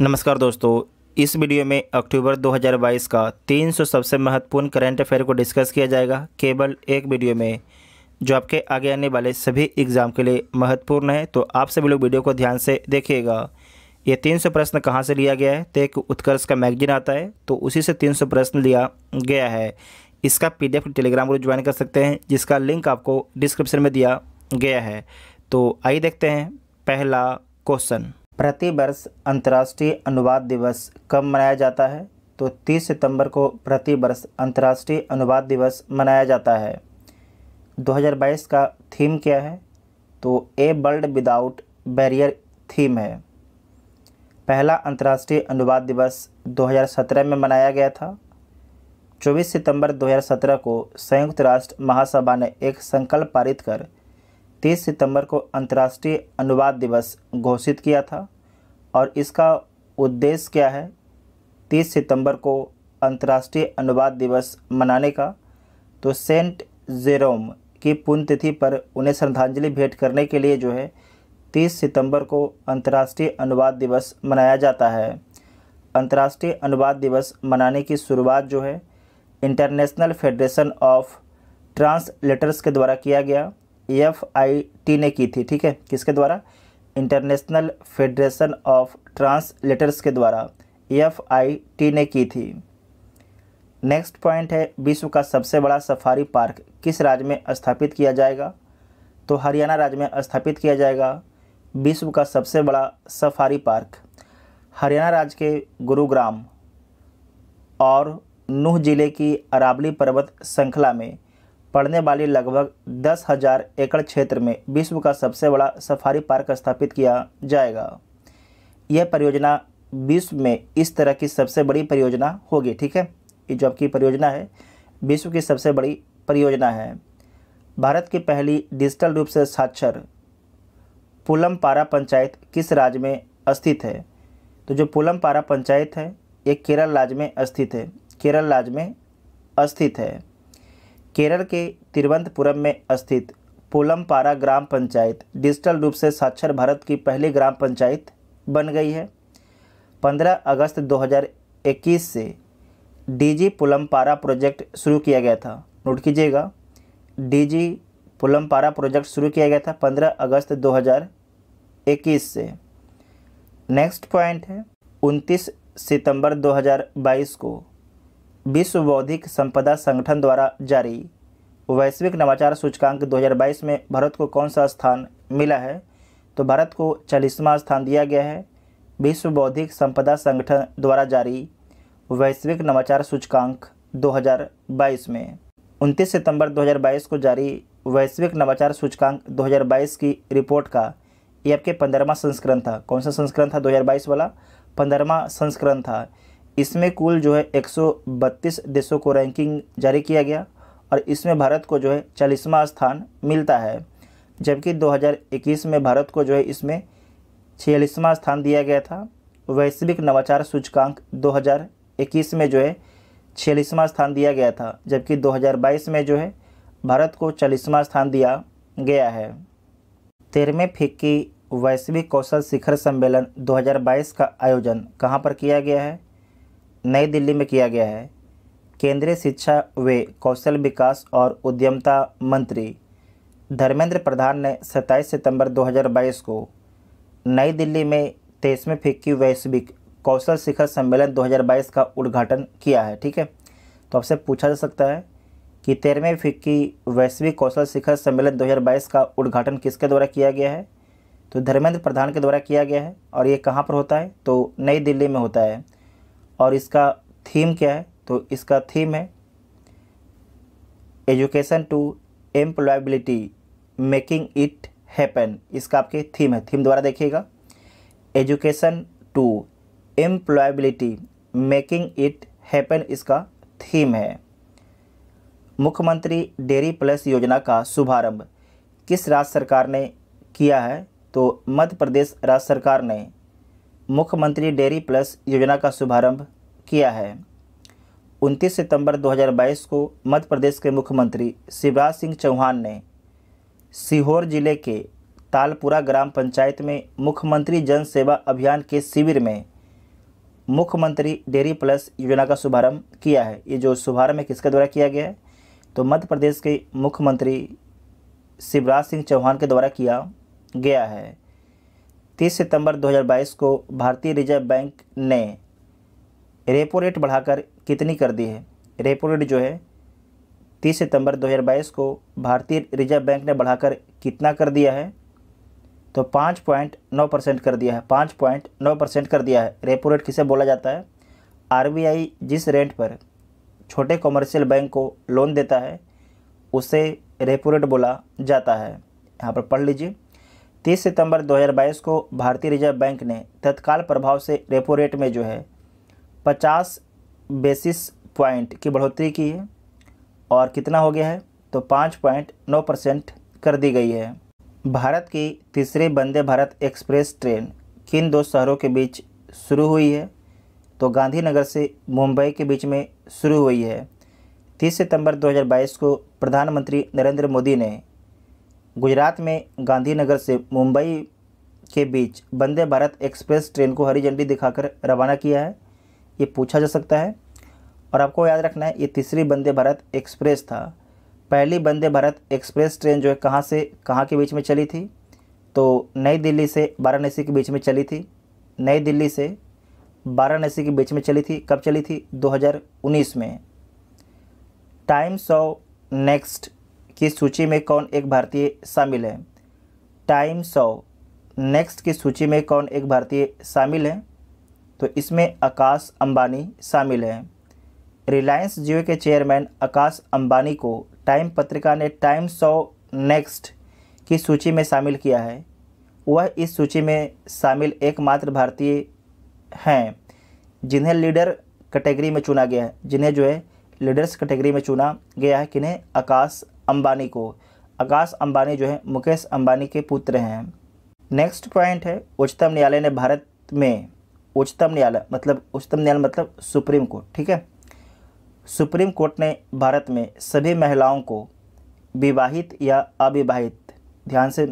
नमस्कार दोस्तों इस वीडियो में अक्टूबर 2022 का 300 सबसे महत्वपूर्ण करंट अफेयर को डिस्कस किया जाएगा केवल एक वीडियो में जो आपके आगे आने वाले सभी एग्ज़ाम के लिए महत्वपूर्ण है तो आप सभी लोग वीडियो को ध्यान से देखिएगा ये 300 प्रश्न कहाँ से लिया गया है तो एक उत्कर्ष का मैगजीन आता है तो उसी से तीन प्रश्न लिया गया है इसका P D Telegram group join कर सकते हैं जिसका लिंक आपको डिस्क्रिप्शन में दिया गया है तो आइए देखते हैं पहला क्वेश्चन प्रति वर्ष अंतर्राष्ट्रीय अनुवाद दिवस कब मनाया जाता है तो 30 सितंबर को प्रति वर्ष अंतर्राष्ट्रीय अनुवाद दिवस मनाया जाता है 2022 का थीम क्या है तो a world without barrier theme है पहला अंतर्राष्ट्रीय अनुवाद दिवस 2017 में मनाया गया था 24 सितंबर 2017 को संयुक्त राष्ट्र महासभा ने एक संकल्प पारित कर 30 सितंबर को अंतर्राष्ट्रीय अनुवाद दिवस घोषित किया था और इसका उद्देश्य क्या है 30 सितंबर को अंतर्राष्ट्रीय अनुवाद दिवस मनाने का तो सेंट जेरोम की पुण्यतिथि पर उन्हें श्रद्धांजलि भेंट करने के लिए जो है 30 सितंबर को अंतर्राष्ट्रीय अनुवाद दिवस मनाया जाता है अंतर्राष्ट्रीय अनुवाद दिवस मनाने की शुरुआत जो है इंटरनेशनल फेडरेशन ऑफ ट्रांसलेटर्स के द्वारा किया गया एफ आई टी ने की थी ठीक है किसके द्वारा इंटरनेशनल फेडरेशन ऑफ ट्रांसलेटर्स के द्वारा एफ आई टी ने की थी नेक्स्ट पॉइंट है विश्व का सबसे बड़ा सफारी पार्क किस राज्य में स्थापित किया जाएगा तो हरियाणा राज्य में स्थापित किया जाएगा विश्व का सबसे बड़ा सफारी पार्क हरियाणा राज्य के गुरुग्राम और नूह जिले की अरावली पर्वत श्रृंखला में पड़ने वाली लगभग दस हजार एकड़ क्षेत्र में विश्व का सबसे बड़ा सफारी पार्क स्थापित किया जाएगा यह परियोजना विश्व में इस तरह की सबसे बड़ी परियोजना होगी ठीक है ये जो आपकी परियोजना है विश्व की सबसे बड़ी परियोजना है भारत की पहली डिजिटल रूप से साक्षर पारा पंचायत किस राज्य में स्थित है तो जो पुलम पारा पंचायत है ये केरल राज्य में स्थित है केरल राज्य में स्थित है केरल के तिरुवनंतपुरम में स्थित पोलमपारा ग्राम पंचायत डिजिटल रूप से साक्षर भारत की पहली ग्राम पंचायत बन गई है 15 अगस्त 2021 से डीजी पुलमपारा प्रोजेक्ट शुरू किया गया था नोट कीजिएगा डीजी पुलमपारा प्रोजेक्ट शुरू किया गया था 15 अगस्त 2021 से नेक्स्ट पॉइंट है 29 सितंबर 2022 को विश्व बौद्धिक संपदा संगठन द्वारा जारी वैश्विक नवाचार सूचकांक 2022 में भारत को कौन सा स्थान मिला है तो भारत को चालीसवां स्थान दिया गया है विश्व बौद्धिक संपदा संगठन द्वारा जारी वैश्विक नवाचार सूचकांक 2022 में 29 सितंबर 2022 को जारी वैश्विक नवाचार सूचकांक 2022 की रिपोर्ट का ये आपके पंद्रहवा संस्करण था कौन सा संस्करण था 2022 वाला पंद्रहवा संस्करण था इसमें कुल जो है एक देशों को रैंकिंग जारी किया गया और इसमें भारत को जो है चालीसवा स्थान मिलता है जबकि 2021 में भारत को जो है इसमें छियालीसवा स्थान दिया गया था वैश्विक नवाचार सूचकांक 2021 में जो है छियालीसवा स्थान दिया गया था जबकि 2022 में जो है भारत को चालीसवा स्थान दिया गया है तेरहवें फिक्की वैश्विक कौशल शिखर सम्मेलन 2022 का आयोजन कहाँ पर किया गया है नई दिल्ली में किया गया है केंद्रीय शिक्षा व कौशल विकास और उद्यमता मंत्री धर्मेंद्र प्रधान ने 27 सितंबर 2022 को नई दिल्ली में तेईसवें फिक्की वैश्विक कौशल शिखर सम्मेलन 2022 का उद्घाटन किया है ठीक है तो आपसे पूछा जा सकता है कि तेरहवें फिक्की वैश्विक कौशल शिखर सम्मेलन 2022 का उद्घाटन किसके द्वारा किया गया है तो धर्मेंद्र प्रधान के द्वारा किया गया है और ये कहाँ पर होता है तो नई दिल्ली में होता है और इसका थीम क्या है तो इसका थीम है education to employability making it happen इसका आपके थीम है थीम द्वारा देखिएगा education to employability making it happen इसका थीम है मुख्यमंत्री डेयरी प्लस योजना का शुभारंभ किस राज्य सरकार ने किया है तो मध्य प्रदेश राज्य सरकार ने मुख्यमंत्री डेयरी प्लस योजना का शुभारंभ किया है 29 सितंबर 2022 को मध्य प्रदेश के मुख्यमंत्री शिवराज सिंह चौहान ने सीहोर जिले के तालपुरा ग्राम पंचायत में मुख्यमंत्री जन सेवा अभियान के शिविर में मुख्यमंत्री डेयरी प्लस योजना का शुभारंभ किया है ये जो शुभारंभ है किसके द्वारा किया गया है तो मध्य प्रदेश के मुख्यमंत्री शिवराज सिंह चौहान के द्वारा किया गया है 30 सितंबर 2022 को भारतीय रिजर्व बैंक ने रेपो रेट बढ़ाकर कितनी कर दी है रेपो रेट जो है 30 सितंबर 2022 को भारतीय रिजर्व बैंक ने बढ़ाकर कितना कर दिया है तो पाँच पॉइंट नौ परसेंट कर दिया है पाँच पॉइंट नौ परसेंट कर दिया है रेपो रेट किसे बोला जाता है आरबीआई जिस रेट पर छोटे कॉमर्शियल बैंक को लोन देता है उसे रेपो रेट बोला जाता है यहाँ पर पढ़ लीजिए 30 सितंबर 2022 को भारतीय रिजर्व बैंक ने तत्काल प्रभाव से रेपो रेट में जो है 50 बेसिस पॉइंट की बढ़ोतरी की है और कितना हो गया है तो 5.9 परसेंट कर दी गई है भारत की तीसरी वंदे भारत एक्सप्रेस ट्रेन किन दो शहरों के बीच शुरू हुई है तो गांधीनगर से मुंबई के बीच में शुरू हुई है 30 सितंबर 2022 को प्रधानमंत्री नरेंद्र मोदी ने गुजरात में गांधीनगर से मुंबई के बीच वंदे भारत एक्सप्रेस ट्रेन को हरी झंडी दिखाकर रवाना किया है ये पूछा जा सकता है और आपको याद रखना है ये तीसरी वंदे भारत एक्सप्रेस था पहली वंदे भारत एक्सप्रेस ट्रेन जो है कहाँ से कहाँ के बीच में चली थी तो नई दिल्ली से वाराणसी के बीच में चली थी नई दिल्ली से वाराणसी के बीच में चली थी कब चली थी 2019 में टाइम्स ऑफ नेक्स्ट की सूची में कौन एक भारतीय शामिल है टाइम सौ नेक्स्ट की सूची में कौन एक भारतीय शामिल है तो इसमें आकाश अंबानी शामिल है रिलायंस जियो के चेयरमैन आकाश अंबानी को टाइम पत्रिका ने टाइम सौ नेक्स्ट की सूची में शामिल किया है वह इस सूची में शामिल एकमात्र भारतीय हैं जिन्हें लीडर कैटेगरी में चुना गया है जिन्हें जो है लीडर्स कैटेगरी में चुना गया है किन्हें आकाश अंबानी को आकाश अंबानी जो है मुकेश अंबानी के पुत्र हैं नेक्स्ट पॉइंट है उच्चतम न्यायालय ने भारत में उच्चतम न्यायालय मतलब उच्चतम न्यायालय मतलब सुप्रीम कोर्ट ठीक है सुप्रीम कोर्ट ने भारत में सभी महिलाओं को विवाहित या अविवाहित ध्यान से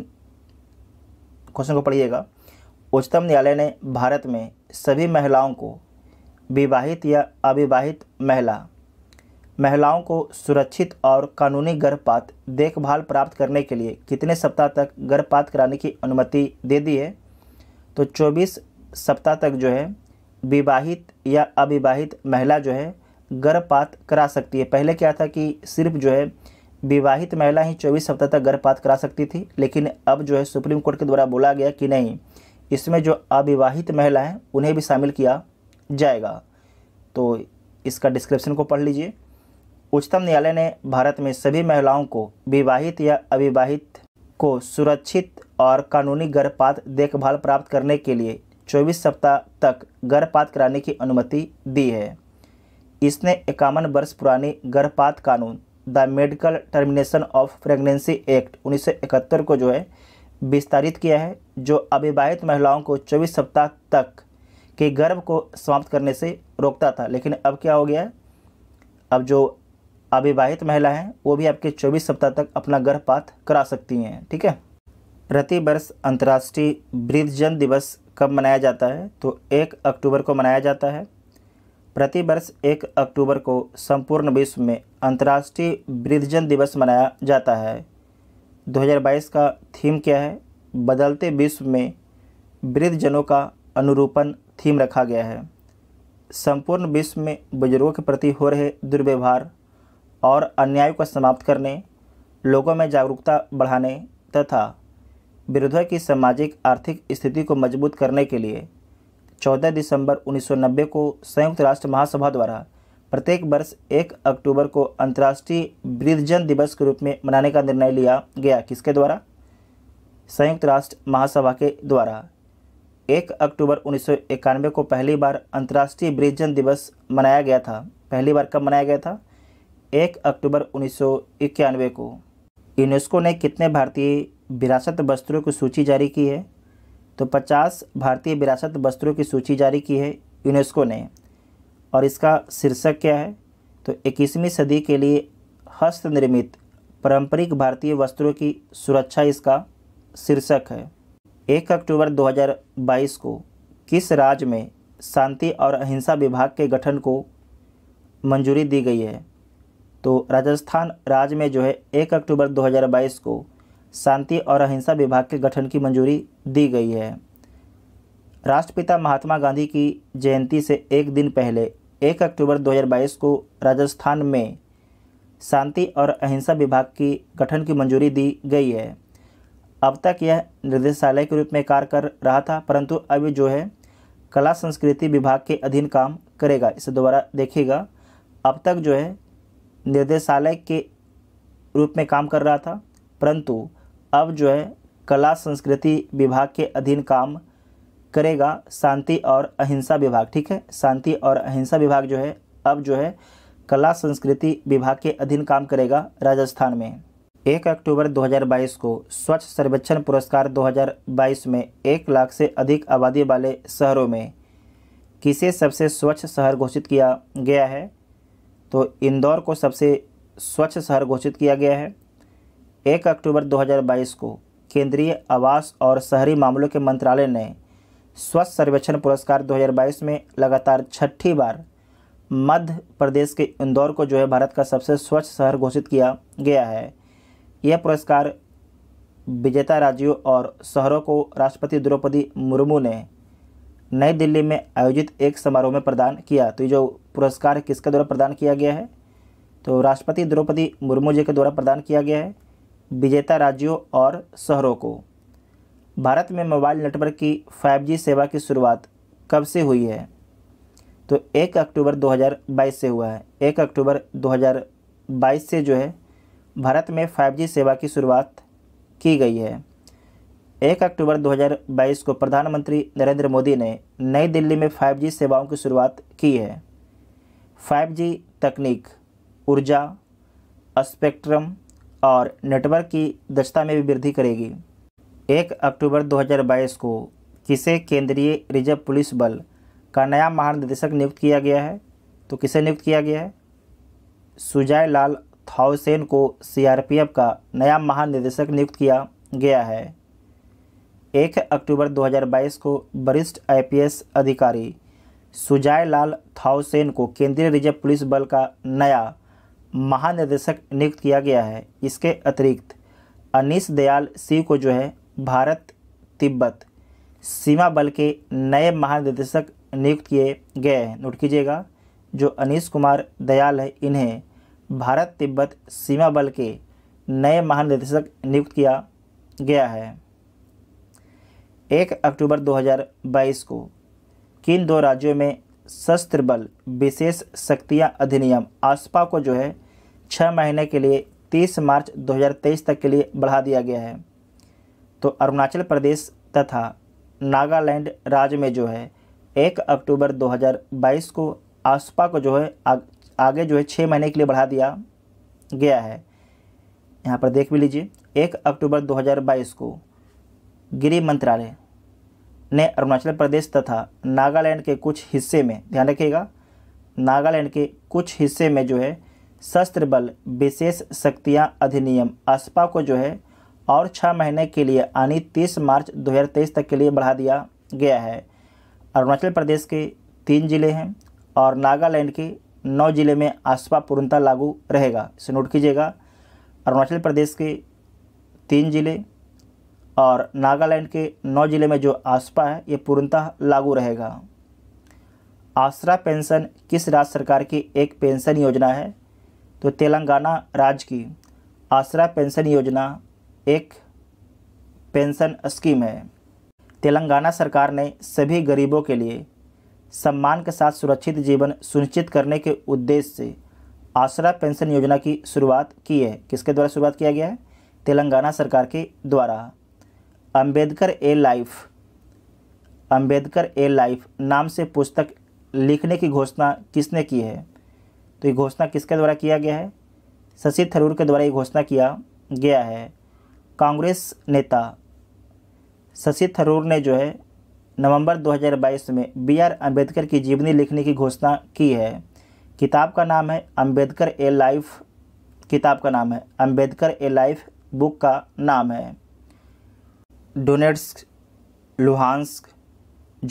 क्वेश्चन को पढ़िएगा उच्चतम न्यायालय ने भारत में सभी महिलाओं को विवाहित या अविवाहित महिला महिलाओं को सुरक्षित और कानूनी गर्भपात देखभाल प्राप्त करने के लिए कितने सप्ताह तक गर्भपात कराने की अनुमति दे दी है तो 24 सप्ताह तक जो है विवाहित या अविवाहित महिला जो है गर्भपात करा सकती है पहले क्या था कि सिर्फ जो है विवाहित महिला ही 24 सप्ताह तक गर्भपात करा सकती थी लेकिन अब जो है सुप्रीम कोर्ट के द्वारा बोला गया कि नहीं इसमें जो अविवाहित महिला हैं उन्हें भी शामिल किया जाएगा तो इसका डिस्क्रिप्शन को पढ़ लीजिए उच्चतम न्यायालय ने भारत में सभी महिलाओं को विवाहित या अविवाहित को सुरक्षित और कानूनी गर्भपात देखभाल प्राप्त करने के लिए 24 सप्ताह तक गर्भपात कराने की अनुमति दी है इसने इक्यावन वर्ष पुरानी गर्भपात कानून the medical termination of pregnancy act 1971 को जो है विस्तारित किया है जो अविवाहित महिलाओं को 24 सप्ताह तक के गर्भ को समाप्त करने से रोकता था लेकिन अब क्या हो गया है अब जो अविवाहित महिला हैं वो भी आपके 24 सप्ताह तक अपना गर्भपात करा सकती हैं ठीक है प्रति वर्ष अंतर्राष्ट्रीय वृद्धजन दिवस कब मनाया जाता है तो एक अक्टूबर को मनाया जाता है प्रति वर्ष एक अक्टूबर को संपूर्ण विश्व में अंतर्राष्ट्रीय वृद्धजन दिवस मनाया जाता है 2022 का थीम क्या है बदलते विश्व में वृद्धजनों का अनुरूपण थीम रखा गया है संपूर्ण विश्व में बुजुर्गों के प्रति हो रहे दुर्व्यवहार और अन्याय को समाप्त करने लोगों में जागरूकता बढ़ाने तथा विरोधों की सामाजिक आर्थिक स्थिति को मजबूत करने के लिए 14 दिसंबर 1990 को संयुक्त राष्ट्र महासभा द्वारा प्रत्येक वर्ष 1 अक्टूबर को अंतर्राष्ट्रीय वृद्धजन दिवस के रूप में मनाने का निर्णय लिया गया किसके द्वारा संयुक्त राष्ट्र महासभा के द्वारा एक अक्टूबर उन्नीस को पहली बार अंतर्राष्ट्रीय वृद्धजन दिवस मनाया गया था पहली बार कब मनाया गया था एक अक्टूबर उन्नीस को यूनेस्को ने कितने भारतीय विरासत वस्त्रों की सूची जारी की है तो 50 भारतीय विरासत वस्त्रों की सूची जारी की है यूनेस्को ने और इसका शीर्षक क्या है तो इक्कीसवीं सदी के लिए हस्तनिर्मित पारंपरिक भारतीय वस्त्रों की सुरक्षा इसका शीर्षक है एक अक्टूबर 2022 को किस राज्य में शांति और अहिंसा विभाग के गठन को मंजूरी दी गई है तो राजस्थान राज्य में जो है एक अक्टूबर 2022 को शांति और अहिंसा विभाग के गठन की मंजूरी दी गई है राष्ट्रपिता महात्मा गांधी की जयंती से एक दिन पहले एक अक्टूबर 2022 को राजस्थान में शांति और अहिंसा विभाग की गठन की मंजूरी दी गई है अब तक यह निर्देशालय के रूप में कार्य कर रहा था परंतु अब जो है कला संस्कृति विभाग के अधीन काम करेगा इसे दोबारा देखिएगा अब तक जो है निर्देशालय के रूप में काम कर रहा था परंतु अब जो है कला संस्कृति विभाग के अधीन काम करेगा शांति और अहिंसा विभाग ठीक है शांति और अहिंसा विभाग जो है अब जो है कला संस्कृति विभाग के अधीन काम करेगा राजस्थान में एक अक्टूबर 2022 को स्वच्छ सर्वेक्षण पुरस्कार 2022 में एक लाख से अधिक आबादी वाले शहरों में किसे सबसे स्वच्छ शहर घोषित किया गया है तो इंदौर को सबसे स्वच्छ शहर घोषित किया गया है एक अक्टूबर 2022 को केंद्रीय आवास और शहरी मामलों के मंत्रालय ने स्वच्छ सर्वेक्षण पुरस्कार 2022 में लगातार छठी बार मध्य प्रदेश के इंदौर को जो है भारत का सबसे स्वच्छ शहर घोषित किया गया है यह पुरस्कार विजेता राज्यों और शहरों को राष्ट्रपति द्रौपदी मुर्मू ने नई दिल्ली में आयोजित एक समारोह में प्रदान किया तो ये जो पुरस्कार किसके द्वारा प्रदान किया गया है तो राष्ट्रपति द्रौपदी मुर्मू जी के द्वारा प्रदान किया गया है विजेता राज्यों और शहरों को भारत में मोबाइल नेटवर्क की 5G सेवा की शुरुआत कब से हुई है तो 1 अक्टूबर 2022 से हुआ है 1 अक्टूबर 2022 से जो है भारत में 5G सेवा की शुरुआत की गई है एक अक्टूबर 2022 को प्रधानमंत्री नरेंद्र मोदी ने नई दिल्ली में 5G सेवाओं की शुरुआत की है 5G तकनीक ऊर्जा स्पेक्ट्रम और नेटवर्क की दक्षता में भी वृद्धि करेगी एक अक्टूबर 2022 को किसे केंद्रीय रिजर्व पुलिस बल का नया महानिदेशक नियुक्त किया गया है तो किसे नियुक्त किया गया है सुजय लाल थाउसेन को सीआरपीएफ का नया महानिदेशक नियुक्त किया गया है एक अक्टूबर 2022 को वरिष्ठ आईपीएस अधिकारी सुजाय लाल थाउसेन को केंद्रीय रिजर्व पुलिस बल का नया महानिदेशक नियुक्त किया गया है इसके अतिरिक्त अनिस दयाल सिंह को जो है भारत तिब्बत सीमा बल के नए महानिदेशक नियुक्त किए गए हैं नोट कीजिएगा जो अनिस कुमार दयाल है इन्हें भारत तिब्बत सीमा बल के नए महानिदेशक नियुक्त किया गया है एक अक्टूबर 2022 को किन दो राज्यों में शस्त्र बल विशेष शक्तियां अधिनियम आसपा को जो है छः महीने के लिए 30 मार्च 2023 तक के लिए बढ़ा दिया गया है तो अरुणाचल प्रदेश तथा नागालैंड राज्य में जो है एक अक्टूबर 2022 को आसपा को जो है आग, आगे जो है छः महीने के लिए बढ़ा दिया गया है यहाँ पर देख भी लीजिए एक अक्टूबर 2022 को गृह मंत्रालय ने अरुणाचल प्रदेश तथा नागालैंड के कुछ हिस्से में ध्यान रखिएगा नागालैंड के कुछ हिस्से में जो है सशस्त्र बल विशेष शक्तियां अधिनियम आसपा को जो है और छः महीने के लिए यानी तीस मार्च 2023 तक के लिए बढ़ा दिया गया है अरुणाचल प्रदेश के तीन जिले हैं और नागालैंड के नौ जिले में आसपा पूर्णता लागू रहेगा इसे नोट कीजिएगा अरुणाचल प्रदेश के तीन जिले और नागालैंड के नौ जिले में जो आसपा है ये पूर्णतः लागू रहेगा आसरा पेंशन किस राज्य सरकार की एक पेंशन योजना है तो तेलंगाना राज्य की आसरा पेंशन योजना एक पेंशन स्कीम है तेलंगाना सरकार ने सभी गरीबों के लिए सम्मान के साथ सुरक्षित जीवन सुनिश्चित करने के उद्देश्य से आसरा पेंशन योजना की शुरुआत की है किसके द्वारा शुरुआत किया गया है तेलंगाना सरकार के द्वारा Ambedkar a life Ambedkar a life नाम से पुस्तक लिखने की घोषणा किसने की है तो ये घोषणा किसके द्वारा किया गया है शशि थरूर के द्वारा ये घोषणा किया गया है कांग्रेस नेता शशि थरूर ने जो है नवंबर 2022 में बी आर अम्बेडकर की जीवनी लिखने की घोषणा की है किताब का नाम है अंबेडकर ए लाइफ किताब का नाम है अंबेडकर ए लाइफ बुक का नाम है डोनेट्स्क लुहानस्क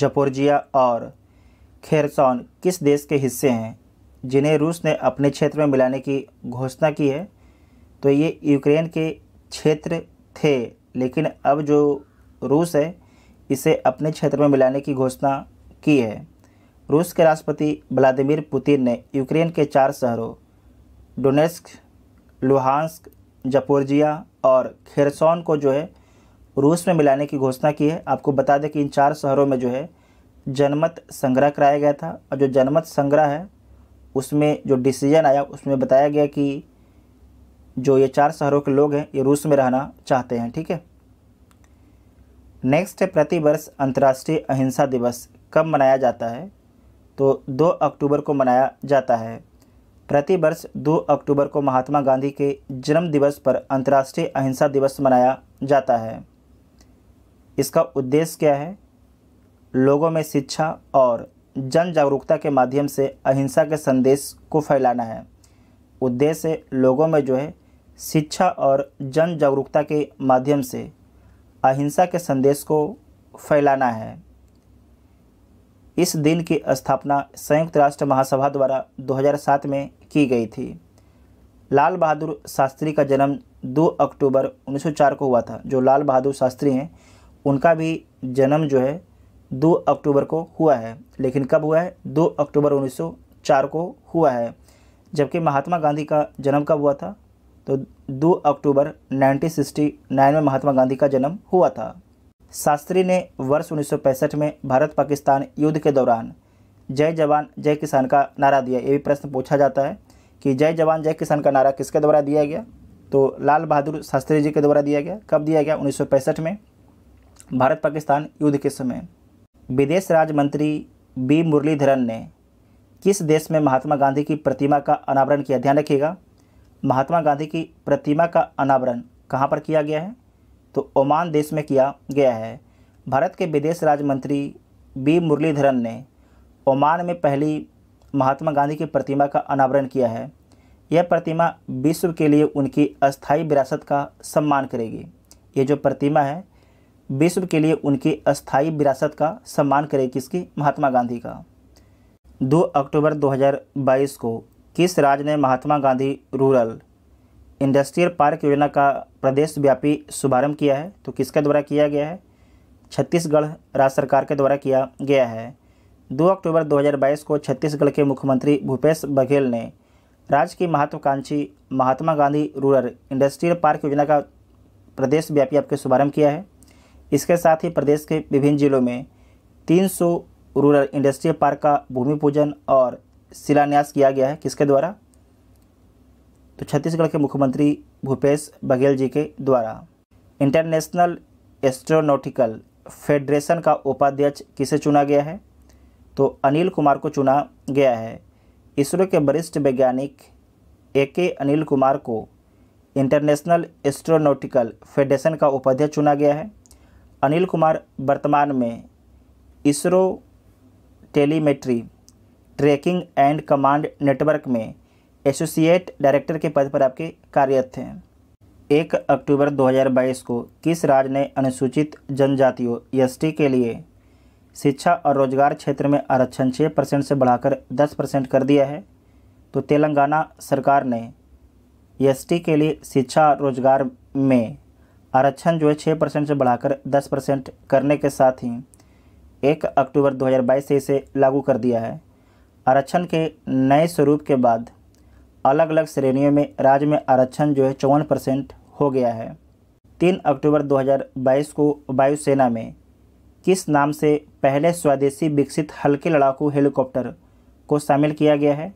जपोर्जिया और खेरसौन किस देश के हिस्से हैं जिन्हें रूस ने अपने क्षेत्र में मिलाने की घोषणा की है तो ये यूक्रेन के क्षेत्र थे लेकिन अब जो रूस है इसे अपने क्षेत्र में मिलाने की घोषणा की है रूस के राष्ट्रपति व्लादिमीर पुतिन ने यूक्रेन के चार शहरों डोनेस्क लुहानस्क जपोर्जिया और खेरसौन को जो है रूस में मिलाने की घोषणा की है आपको बता दें कि इन चार शहरों में जो है जनमत संग्रह कराया गया था और जो जनमत संग्रह है उसमें जो डिसीजन आया उसमें बताया गया कि जो ये चार शहरों के लोग हैं ये रूस में रहना चाहते हैं ठीक है नेक्स्ट है प्रतिवर्ष अंतर्राष्ट्रीय अहिंसा दिवस कब मनाया जाता है तो 2 अक्टूबर को मनाया जाता है प्रतिवर्ष 2 अक्टूबर को महात्मा गांधी के जन्म दिवस पर अंतर्राष्ट्रीय अहिंसा दिवस मनाया जाता है इसका उद्देश्य क्या है लोगों में शिक्षा और जन जागरूकता के माध्यम से अहिंसा के संदेश को फैलाना है उद्देश्य लोगों में जो है शिक्षा और जन जागरूकता के माध्यम से अहिंसा के संदेश को फैलाना है इस दिन की स्थापना संयुक्त राष्ट्र महासभा द्वारा 2007 में की गई थी लाल बहादुर शास्त्री का जन्म 2 अक्टूबर 1904 को हुआ था जो लाल बहादुर शास्त्री हैं उनका भी जन्म जो है 2 अक्टूबर को हुआ है लेकिन कब हुआ है 2 अक्टूबर 1904 को हुआ है जबकि महात्मा गांधी का जन्म कब हुआ था तो 2 अक्टूबर 1969 में महात्मा गांधी का जन्म हुआ था शास्त्री ने वर्ष 1965 में भारत पाकिस्तान युद्ध के दौरान जय जवान जय किसान का नारा दिया ये भी प्रश्न पूछा जाता है कि जय जवान जय किसान का नारा किसके द्वारा दिया गया तो लाल बहादुर शास्त्री जी के द्वारा दिया गया कब दिया गया उन्नीस में भारत पाकिस्तान युद्ध के समय विदेश राज्य मंत्री बी मुरलीधरन ने किस देश में महात्मा गांधी की प्रतिमा का अनावरण किया ध्यान रखिएगा महात्मा गांधी की प्रतिमा का अनावरण कहाँ पर किया गया है तो ओमान देश में किया गया है भारत के विदेश राज्य मंत्री बी मुरलीधरन ने ओमान में पहली महात्मा गांधी की प्रतिमा का अनावरण किया है यह प्रतिमा विश्व के लिए उनकी अस्थायी विरासत का सम्मान करेगी ये जो प्रतिमा है विश्व के लिए उनकी अस्थायी विरासत का सम्मान करे किसकी महात्मा गांधी का 2 अक्टूबर 2022 को किस राज्य ने Mahatma Gandhi rural industrial park योजना का प्रदेश व्यापी शुभारंभ किया है तो किसके द्वारा किया गया है छत्तीसगढ़ राज्य सरकार के द्वारा किया गया है 2 अक्टूबर 2022 को छत्तीसगढ़ के मुख्यमंत्री भूपेश बघेल ने राज्य की महत्वाकांक्षी Mahatma Gandhi rural industrial park योजना का प्रदेश व्यापी आपके शुभारंभ किया है इसके साथ ही प्रदेश के विभिन्न जिलों में 300 रूरल इंडस्ट्रियल पार्क का भूमि पूजन और शिलान्यास किया गया है किसके द्वारा तो छत्तीसगढ़ के मुख्यमंत्री भूपेश बघेल जी के द्वारा इंटरनेशनल एस्ट्रोनॉटिकल फेडरेशन का उपाध्यक्ष किसे चुना गया है तो अनिल कुमार को चुना गया है इसरो के वरिष्ठ वैज्ञानिक ए के अनिल कुमार को इंटरनेशनल एस्ट्रोनॉटिकल फेडरेशन का उपाध्यक्ष चुना गया है अनिल कुमार वर्तमान में ISRO telemetry tracking and command network में एसोसिएट डायरेक्टर के पद पर आपके कार्यरत थे एक अक्टूबर 2022 को किस राज्य ने अनुसूचित जनजातियों एस के लिए शिक्षा और रोजगार क्षेत्र में आरक्षण छः परसेंट से बढ़ाकर 10 परसेंट कर दिया है तो तेलंगाना सरकार ने एस के लिए शिक्षा रोजगार में आरक्षण जो है छः परसेंट से बढ़ाकर दस परसेंट करने के साथ ही एक अक्टूबर 2022 से इसे लागू कर दिया है आरक्षण के नए स्वरूप के बाद अलग अलग श्रेणियों में राज्य में आरक्षण जो है चौवन परसेंट हो गया है तीन अक्टूबर 2022 को वायुसेना में किस नाम से पहले स्वदेशी विकसित हल्के लड़ाकू हेलीकॉप्टर को शामिल किया गया है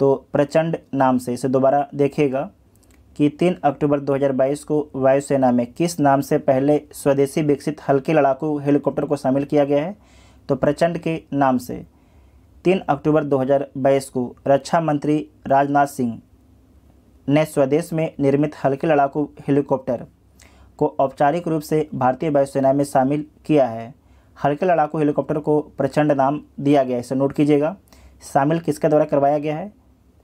तो प्रचंड नाम से इसे दोबारा देखिएगा कि 3 अक्टूबर 2022 को वायुसेना में किस नाम से पहले स्वदेशी विकसित हल्के लड़ाकू हेलीकॉप्टर को शामिल किया गया है तो प्रचंड के नाम से 3 अक्टूबर 2022 को रक्षा मंत्री राजनाथ सिंह ने स्वदेश में निर्मित हल्के लड़ाकू हेलीकॉप्टर को औपचारिक रूप से भारतीय वायुसेना में शामिल किया है हल्के लड़ाकू हेलीकॉप्टर को प्रचंड नाम दिया गया है इसे नोट कीजिएगा शामिल किसके द्वारा करवाया गया है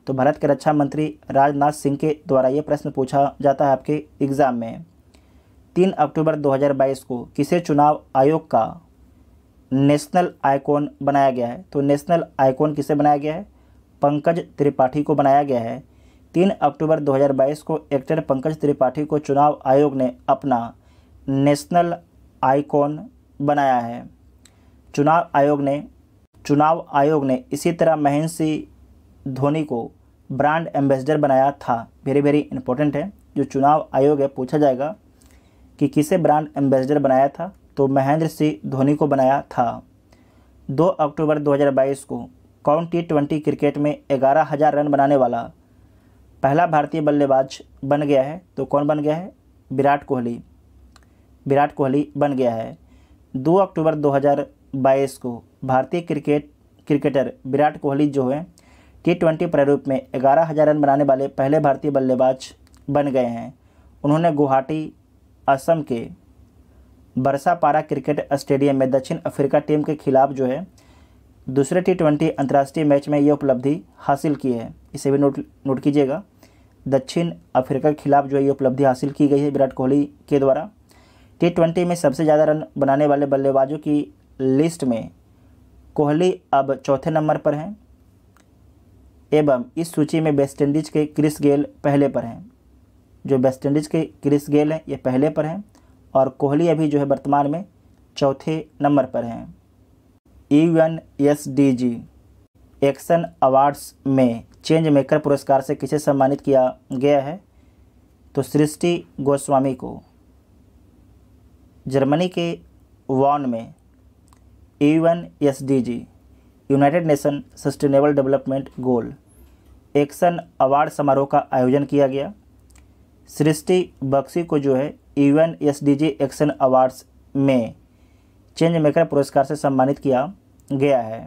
तो भारत के रक्षा मंत्री राजनाथ सिंह के द्वारा ये प्रश्न पूछा जाता है आपके एग्ज़ाम में तीन अक्टूबर 2022 को किसे चुनाव आयोग का नेशनल आइकॉन बनाया गया है तो नेशनल आइकॉन किसे बनाया गया है पंकज त्रिपाठी को बनाया गया है तीन अक्टूबर 2022 को एक्टर पंकज त्रिपाठी को चुनाव आयोग ने अपना नेशनल आइकॉन बनाया है चुनाव आयोग ने चुनाव आयोग ने इसी तरह महेंद्र सिंह धोनी को ब्रांड एम्बेसडर बनाया था वेरी वेरी इंपॉर्टेंट है जो चुनाव आयोग है पूछा जाएगा कि किसे ब्रांड एम्बेसडर बनाया था तो महेंद्र सिंह धोनी को बनाया था 2 अक्टूबर 2022 को कौन टी ट्वेंटी क्रिकेट में ग्यारह हज़ार रन बनाने वाला पहला भारतीय बल्लेबाज बन गया है तो कौन बन गया है विराट कोहली विराट कोहली बन गया है 2 अक्टूबर 2022 को भारतीय क्रिकेट क्रिकेटर विराट कोहली जो है टी ट्वेंटी प्रारूप में ग्यारह हज़ार रन बनाने वाले पहले भारतीय बल्लेबाज बन गए हैं उन्होंने गुवाहाटी असम के बरसापारा क्रिकेट स्टेडियम में दक्षिण अफ्रीका टीम के खिलाफ जो है दूसरे टी ट्वेंटी अंतर्राष्ट्रीय मैच में ये उपलब्धि हासिल की है इसे भी नोट नोट कीजिएगा दक्षिण अफ्रीका के खिलाफ जो है ये उपलब्धि हासिल की गई है विराट कोहली के द्वारा टी ट्वेंटी में सबसे ज़्यादा रन बनाने वाले बल्लेबाजों की लिस्ट में कोहली अब चौथे नंबर पर हैं एवं इस सूची में वेस्टइंडीज के क्रिस गेल पहले पर हैं जो वेस्टइंडीज के क्रिस गेल हैं ये पहले पर हैं और कोहली अभी जो है वर्तमान में चौथे नंबर पर हैं E N S D G action awards में चेंज मेकर पुरस्कार से किसे सम्मानित किया गया है तो सृष्टि गोस्वामी को जर्मनी के वॉन में E N S D G United Nation sustainable development goal action award समारोह का आयोजन किया गया सृष्टि बक्सी को जो है यूएन एसडीजी एक्शन अवार्ड्स में चेंज मेकर पुरस्कार से सम्मानित किया गया है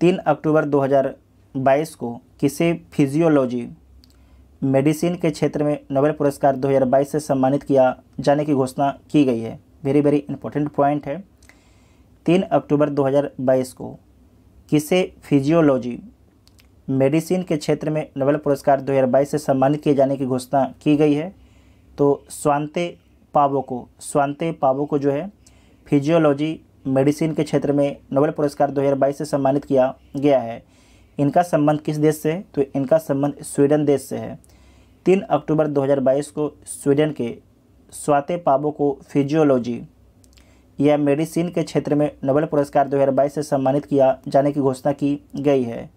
तीन अक्टूबर 2022 को किसे फिजियोलॉजी मेडिसिन के क्षेत्र में नोबेल पुरस्कार 2022 से सम्मानित किया जाने की घोषणा की गई है वेरी वेरी इंपॉर्टेंट पॉइंट है तीन अक्टूबर 2022 को किसे फिजियोलॉजी मेडिसिन के क्षेत्र में नोबेल पुरस्कार 2022 से सम्मानित किए जाने की घोषणा की गई है तो स्वांते पावो को स्वांते पावो को जो है फिजियोलॉजी मेडिसिन के क्षेत्र में नोबेल पुरस्कार 2022 से सम्मानित किया गया है इनका संबंध किस देश से है तो इनका संबंध स्वीडन देश से है तीन अक्टूबर दो को स्वीडन के स्वाते पावो को फिजियोलॉजी या मेडिसिन के क्षेत्र में नोबेल पुरस्कार 2022 से सम्मानित किया जाने की घोषणा की गई है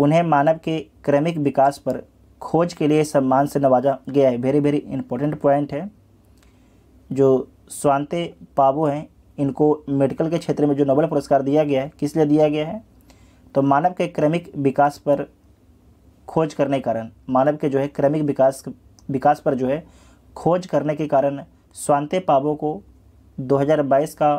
उन्हें मानव के क्रमिक विकास पर खोज के लिए सम्मान से नवाजा गया है वेरी वेरी इंपॉर्टेंट पॉइंट है जो स्वांते पाबो हैं इनको मेडिकल के क्षेत्र में जो नोबेल पुरस्कार दिया गया है किस लिए दिया गया है तो मानव के क्रमिक विकास पर खोज करने के कारण मानव के जो है क्रमिक विकास विकास पर जो है खोज करने के कारण स्वांते पाबो को 2022 का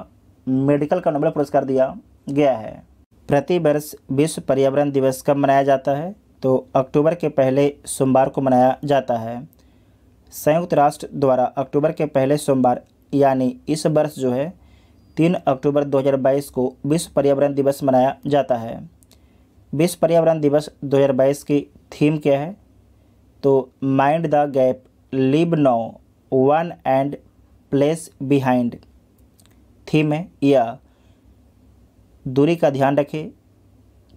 मेडिकल का नोबेल पुरस्कार दिया गया है प्रति वर्ष विश्व पर्यावरण दिवस कब मनाया जाता है तो अक्टूबर के पहले सोमवार को मनाया जाता है संयुक्त राष्ट्र द्वारा अक्टूबर के पहले सोमवार यानी इस वर्ष जो है तीन अक्टूबर 2022 को विश्व पर्यावरण दिवस मनाया जाता है विश्व पर्यावरण दिवस 2022 की थीम क्या है तो mind the gap leave no one and place behind theme है या दूरी का ध्यान रखें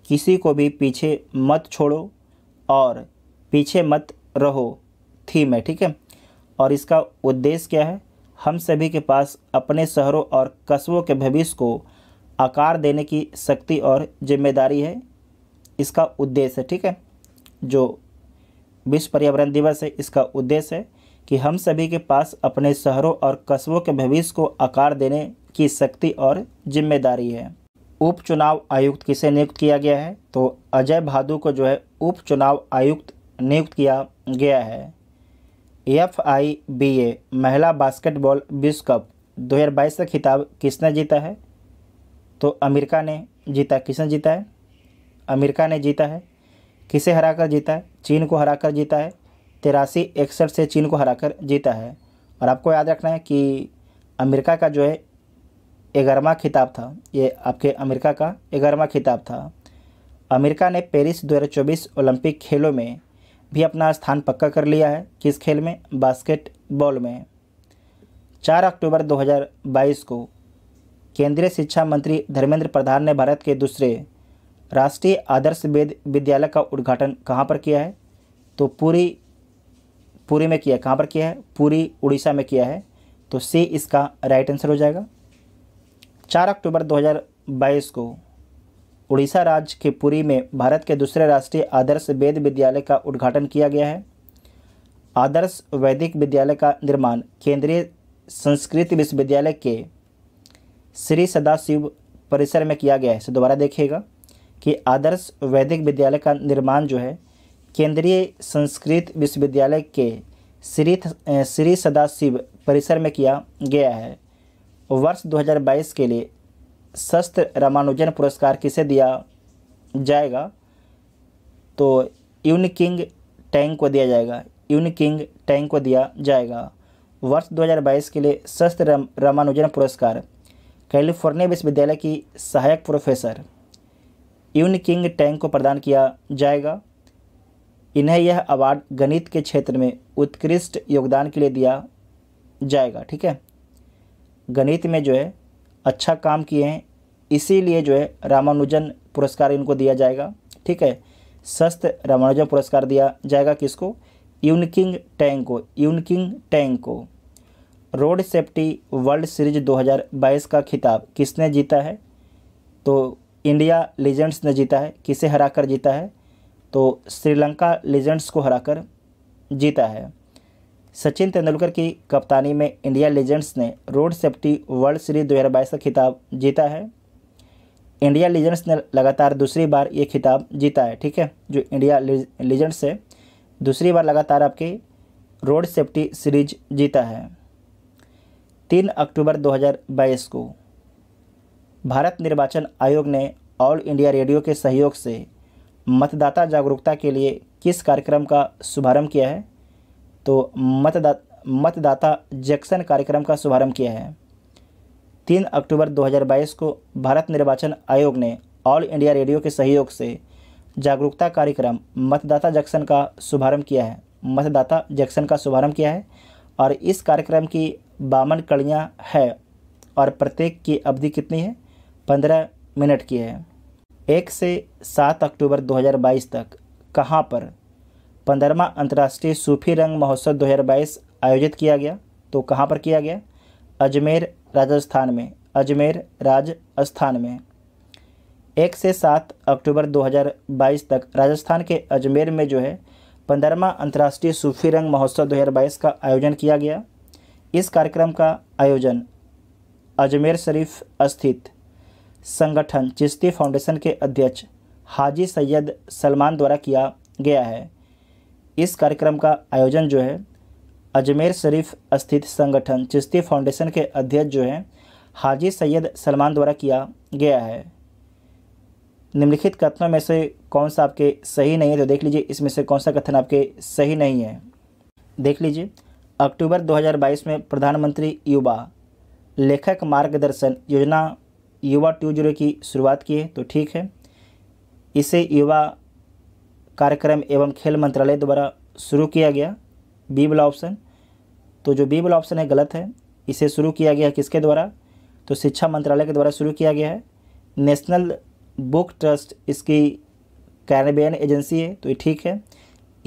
किसी को भी पीछे मत छोड़ो और पीछे मत रहो थीम है ठीक है और इसका उद्देश्य क्या है हम सभी के पास अपने शहरों और कस्बों के भविष्य को आकार देने की शक्ति और जिम्मेदारी है इसका उद्देश्य है ठीक है जो विश्व पर्यावरण दिवस है इसका उद्देश्य है कि हम सभी के पास अपने शहरों और कस्बों के भविष्य को आकार देने की शक्ति और जिम्मेदारी है उपचुनाव आयुक्त किसे नियुक्त किया गया है तो अजय भादु को जो है उपचुनाव आयुक्त नियुक्त किया गया है एफ आई बी ए महिला बास्केटबॉल विश्व कप 2022 का खिताब किसने जीता है तो अमेरिका ने जीता किसने जीता है अमेरिका ने जीता है किसे हराकर जीता है चीन को हराकर जीता है तिरासी इकसठ से चीन को हराकर जीता है और आपको याद रखना है कि अमेरिका का जो है ग्यारहवा खिताब था ये आपके अमेरिका का ग्यारहवा खिताब था अमेरिका ने पेरिस 2024 ओलंपिक खेलों में भी अपना स्थान पक्का कर लिया है किस खेल में बास्केटबॉल में चार अक्टूबर 2022 को केंद्रीय शिक्षा मंत्री धर्मेंद्र प्रधान ने भारत के दूसरे राष्ट्रीय आदर्श वेद विद्यालय का उद्घाटन कहाँ पर किया है तो पूरी पूरी में किया कहाँ पर किया है पूरी उड़ीसा में किया है तो सी इसका राइट आंसर हो जाएगा चार अक्टूबर 2022 को उड़ीसा राज्य के पुरी में भारत के दूसरे राष्ट्रीय आदर्श वेद विद्यालय का उद्घाटन किया गया है आदर्श वैदिक विद्यालय का निर्माण केंद्रीय संस्कृत विश्वविद्यालय के श्री सदाशिव परिसर में किया गया है इसे दोबारा देखिएगा कि आदर्श वैदिक विद्यालय का निर्माण जो है केंद्रीय संस्कृत विश्वविद्यालय के श्री श्री सदाशिव परिसर में किया गया है वर्ष 2022 के लिए शस्त्र रामानुजन पुरस्कार किसे दिया जाएगा तो यून किंग टैंक को दिया जाएगा यून किंग टैंक को दिया जाएगा वर्ष 2022 के लिए शस्त्र रामानुजन पुरस्कार कैलिफोर्निया विश्वविद्यालय की सहायक प्रोफेसर यून किंग टैंक को प्रदान किया जाएगा इन्हें यह अवार्ड गणित के क्षेत्र में उत्कृष्ट योगदान के लिए दिया जाएगा ठीक है गणित में जो है अच्छा काम किए हैं इसीलिए जो है रामानुजन पुरस्कार इनको दिया जाएगा ठीक है सस्त रामानुजन पुरस्कार दिया जाएगा किसको यूनकिंग टैंक को यूनकिंग टैंक को रोड सेफ्टी वर्ल्ड सीरीज 2022 का खिताब किसने जीता है तो इंडिया लीजेंड्स ने जीता है किसे हराकर जीता है तो श्रीलंका लीजेंड्स को हराकर जीता है सचिन तेंदुलकर की कप्तानी में इंडिया लीजेंड्स ने रोड सेफ्टी वर्ल्ड सीरीज दो का खिताब जीता है इंडिया लीजेंड्स ने लगातार दूसरी बार ये खिताब जीता है ठीक है जो इंडिया लीजेंड्स है दूसरी बार लगातार आपके रोड सेफ्टी सीरीज जीता है तीन अक्टूबर 2022 को भारत निर्वाचन आयोग ने ऑल इंडिया रेडियो के सहयोग से मतदाता जागरूकता के लिए किस कार्यक्रम का शुभारंभ किया है तो मतदा मतदाता जैक्सन कार्यक्रम का शुभारंभ किया है तीन अक्टूबर 2022 को भारत निर्वाचन आयोग ने ऑल इंडिया रेडियो के सहयोग से जागरूकता कार्यक्रम मतदाता जैक्सन का शुभारंभ किया है मतदाता जैक्सन का शुभारंभ किया है और इस कार्यक्रम की बावन कड़ियाँ है और प्रत्येक की अवधि कितनी है पंद्रह मिनट की है एक से सात अक्टूबर 2022 तक कहाँ पर पंद्रहवा अंतर्राष्ट्रीय सूफी रंग महोत्सव 2022 आयोजित किया गया तो कहाँ पर किया गया अजमेर राजस्थान में अजमेर राजस्थान में एक से सात अक्टूबर 2022 तक राजस्थान के अजमेर में जो है पंद्रहवा अंतर्राष्ट्रीय सूफी रंग महोत्सव 2022 का आयोजन किया गया इस कार्यक्रम का आयोजन अजमेर शरीफ स्थित संगठन चिश्ती फाउंडेशन के अध्यक्ष हाजी सैयद सलमान द्वारा किया गया है इस कार्यक्रम का आयोजन जो है अजमेर शरीफ स्थित संगठन चिश्ती फाउंडेशन के अध्यक्ष जो हैं हाजी सैयद सलमान द्वारा किया गया है निम्नलिखित कथनों में से कौन सा आपके सही नहीं है तो देख लीजिए इसमें से कौन सा कथन आपके सही नहीं है देख लीजिए अक्टूबर 2022 में प्रधानमंत्री युवा लेखक मार्गदर्शन योजना युवा टू जीरो की शुरुआत की है तो ठीक है इसे युवा कार्यक्रम एवं खेल मंत्रालय द्वारा शुरू किया गया बी वाला ऑप्शन तो जो बी वाला ऑप्शन है गलत है इसे शुरू किया गया किसके द्वारा तो शिक्षा मंत्रालय के द्वारा शुरू किया गया है नेशनल बुक ट्रस्ट इसकी कार्यान्वयन एजेंसी है तो ये ठीक है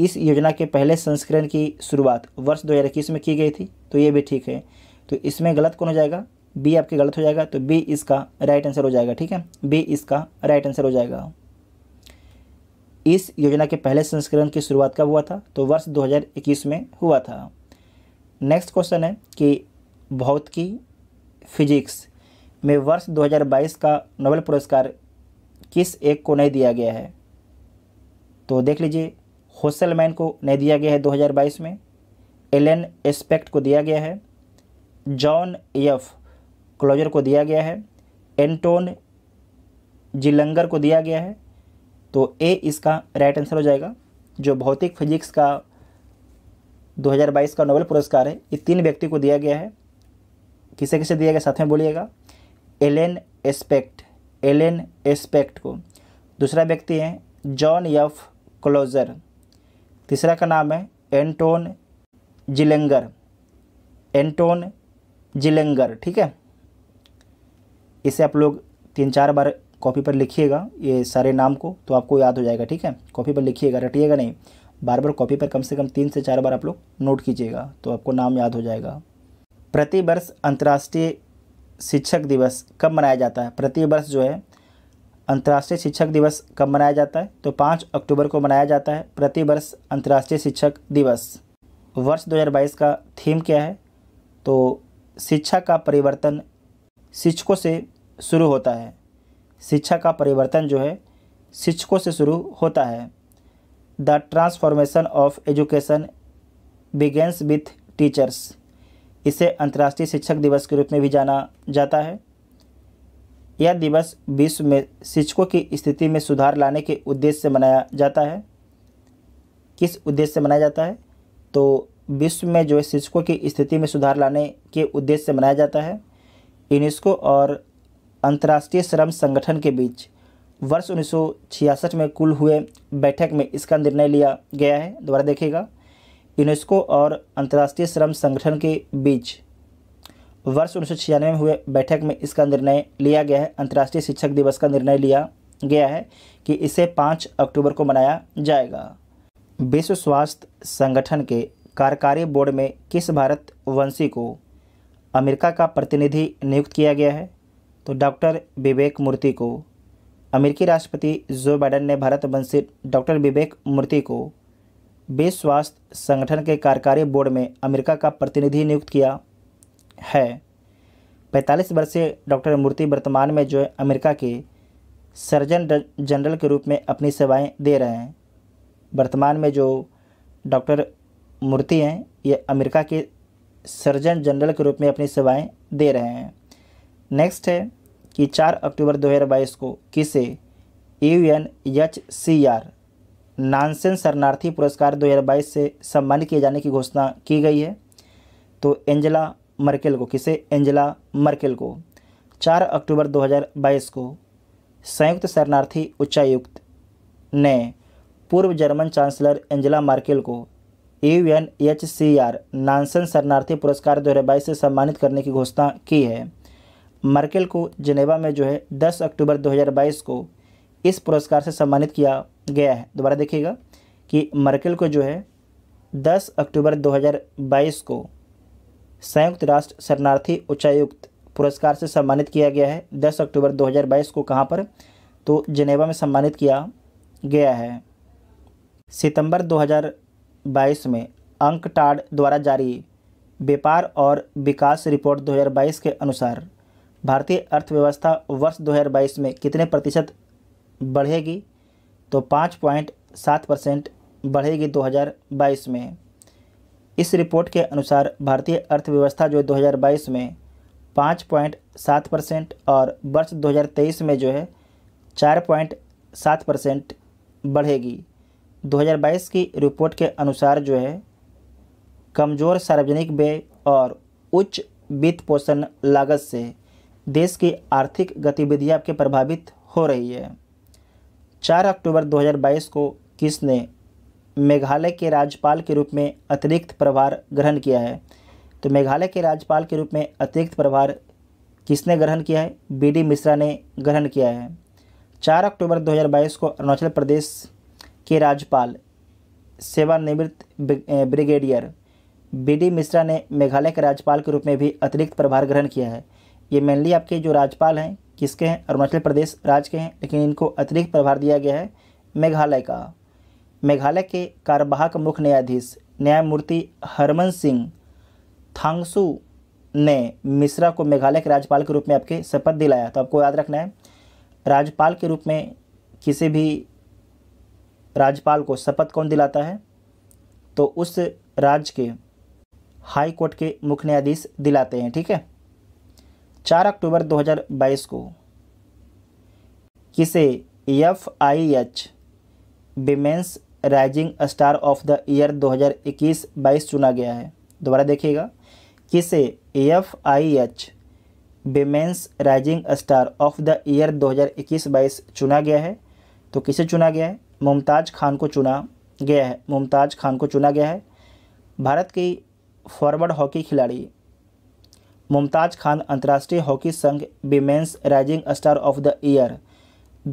इस योजना के पहले संस्करण की शुरुआत वर्ष दो हज़ार इक्कीस में की गई थी तो ये भी ठीक है तो इसमें गलत कौन हो जाएगा बी आपके गलत हो जाएगा तो बी इसका राइट आंसर हो जाएगा ठीक है बी इसका राइट आंसर हो जाएगा इस योजना के पहले संस्करण की शुरुआत कब हुआ था तो वर्ष 2021 में हुआ था नेक्स्ट क्वेश्चन है कि भौतिकी फिजिक्स में वर्ष 2022 का नोबेल पुरस्कार किस एक को नहीं दिया गया है तो देख लीजिए होसलमैन को नहीं दिया गया है 2022 में एलन एस्पेक्ट को दिया गया है जॉन एफ क्लोजर को दिया गया है एंटोन जिलंगर को दिया गया है तो ए इसका राइट आंसर हो जाएगा जो भौतिक फिजिक्स का 2022 का नोबेल पुरस्कार है ये तीन व्यक्ति को दिया गया है किसे किसे दिया गया साथ में बोलिएगा एलेन एस्पेक्ट एलेन एस्पेक्ट को दूसरा व्यक्ति है जॉन यफ क्लोजर तीसरा का नाम है एंटोन जिलेंगर एंटोन जिलेंगर ठीक है इसे आप लोग तीन चार बार कॉपी पर लिखिएगा ये सारे नाम को तो आपको याद हो जाएगा ठीक है कॉपी पर लिखिएगा रटिएगा नहीं बार बार कॉपी पर कम से कम तीन से चार बार आप लोग नोट कीजिएगा तो आपको नाम याद हो जाएगा प्रतिवर्ष अंतर्राष्ट्रीय शिक्षक दिवस कब मनाया जाता है प्रतिवर्ष जो है अंतर्राष्ट्रीय शिक्षक दिवस कब मनाया जाता है तो पाँच अक्टूबर को मनाया जाता है प्रतिवर्ष अंतर्राष्ट्रीय शिक्षक दिवस वर्ष 2022 का थीम क्या है तो शिक्षा का परिवर्तन शिक्षकों से शुरू होता है शिक्षा का परिवर्तन जो है शिक्षकों से शुरू होता है the transformation of education begins with teachers इसे अंतर्राष्ट्रीय शिक्षक दिवस के रूप में भी जाना जाता है यह दिवस विश्व में शिक्षकों की स्थिति में सुधार लाने के उद्देश्य से मनाया जाता है किस उद्देश्य से मनाया जाता है तो विश्व में जो है शिक्षकों की स्थिति में सुधार लाने के उद्देश्य से मनाया जाता है यूनेस्को और अंतर्राष्ट्रीय श्रम संगठन के बीच वर्ष 1966 में कुल हुए बैठक में इसका निर्णय लिया गया है दोबारा देखिएगा यूनेस्को और अंतर्राष्ट्रीय श्रम संगठन के बीच वर्ष उन्नीस में हुए बैठक में इसका निर्णय लिया गया है अंतर्राष्ट्रीय शिक्षक दिवस का निर्णय लिया गया है कि इसे पाँच अक्टूबर को मनाया जाएगा विश्व स्वास्थ्य संगठन के कार्यकारी बोर्ड में किस भारत वंशी को अमेरिका का प्रतिनिधि नियुक्त किया गया है तो डॉक्टर विवेक मूर्ति को अमेरिकी राष्ट्रपति जो बाइडन ने भारत वंशित डॉक्टर विवेक मूर्ति को विश्व स्वास्थ्य संगठन के कार्यकारी बोर्ड में अमेरिका का प्रतिनिधि नियुक्त किया है 45 वर्षीय डॉक्टर मूर्ति वर्तमान में जो है अमेरिका के सर्जन जनरल के रूप में अपनी सेवाएं दे रहे हैं वर्तमान में जो डॉक्टर मूर्ति हैं ये अमेरिका के सर्जन जनरल के रूप में अपनी सेवाएं दे रहे हैं नेक्स्ट है कि 4 अक्टूबर 2022 को किसे U N H C R Nansen शरणार्थी पुरस्कार 2022 से सम्मानित किए जाने की घोषणा की गई है तो एंजेला मर्केल को किसे एंजला मर्केल को 4 अक्टूबर 2022 को संयुक्त शरणार्थी उच्चायुक्त ने पूर्व जर्मन चांसलर एंजला मार्केल को U N H C R Nansen शरणार्थी पुरस्कार 2022 से सम्मानित करने की घोषणा की है मर्केल को जनेवा में जो है 10 अक्टूबर 2022 को इस पुरस्कार से सम्मानित किया गया है दोबारा देखिएगा कि मर्केल को जो है 10 अक्टूबर 2022 को संयुक्त राष्ट्र शरणार्थी उच्चायुक्त पुरस्कार से सम्मानित किया गया है 10 अक्टूबर 2022 को कहाँ पर तो जनेवा में सम्मानित किया गया है सितंबर 2022 में अंकटाड द्वारा जारी व्यापार और विकास रिपोर्ट 2022 के अनुसार भारतीय अर्थव्यवस्था वर्ष 2022 में कितने प्रतिशत बढ़ेगी तो पाँच पॉइंट सात परसेंट बढ़ेगी 2022 में इस रिपोर्ट के अनुसार भारतीय अर्थव्यवस्था जो 2022 में पाँच पॉइंट सात परसेंट और वर्ष 2023 में जो है चार पॉइंट सात परसेंट बढ़ेगी 2022 की रिपोर्ट के अनुसार जो है कमज़ोर सार्वजनिक व्यय और उच्च वित्त पोषण लागत से देश की आर्थिक गतिविधियां के प्रभावित हो रही है चार अक्टूबर 2022 को किसने मेघालय के राज्यपाल के रूप में अतिरिक्त प्रभार ग्रहण किया है तो मेघालय के राज्यपाल के रूप में अतिरिक्त प्रभार किसने ग्रहण किया है बी डी मिश्रा ने ग्रहण किया है चार अक्टूबर 2022 को अरुणाचल प्रदेश के राज्यपाल सेवानिवृत्त ब्रिगेडियर बी डी मिश्रा ने मेघालय के राज्यपाल के रूप में भी अतिरिक्त प्रभार ग्रहण किया है ये मेनली आपके जो राज्यपाल हैं किसके हैं अरुणाचल प्रदेश राज्य के हैं लेकिन इनको अतिरिक्त प्रभार दिया गया है मेघालय का मेघालय के कार्यवाहक मुख्य न्यायाधीश न्यायमूर्ति हरमन सिंह थांगसू ने मिश्रा को मेघालय के राज्यपाल के रूप में आपके शपथ दिलाया तो आपको याद रखना है राज्यपाल के रूप में किसी भी राज्यपाल को शपथ कौन दिलाता है तो उस राज्य के हाई कोर्ट के मुख्य न्यायाधीश दिलाते हैं ठीक है चार अक्टूबर 2022 को किसे F I H women's rising star of the year 2021-22 चुना गया है दोबारा देखिएगा किसे F I H women's rising star of the year 2021-22 चुना गया है तो किसे चुना गया है मुमताज़ खान को चुना गया है मुमताज़ खान को चुना गया है भारत की फॉरवर्ड हॉकी खिलाड़ी मुमताज़ खान अंतर्राष्ट्रीय हॉकी संघ women's rising star of the year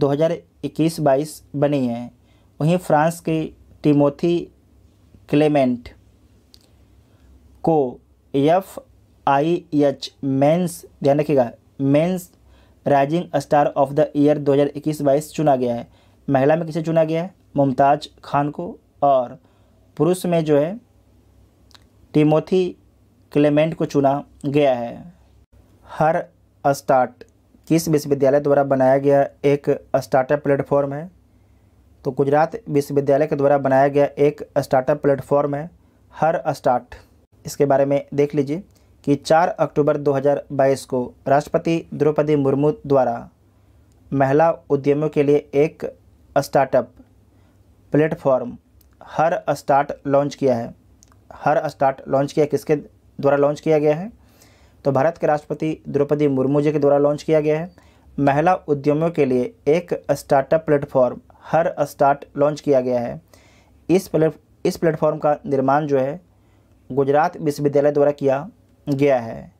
2021-22 बनी हैं वहीं फ्रांस की टिमोथी क्लेमेंट को एफ आई एच मेन्स ध्यान रखिएगा men's rising star of the year 2021-22 चुना गया है महिला में किसे चुना गया है मुमताज़ खान को और पुरुष में जो है टिमोथी क्लेमेंट को चुना गया है हर स्टार्ट किस विश्वविद्यालय द्वारा बनाया गया एक स्टार्टअप प्लेटफॉर्म है तो गुजरात विश्वविद्यालय के द्वारा बनाया गया एक स्टार्टअप प्लेटफॉर्म है हर स्टार्ट इसके बारे में देख लीजिए कि 4 अक्टूबर 2022 को राष्ट्रपति द्रौपदी मुर्मू द्वारा महिला उद्यमियों के लिए एक स्टार्टअप प्लेटफॉर्म हर स्टार्ट लॉन्च किया है हर स्टार्ट लॉन्च किया किसके द्वारा लॉन्च किया गया है तो भारत के राष्ट्रपति द्रौपदी मुर्मू जी के द्वारा लॉन्च किया गया है महिला उद्यमियों के लिए एक स्टार्टअप प्लेटफॉर्म हर स्टार्ट लॉन्च किया गया है इस प्लेट इस प्लेटफॉर्म का निर्माण जो है गुजरात विश्वविद्यालय द्वारा किया गया है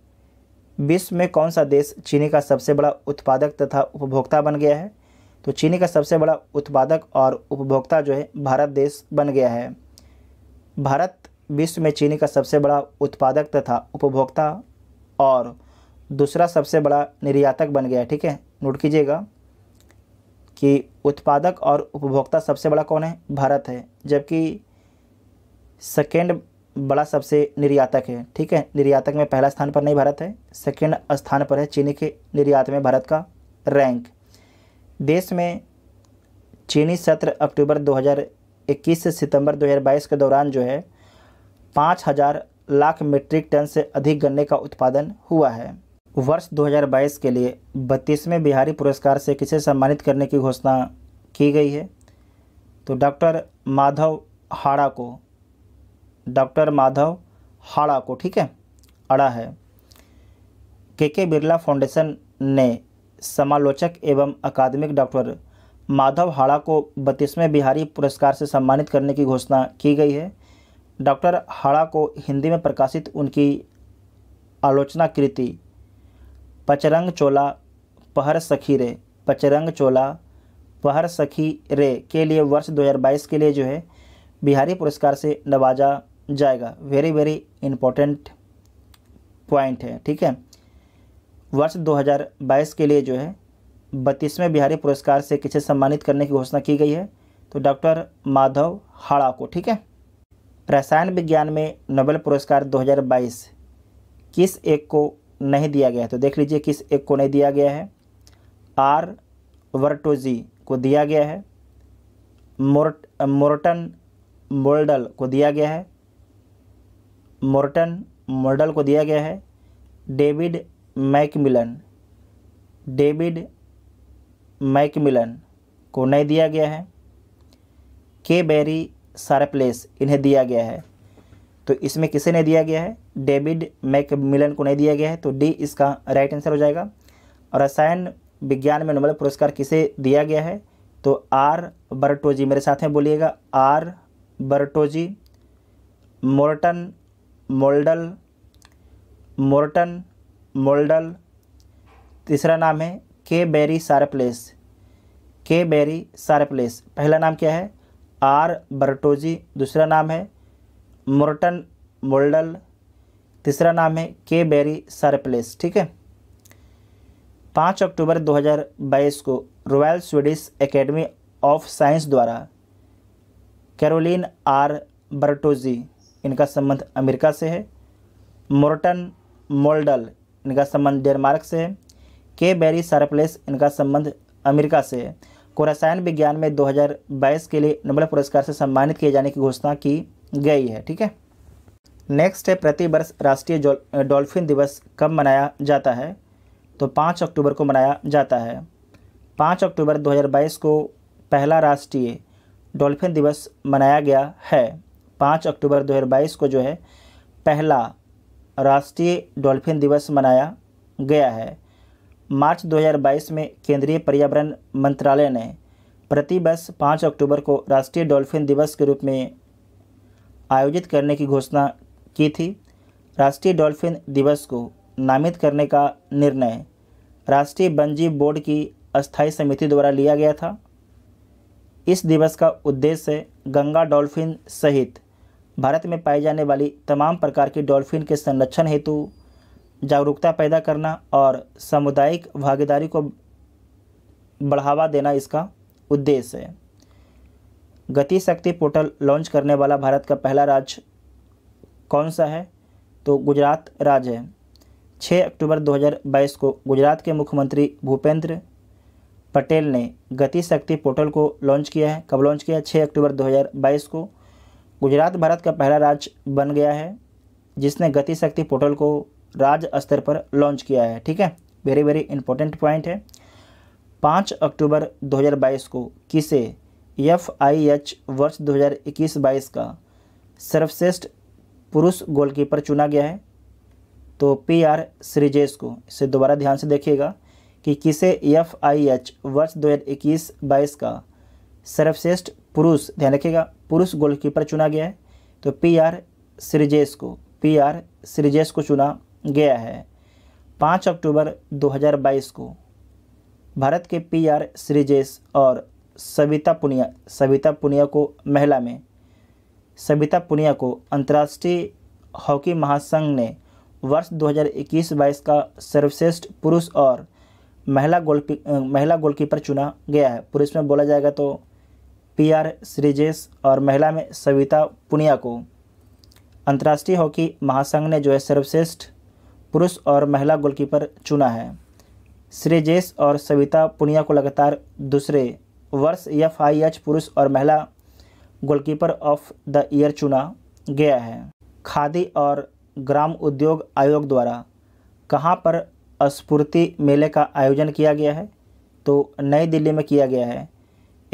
विश्व में कौन सा देश चीनी का सबसे बड़ा उत्पादक तथा उपभोक्ता बन गया है तो चीनी का सबसे बड़ा उत्पादक और उपभोक्ता जो है भारत देश बन गया है भारत विश्व में चीनी का सबसे बड़ा उत्पादक तथा उपभोक्ता और दूसरा सबसे बड़ा निर्यातक बन गया ठीक है नोट कीजिएगा कि उत्पादक और उपभोक्ता सबसे बड़ा कौन है भारत है जबकि सेकेंड बड़ा सबसे निर्यातक है ठीक है निर्यातक में पहला स्थान पर नहीं भारत है सेकेंड स्थान पर है चीनी के निर्यात में भारत का रैंक देश में चीनी सत्र अक्टूबर 2021 से सितंबर 2022 के दौरान जो है पाँच हज़ार लाख मीट्रिक टन से अधिक गन्ने का उत्पादन हुआ है वर्ष 2022 के लिए बत्तीसवें बिहारी पुरस्कार से किसे सम्मानित करने की घोषणा की गई है तो डॉक्टर माधव हाड़ा को डॉक्टर माधव हाड़ा को ठीक है अड़ा है के के बिरला फाउंडेशन ने समालोचक एवं अकादमिक डॉक्टर माधव हाड़ा को बत्तीसवें बिहारी पुरस्कार से सम्मानित करने की घोषणा की गई है डॉक्टर हाड़ा को हिंदी में प्रकाशित उनकी आलोचना कृति पचरंग चोला पहर सखी रे पचरंग चोला पहर सखी रे के लिए वर्ष 2022 के लिए जो है बिहारी पुरस्कार से नवाजा जाएगा वेरी वेरी इम्पोर्टेंट पॉइंट है ठीक है वर्ष 2022 के लिए जो है बत्तीसवें बिहारी पुरस्कार से किसे सम्मानित करने की घोषणा की गई है तो डॉक्टर माधव हाड़ा को ठीक है रसायन विज्ञान में नोबेल पुरस्कार 2022 किस एक को नहीं दिया गया है तो देख लीजिए किस एक को नहीं दिया गया है आर वर्टोजी को दिया गया है मोर्ट मोर्टन मोल्डल को दिया गया है मोर्टन मोल्डल को दिया गया है डेविड मैकमिलन डेविड मैकमिलन को नहीं दिया गया है के बेरी सारा प्लेस इन्हें दिया गया है तो इसमें किसे ने दिया गया है डेविड मैक मिलन को नहीं दिया गया है तो डी इसका राइट आंसर हो जाएगा और रसायन विज्ञान में नोबेल पुरस्कार किसे दिया गया है तो आर बर्टोजी मेरे साथ में बोलिएगा R Bertozzi Morten Meldal Morten Meldal तीसरा नाम है के बेरी सारा प्लेस के बेरी सारा प्लेस पहला नाम क्या है आर बर्टोजी दूसरा नाम है मोर्टन मोल्डल तीसरा नाम है के बेरी सरप्लेस ठीक है पाँच अक्टूबर 2022 को royal Swedish academy of science द्वारा कैरोलिन आर बर्टोजी इनका संबंध अमेरिका से है मोर्टन मोल्डल इनका संबंध डेनमार्क से है के बेरी सरप्लेस इनका संबंध अमेरिका से है को रसायन विज्ञान में 2022 के लिए नोबेल पुरस्कार से सम्मानित किए जाने की घोषणा की गई है ठीक है नेक्स्ट है प्रति वर्ष राष्ट्रीय डॉल्फिन दिवस कब मनाया जाता है तो पाँच अक्टूबर को मनाया जाता है पाँच अक्टूबर 2022 को पहला राष्ट्रीय डॉल्फिन दिवस मनाया गया है पाँच अक्टूबर 2022 को जो है पहला राष्ट्रीय डॉल्फिन दिवस मनाया गया है मार्च 2022 में केंद्रीय पर्यावरण मंत्रालय ने प्रति वर्ष पाँच अक्टूबर को राष्ट्रीय डॉल्फिन दिवस के रूप में आयोजित करने की घोषणा की थी राष्ट्रीय डॉल्फिन दिवस को नामित करने का निर्णय राष्ट्रीय वनजीव बोर्ड की अस्थायी समिति द्वारा लिया गया था इस दिवस का उद्देश्य गंगा डॉल्फिन सहित भारत में पाई जाने वाली तमाम प्रकार की डॉल्फिन के संरक्षण हेतु जागरूकता पैदा करना और सामुदायिक भागीदारी को बढ़ावा देना इसका उद्देश्य है गति शक्ति पोर्टल लॉन्च करने वाला भारत का पहला राज्य कौन सा है तो गुजरात राज्य है 6 अक्टूबर 2022 को गुजरात के मुख्यमंत्री भूपेंद्र पटेल ने गति शक्ति पोर्टल को लॉन्च किया है कब लॉन्च किया 6 अक्टूबर 2022 को गुजरात भारत का पहला राज्य बन गया है जिसने गति शक्ति पोर्टल को राज्य स्तर पर लॉन्च किया है ठीक है वेरी वेरी इंपॉर्टेंट पॉइंट है पाँच अक्टूबर 2022 को किसे एफ आई एच वर्ष 2021-22 का सर्वश्रेष्ठ पुरुष गोलकीपर चुना गया है तो पी आर श्रीजेश को इसे दोबारा ध्यान से देखिएगा कि किसे एफ आई एच वर्ष 2021-22 का सर्वश्रेष्ठ पुरुष ध्यान रखिएगा पुरुष गोलकीपर चुना गया है तो पी आर श्रीजेश को पी आर श्रीजेश को चुना गया है पाँच अक्टूबर 2022 को भारत के पी आर श्रीजेश और सविता पुनिया सविता पुनिया को महिला में सविता पुनिया को अंतर्राष्ट्रीय हॉकी महासंघ ने वर्ष 2021-22 का सर्वश्रेष्ठ पुरुष और महिला गोलकी महिला गोलकीपर चुना गया है पुरुष में बोला जाएगा तो पी आर श्रीजेश और महिला में सविता पुनिया को अंतर्राष्ट्रीय हॉकी महासंघ ने जो है सर्वश्रेष्ठ पुरुष और महिला गोलकीपर चुना है श्रेजेश और सविता पुनिया को लगातार दूसरे वर्ष एफ आई एच पुरुष और महिला गोलकीपर ऑफ द ईयर चुना गया है खादी और ग्राम उद्योग आयोग द्वारा कहाँ पर स्फूर्ति मेले का आयोजन किया गया है तो नई दिल्ली में किया गया है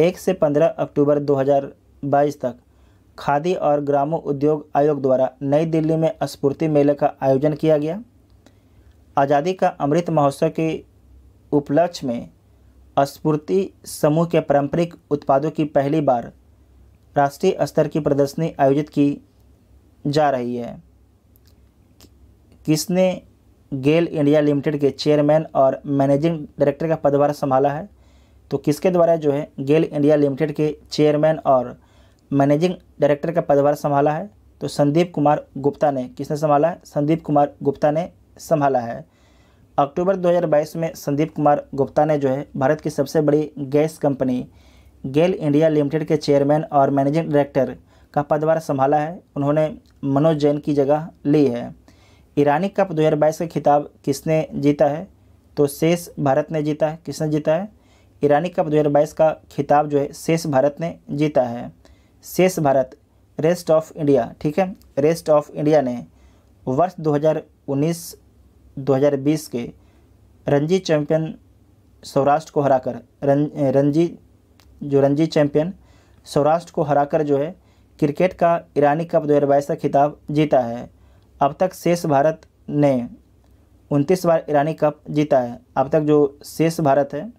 एक से पंद्रह अक्टूबर 2022 तक खादी और उद्योग आयोग द्वारा नई दिल्ली में स्फूर्ति मेले का आयोजन किया गया आज़ादी का अमृत महोत्सव के उपलक्ष्य में स्फूर्ति समूह के पारंपरिक उत्पादों की पहली बार राष्ट्रीय स्तर की प्रदर्शनी आयोजित की जा रही है किसने गेल इंडिया लिमिटेड के चेयरमैन और मैनेजिंग डायरेक्टर का पदभार संभाला है तो किसके द्वारा जो है गेल इंडिया लिमिटेड के चेयरमैन और मैनेजिंग डायरेक्टर का पदभार संभाला है तो संदीप कुमार गुप्ता ने किसने संभाला है संदीप कुमार गुप्ता ने संभाला है अक्टूबर 2022 में संदीप कुमार गुप्ता ने जो है भारत की सबसे बड़ी gas company GAIL India limited के चेयरमैन और मैनेजिंग डायरेक्टर का पदभार संभाला है उन्होंने मनोज जैन की जगह ली है ईरानी कप 2022 का खिताब किसने जीता है तो शेष भारत ने जीता है किसने जीता है ईरानी कप 2022 का खिताब जो है शेष भारत ने जीता है शेष भारत रेस्ट ऑफ इंडिया ठीक है रेस्ट ऑफ इंडिया ने वर्ष 2019 2020 के रणजी चैंपियन सौराष्ट्र को हराकर रं, रणजी जो रणजी चैंपियन सौराष्ट्र को हराकर जो है क्रिकेट का ईरानी कप दो का खिताब जीता है अब तक शेष भारत ने उनतीस बार ईरानी कप जीता है अब तक जो शेष भारत है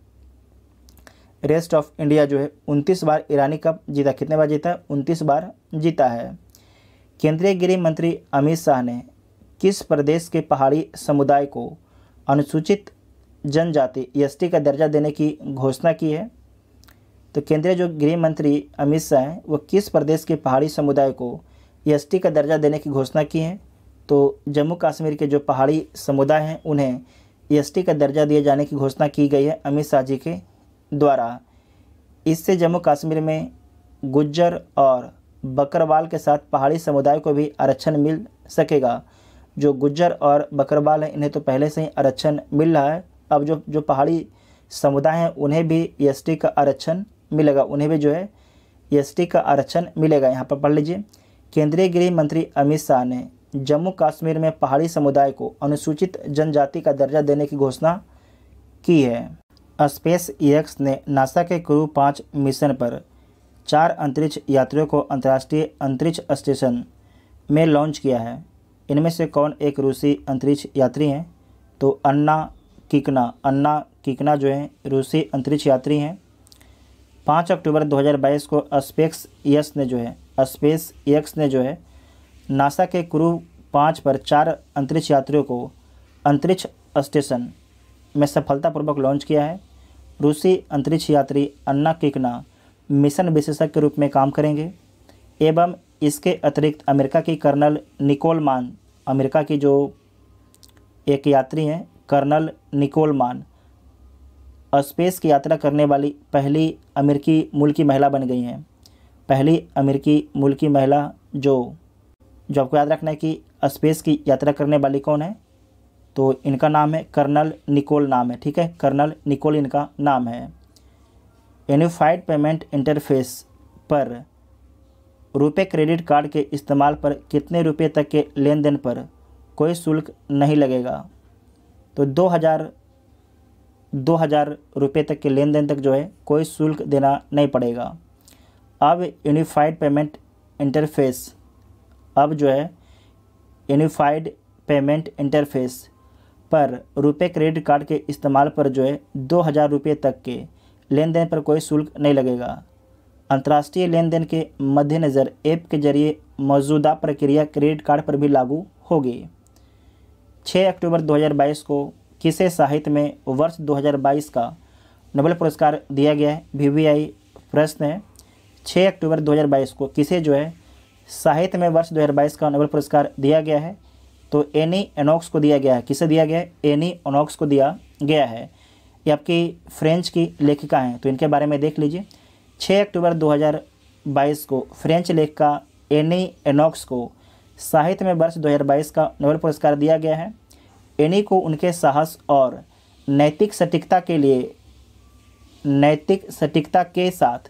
रेस्ट ऑफ इंडिया जो है उनतीस बार ईरानी कप जीता कितने बार जीता है उनतीस बार जीता है केंद्रीय गृह मंत्री अमित शाह ने किस प्रदेश के पहाड़ी समुदाय को अनुसूचित जनजाति एस का दर्जा देने की घोषणा की है तो केंद्रीय जो गृह मंत्री अमित शाह हैं वो किस प्रदेश के पहाड़ी समुदाय को एस का दर्जा देने की घोषणा की है तो जम्मू कश्मीर के जो पहाड़ी समुदाय हैं उन्हें एस का दर्जा दिए जाने की घोषणा की गई है अमित शाह जी के द्वारा इससे जम्मू कश्मीर में गुज्जर और बकरवाल के साथ पहाड़ी समुदाय को भी आरक्षण मिल सकेगा जो गुज्जर और बकरवाल हैं इन्हें तो पहले से ही आरक्षण मिल रहा है अब जो जो पहाड़ी समुदाय हैं उन्हें भी एस e का आरक्षण मिलेगा उन्हें भी जो है एस e का आरक्षण मिलेगा यहाँ पर पढ़ लीजिए केंद्रीय गृह मंत्री अमित शाह ने जम्मू कश्मीर में पहाड़ी समुदाय को अनुसूचित जनजाति का दर्जा देने की घोषणा की है स्पेस एक्स e ने नासा के क्रू पाँच मिशन पर चार अंतरिक्ष यात्रियों को अंतर्राष्ट्रीय अंतरिक्ष स्टेशन में लॉन्च किया है इनमें से कौन एक रूसी अंतरिक्ष यात्री हैं तो अन्ना किकना अन्ना किकना जो है रूसी अंतरिक्ष यात्री हैं पाँच अक्टूबर 2022 को स्पेक्स यस ने जो है स्पेस एक्स ने जो है नासा के क्रू पाँच पर चार अंतरिक्ष यात्रियों को अंतरिक्ष स्टेशन में सफलतापूर्वक लॉन्च किया है रूसी अंतरिक्ष यात्री अन्ना किकना मिशन विशेषज्ञ के रूप में काम करेंगे एवं इसके अतिरिक्त अमेरिका की कर्नल निकोल मान अमेरिका की जो एक यात्री हैं कर्नल निकोल मान स्पेस की यात्रा करने वाली पहली अमेरिकी मूल की महिला बन गई हैं पहली अमेरिकी मूल की महिला जो जो आपको याद रखना है कि स्पेस की यात्रा करने वाली कौन है तो इनका नाम है कर्नल निकोल नाम है ठीक है कर्नल निकोल इनका नाम है यूनिफाइड पेमेंट इंटरफेस पर रुपए क्रेडिट कार्ड के इस्तेमाल पर कितने रुपए तक के लेन देन पर कोई शुल्क नहीं लगेगा तो दो हज़ार दो हज़ार रुपये तक के लेन देन तक जो है कोई शुल्क देना नहीं पड़ेगा अब यूनिफाइड पेमेंट इंटरफेस अब जो है यूनिफाइड पेमेंट इंटरफेस पर रुपए क्रेडिट कार्ड के इस्तेमाल पर जो है दो हज़ार रुपये तक के लेन देन पर कोई शुल्क नहीं लगेगा अंतर्राष्ट्रीय लेन देन के मद्देनज़र ऐप के जरिए मौजूदा प्रक्रिया क्रेडिट कार्ड पर भी लागू होगी 6 अक्टूबर 2022 को किसे साहित्य में वर्ष 2022 का नोबेल पुरस्कार दिया गया है आई प्रश्न है छः अक्टूबर दो को किसे जो है साहित्य में वर्ष दो का नोबेल पुरस्कार दिया गया है तो एनी एनॉक्स को दिया गया है किसे दिया गया है एनी एनॉक्स को दिया गया है ये आपकी फ्रेंच की लेखिका हैं तो इनके बारे में देख लीजिए 6 अक्टूबर 2022 को फ्रेंच लेखिका एनी एनॉक्स को साहित्य में वर्ष 2022 का नोबेल पुरस्कार दिया गया है एनी को उनके साहस और नैतिक सटीकता के लिए नैतिक सटीकता के साथ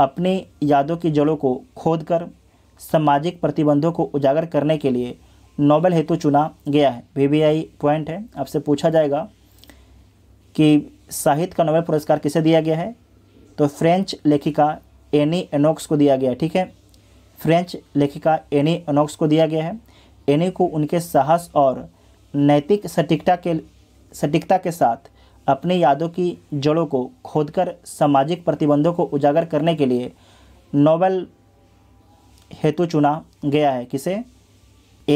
अपनी यादों की जड़ों को खोद कर सामाजिक प्रतिबंधों को उजागर करने के लिए नोबेल हेतु चुना गया है आई पॉइंट है आपसे पूछा जाएगा कि साहित्य का नोबेल पुरस्कार किसे दिया गया है तो फ्रेंच लेखिका एनी एनोक्स को दिया गया ठीक है फ्रेंच लेखिका एनी एनोक्स को दिया गया है एनी को उनके साहस और नैतिक सटीकता के सटीकता के साथ अपनी यादों की जड़ों को खोदकर सामाजिक प्रतिबंधों को उजागर करने के लिए नोबेल हेतु चुना गया है किसे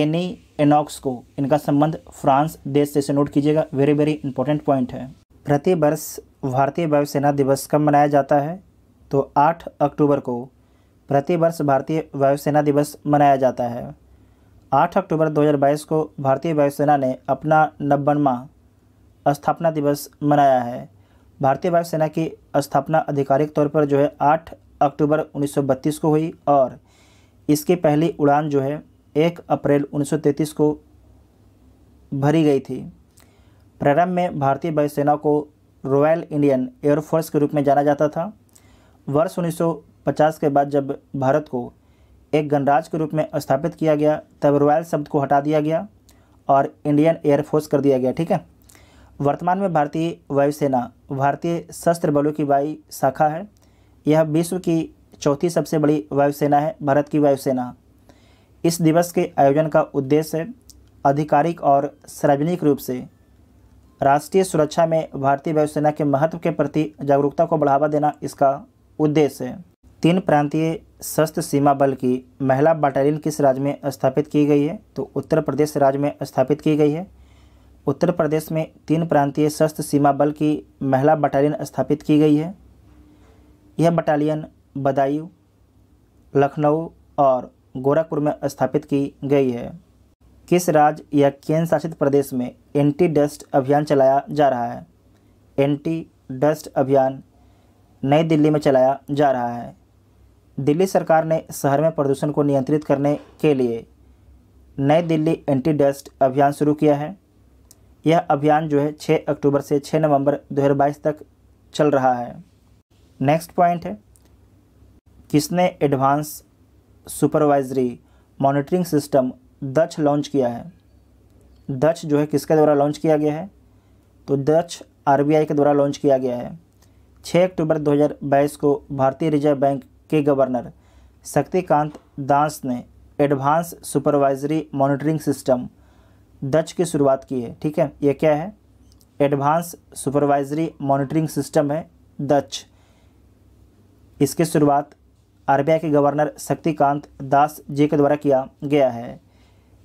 एनी एनॉक्स को इनका संबंध फ्रांस देश से, से नोट कीजिएगा वेरी वेरी इंपॉर्टेंट पॉइंट है प्रति वर्ष भारतीय वायुसेना दिवस कब मनाया जाता है तो 8 अक्टूबर को प्रतिवर्ष भारतीय वायुसेना दिवस मनाया जाता है 8 अक्टूबर 2022 को भारतीय वायुसेना ने अपना नब्बनवा स्थापना दिवस मनाया है भारतीय वायुसेना की स्थापना आधिकारिक तौर पर जो है 8 अक्टूबर 1932 को हुई और इसकी पहली उड़ान जो है 1 अप्रैल 1933 को भरी गई थी प्रारंभ में भारतीय वायुसेना को रॉयल इंडियन एयरफोर्स के रूप में जाना जाता था वर्ष 1950 के बाद जब भारत को एक गणराज्य के रूप में स्थापित किया गया तब रॉयल शब्द को हटा दिया गया और इंडियन एयरफोर्स कर दिया गया ठीक है वर्तमान में भारतीय वायुसेना भारतीय शस्त्र बलों की वायु शाखा है यह विश्व की चौथी सबसे बड़ी वायुसेना है भारत की वायुसेना इस दिवस के आयोजन का उद्देश्य आधिकारिक और सार्वजनिक रूप से राष्ट्रीय सुरक्षा में भारतीय वायुसेना के महत्व के प्रति जागरूकता को बढ़ावा देना इसका उद्देश्य है तीन प्रांतीय सशस्त्र सीमा बल की महिला बटालियन किस राज्य में स्थापित की गई है तो उत्तर प्रदेश राज्य में स्थापित की गई है उत्तर प्रदेश में तीन प्रांतीय सशस्त्र सीमा बल की महिला बटालियन स्थापित की गई है यह बटालियन बदायूं लखनऊ और गोरखपुर में स्थापित की गई है किस राज्य या केंद्र शासित प्रदेश में एंटी डस्ट अभियान चलाया जा रहा है एंटी डस्ट अभियान नई दिल्ली में चलाया जा रहा है दिल्ली सरकार ने शहर में प्रदूषण को नियंत्रित करने के लिए नई दिल्ली एंटी डस्ट अभियान शुरू किया है यह अभियान जो है 6 अक्टूबर से 6 नवंबर 2022 तक चल रहा है नेक्स्ट पॉइंट है किसने advance supervisory monitoring system Daksh लॉन्च किया है दच जो है किसके द्वारा लॉन्च किया गया है तो दच आरबीआई के द्वारा लॉन्च किया गया है 6 अक्टूबर 2022 को भारतीय रिजर्व बैंक के गवर्नर शक्तिकांत दास ने advance supervisory monitoring system Daksh की शुरुआत की है ठीक है ये क्या है एडवांस सुपरवाइजरी मॉनिटरिंग सिस्टम है दच इसकी शुरुआत आर के गवर्नर शक्तिकांत दास जी के द्वारा किया गया है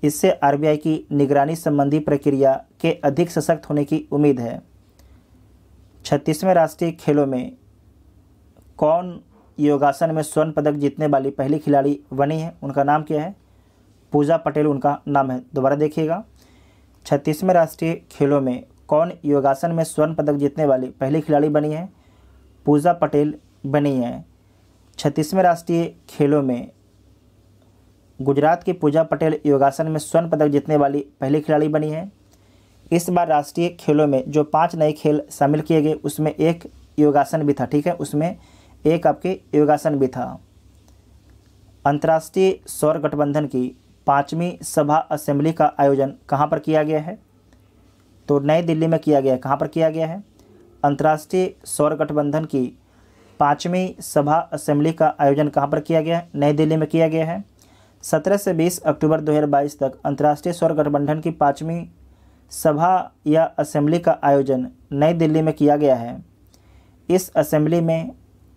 इससे आरबीआई की निगरानी संबंधी प्रक्रिया के अधिक सशक्त होने की उम्मीद है छत्तीसवें राष्ट्रीय खेलों में कौन योगासन में स्वर्ण पदक जीतने वाली पहली खिलाड़ी बनी है उनका नाम क्या है पूजा पटेल उनका नाम है दोबारा देखिएगा छत्तीसवें राष्ट्रीय खेलों में कौन योगासन में स्वर्ण पदक जीतने वाली पहली खिलाड़ी बनी है पूजा पटेल बनी है छत्तीसवें राष्ट्रीय खेलों में गुजरात की पूजा पटेल योगासन में स्वर्ण पदक जीतने वाली पहली खिलाड़ी बनी है इस बार राष्ट्रीय खेलों में जो पांच नए खेल शामिल किए गए उसमें एक योगासन भी था ठीक है उसमें एक आपके योगासन भी था अंतर्राष्ट्रीय सौर गठबंधन की पाँचवीं सभा असेंबली का आयोजन कहाँ पर किया गया है तो नई दिल्ली में किया गया है कहाँ पर किया गया है अंतर्राष्ट्रीय सौर गठबंधन की पाँचवीं सभा असेंबली का आयोजन कहाँ पर किया गया है नई दिल्ली में किया गया है 17 से 20 अक्टूबर 2022 तक अंतर्राष्ट्रीय स्वर गठबंधन की पाँचवीं सभा या असेंबली का आयोजन नई दिल्ली में किया गया है इस असेंबली में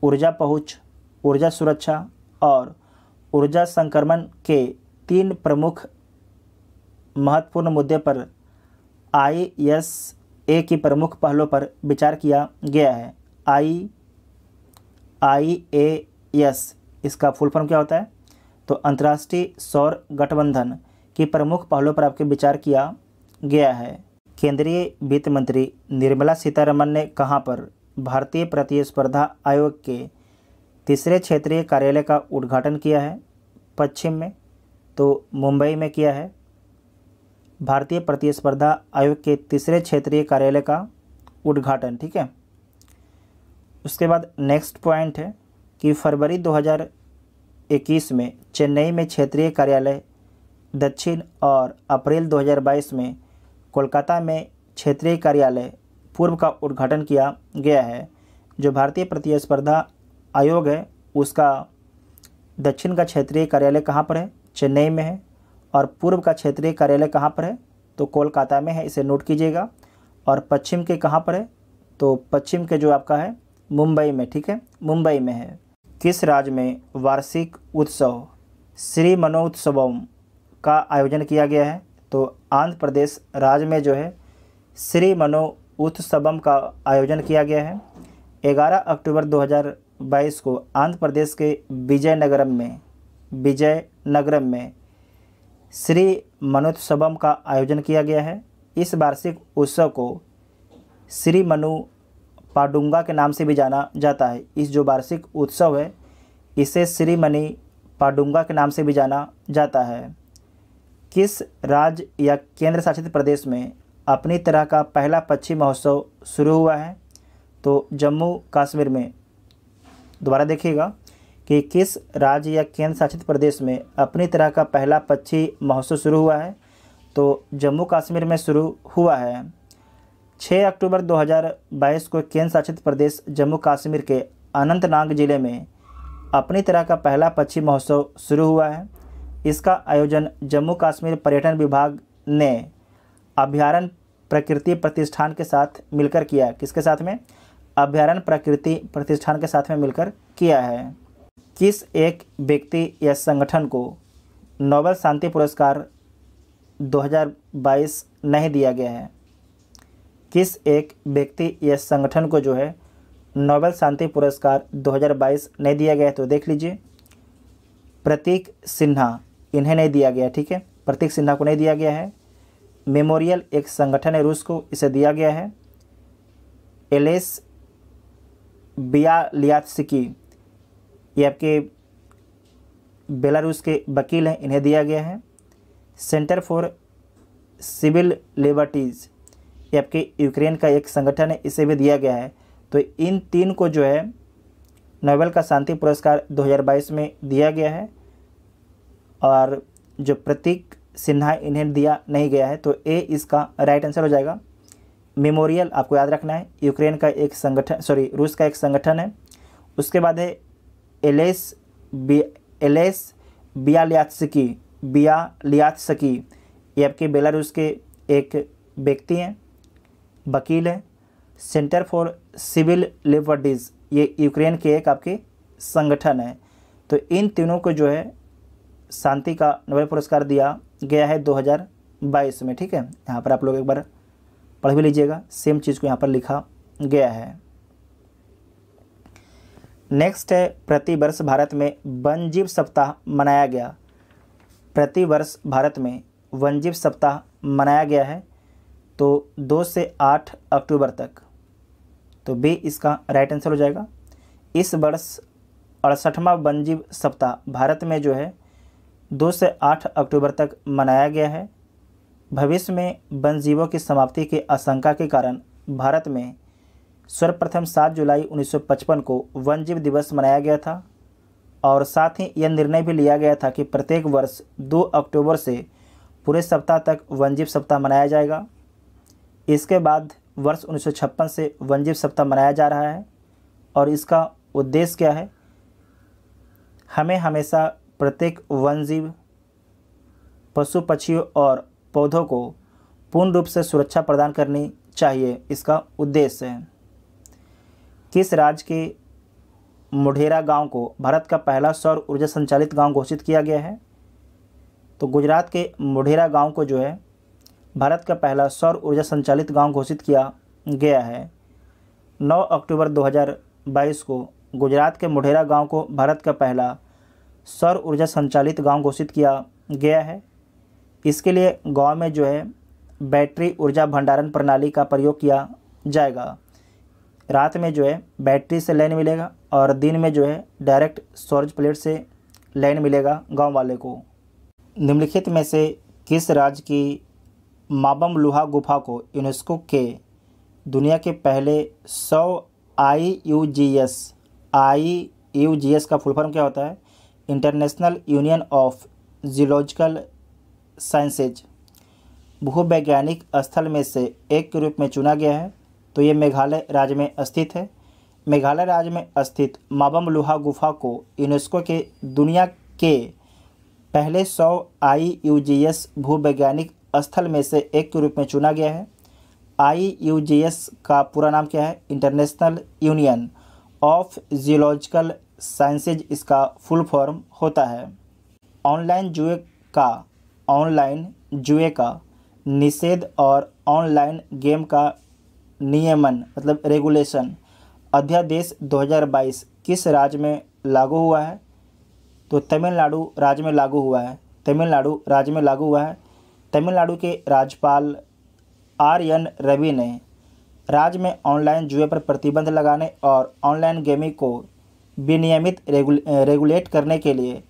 ऊर्जा पहुंच, ऊर्जा सुरक्षा और ऊर्जा संक्रमण के तीन प्रमुख महत्वपूर्ण मुद्दे पर आई एस ए की प्रमुख पहलों पर विचार किया गया है आई आई ए एस इसका फुल फॉर्म क्या होता है तो अंतर्राष्ट्रीय सौर गठबंधन के प्रमुख पहलों पर आपके विचार किया गया है केंद्रीय वित्त मंत्री निर्मला सीतारमन ने कहाँ पर भारतीय प्रतिस्पर्धा आयोग के तीसरे क्षेत्रीय कार्यालय का उद्घाटन किया है पश्चिम में तो मुंबई में किया है भारतीय प्रतिस्पर्धा आयोग के तीसरे क्षेत्रीय कार्यालय का उद्घाटन ठीक है उसके बाद नेक्स्ट पॉइंट है कि फरवरी 2021 में चेन्नई में क्षेत्रीय कार्यालय दक्षिण और अप्रैल 2022 में कोलकाता में क्षेत्रीय कार्यालय पूर्व का उद्घाटन किया गया है जो भारतीय प्रतिस्पर्धा आयोग है उसका दक्षिण का क्षेत्रीय कार्यालय कहाँ पर है चेन्नई में है और पूर्व का क्षेत्रीय कार्यालय कहाँ पर है तो कोलकाता में है इसे नोट कीजिएगा और पश्चिम के कहाँ पर है तो पश्चिम के जो आपका है मुंबई में ठीक है मुंबई में है किस राज्य में वार्षिक उत्सव श्री मनोत्सवम का आयोजन किया गया है तो आंध्र प्रदेश राज्य में जो है श्री मनो उत्सवम का आयोजन किया गया है 11 अक्टूबर 2022 को आंध्र प्रदेश के विजयनगरम में विजयनगरम में श्री मनोत्सवम का आयोजन किया गया है इस वार्षिक उत्सव को श्री मनु पाडुंगा के नाम से भी जाना जाता है इस जो वार्षिक उत्सव है इसे श्रीमणि पाडुंगा के नाम से भी जाना जाता है किस राज्य या केंद्र शासित प्रदेश में अपनी तरह का पहला पक्षी महोत्सव शुरू हुआ है तो जम्मू कश्मीर में दोबारा देखिएगा कि किस राज्य या केंद्र शासित प्रदेश में अपनी तरह का पहला पक्षी महोत्सव शुरू हुआ है तो जम्मू कश्मीर में शुरू हुआ है 6 अक्टूबर 2022 को केंद्र शासित प्रदेश जम्मू कश्मीर के अनंतनाग जिले में अपनी तरह का पहला पक्षी महोत्सव शुरू हुआ है इसका आयोजन जम्मू कश्मीर पर्यटन विभाग ने अभ्यारण प्रकृति प्रतिष्ठान के साथ मिलकर किया किसके साथ में अभ्यारण प्रकृति प्रतिष्ठान के साथ में मिलकर किया है किस एक व्यक्ति या संगठन को नोबेल शांति पुरस्कार 2022 नहीं दिया गया है किस एक व्यक्ति या संगठन को जो है नोबेल शांति पुरस्कार 2022 नहीं दिया गया है तो देख लीजिए प्रतीक सिन्हा इन्हें नहीं दिया गया ठीक है प्रतीक सिन्हा को नहीं दिया गया है मेमोरियल एक संगठन है रूस को इसे दिया गया है एलेस बियालियात्सिकी ये आपके बेलारूस के वकील हैं इन्हें दिया गया है सेंटर फॉर सिविल लिबर्टीज़ ये आपके यूक्रेन का एक संगठन है इसे भी दिया गया है तो इन तीन को जो है नोबेल का शांति पुरस्कार 2022 में दिया गया है और जो प्रतीक सिन्हा इन्हें दिया नहीं गया है तो ए इसका राइट आंसर हो जाएगा मेमोरियल आपको याद रखना है यूक्रेन का एक संगठन सॉरी रूस का एक संगठन है उसके बाद है एलेस बी एलेस बियालियात्सकी बियालियात्सकी ये आपके बेलारूस के एक व्यक्ति हैं वकील हैं सेंटर फॉर सिविल लिबर्टीज़ ये यूक्रेन के एक आपके संगठन है तो इन तीनों को जो है शांति का नोबेल पुरस्कार दिया गया है 2022 में ठीक है यहाँ पर आप लोग एक बार पढ़ भी लीजिएगा सेम चीज़ को यहाँ पर लिखा गया है नेक्स्ट है प्रतिवर्ष भारत में वनजीव सप्ताह मनाया गया प्रतिवर्ष भारत में वनजीव सप्ताह मनाया गया है तो दो से आठ अक्टूबर तक तो बी इसका राइट आंसर हो जाएगा इस वर्ष अड़सठवा वनजीव सप्ताह भारत में जो है दो से आठ अक्टूबर तक मनाया गया है भविष्य में वनजीवों की समाप्ति की आशंका के कारण भारत में सर्वप्रथम सात जुलाई 1955 को वनजीव दिवस मनाया गया था और साथ ही यह निर्णय भी लिया गया था कि प्रत्येक वर्ष दो अक्टूबर से पूरे सप्ताह तक वन्यजीव सप्ताह मनाया जाएगा इसके बाद वर्ष उन्नीस से वनजीव सप्ताह मनाया जा रहा है और इसका उद्देश्य क्या है हमें हमेशा प्रत्येक वनजीव पशु पक्षियों और पौधों को पूर्ण रूप से सुरक्षा प्रदान करनी चाहिए इसका उद्देश्य है किस राज्य के मुढेरा गांव को भारत का पहला सौर ऊर्जा संचालित गांव घोषित किया गया है तो गुजरात के मुढेरा गांव को जो है भारत का पहला सौर ऊर्जा संचालित गांव घोषित किया गया है 9 अक्टूबर 2022 को गुजरात के मुढेरा गांव को भारत का पहला सौर ऊर्जा संचालित गांव घोषित किया गया है इसके लिए गांव में जो है बैटरी ऊर्जा भंडारण प्रणाली का प्रयोग किया जाएगा रात में जो है बैटरी से लाइन मिलेगा और दिन में जो है डायरेक्ट सौरज प्लेट से लाइन मिलेगा गांव वाले को निम्नलिखित में से किस राज्य की माबम लोहा गुफा को यूनेस्को के दुनिया के पहले सौ I U G S I U G S का फुल फॉर्म क्या होता है international union of geological sciences भूवैज्ञानिक स्थल में से एक के रूप में चुना गया है तो ये मेघालय राज्य में स्थित है मेघालय राज्य में स्थित माबम लोहा गुफा को यूनेस्को के दुनिया के पहले सौ आई यू जी एस भूवैज्ञानिक स्थल में से एक के रूप में चुना गया है आई का पूरा नाम क्या है international union of geological sciences इसका फुल फॉर्म होता है ऑनलाइन जुए का ऑनलाइन जुए का निषेध और ऑनलाइन गेम का नियमन मतलब रेगुलेशन अध्यादेश 2022 किस राज्य में लागू हुआ है तो तमिलनाडु राज्य में लागू हुआ है तमिलनाडु राज्य में लागू हुआ है तमिलनाडु के राज्यपाल आर एन रवि ने राज्य में ऑनलाइन जुए पर प्रतिबंध लगाने और ऑनलाइन गेमिंग को विनियमित रेगुलेट करने के लिए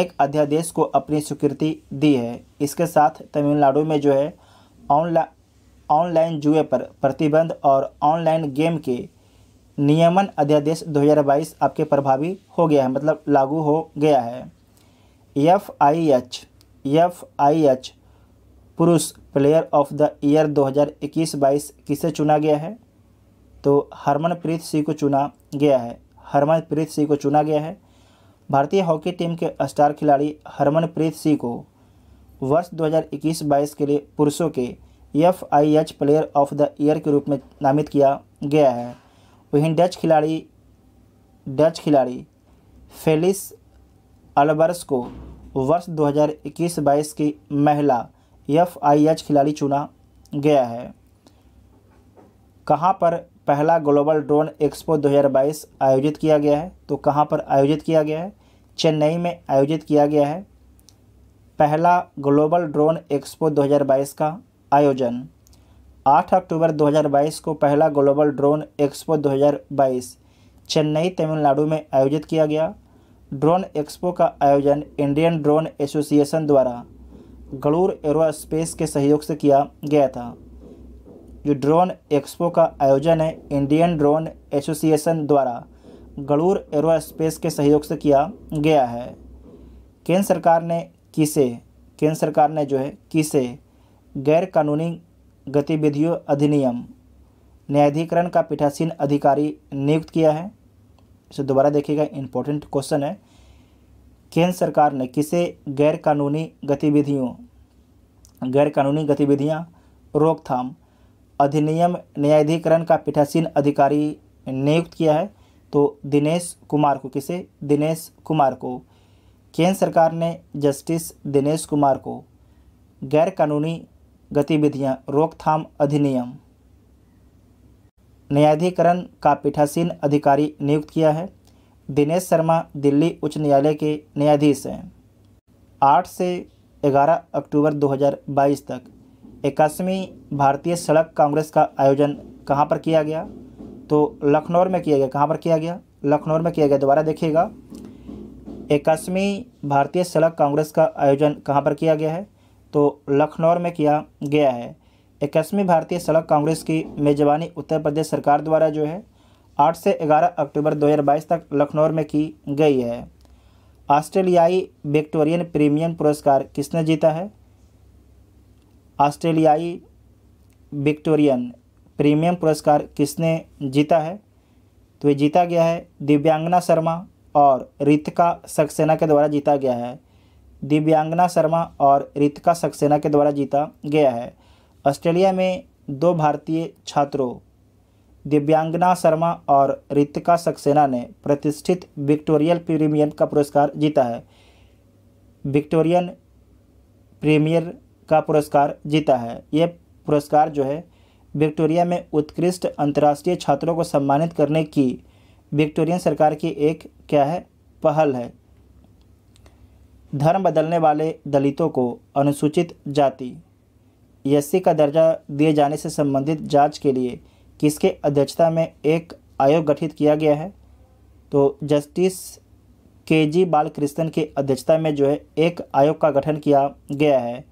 एक अध्यादेश को अपनी स्वीकृति दी है इसके साथ तमिलनाडु में जो है ऑनला ऑनलाइन जुए पर प्रतिबंध और ऑनलाइन गेम के नियमन अध्यादेश 2022 आपके प्रभावी हो गया है मतलब लागू हो गया है F I H F I H पुरुष प्लेयर ऑफ द ईयर 2021-22 किसे चुना गया है तो हरमनप्रीत सिंह को चुना गया है हरमनप्रीत सिंह को चुना गया है भारतीय हॉकी टीम के स्टार खिलाड़ी हरमनप्रीत सिंह को वर्ष 2021-22 के लिए पुरुषों के F I H player of the year के रूप में नामित किया गया है वहीं डच खिलाड़ी डच खिलाड़ी फेलिस अलबर्स को वर्ष 2021-22 की महिला एफ आई एच खिलाड़ी चुना गया है कहाँ पर पहला ग्लोबल ड्रोन एक्सपो 2022 आयोजित किया गया है तो कहाँ पर आयोजित किया गया है चेन्नई में आयोजित किया गया है पहला ग्लोबल ड्रोन एक्सपो 2022 का आयोजन 8 अक्टूबर 2022 को पहला global drone expo 2022 Chennai Tamil Nadu में आयोजित किया गया ड्रोन एक्सपो का आयोजन इंडियन ड्रोन एसोसिएशन द्वारा गलूर एरोस्पेस के सहयोग से किया गया था जो ड्रोन एक्सपो का आयोजन है इंडियन ड्रोन एसोसिएशन द्वारा गलूर एरोस्पेस के सहयोग से किया गया है केंद्र सरकार ने किसे केंद्र सरकार ने जो है किसे गैर कानूनी गतिविधियों अधिनियम न्यायाधिकरण का पीठासीन अधिकारी नियुक्त किया है इसे दोबारा देखिएगा इंपॉर्टेंट क्वेश्चन है केंद्र सरकार ने किसे गैरकानूनी गतिविधियों गैरकानूनी गतिविधियां रोकथाम अधिनियम न्यायाधिकरण का पीठासीन अधिकारी नियुक्त किया है तो दिनेश कुमार को किसे दिनेश कुमार को केंद्र सरकार ने जस्टिस दिनेश कुमार को गैरकानूनी गतिविधियां रोकथाम अधिनियम न्यायाधिकरण का पीठासीन अधिकारी नियुक्त किया है दिनेश शर्मा दिल्ली उच्च न्यायालय के न्यायाधीश हैं आठ से ग्यारह अक्टूबर 2022 तक इक्यासवीं भारतीय सड़क कांग्रेस का आयोजन कहाँ पर किया गया तो लखनऊ में किया गया कहाँ पर किया गया लखनऊ में किया गया दोबारा देखिएगा इक्यासवीं भारतीय सड़क कांग्रेस का आयोजन कहाँ पर किया गया है तो लखनऊ में किया गया है इक्यासवीं भारतीय सड़क कांग्रेस की मेजबानी उत्तर प्रदेश सरकार द्वारा जो है 8 से 11 अक्टूबर 2022 तक लखनऊ में की गई है ऑस्ट्रेलियाई विक्टोरियन प्रीमियम पुरस्कार किसने जीता है ऑस्ट्रेलियाई विक्टोरियन प्रीमियम पुरस्कार किसने जीता है तो ये जीता गया है दिव्यांगना शर्मा और रितिका सक्सेना के द्वारा जीता गया है दिव्यांगना शर्मा और रितिका सक्सेना के द्वारा जीता गया है ऑस्ट्रेलिया में दो भारतीय छात्रों दिव्यांगना शर्मा और रितिका सक्सेना ने प्रतिष्ठित विक्टोरियल प्रीमियर का पुरस्कार जीता है विक्टोरियन प्रीमियर का पुरस्कार जीता है यह पुरस्कार जो है विक्टोरिया में उत्कृष्ट अंतर्राष्ट्रीय छात्रों को सम्मानित करने की विक्टोरियन सरकार की एक क्या है पहल है धर्म बदलने वाले दलितों को अनुसूचित जाति एस का दर्जा दिए जाने से संबंधित जांच के लिए किसके अध्यक्षता में एक आयोग गठित किया गया है तो जस्टिस के जी बालकृष्णन की अध्यक्षता में जो है एक आयोग का गठन किया गया है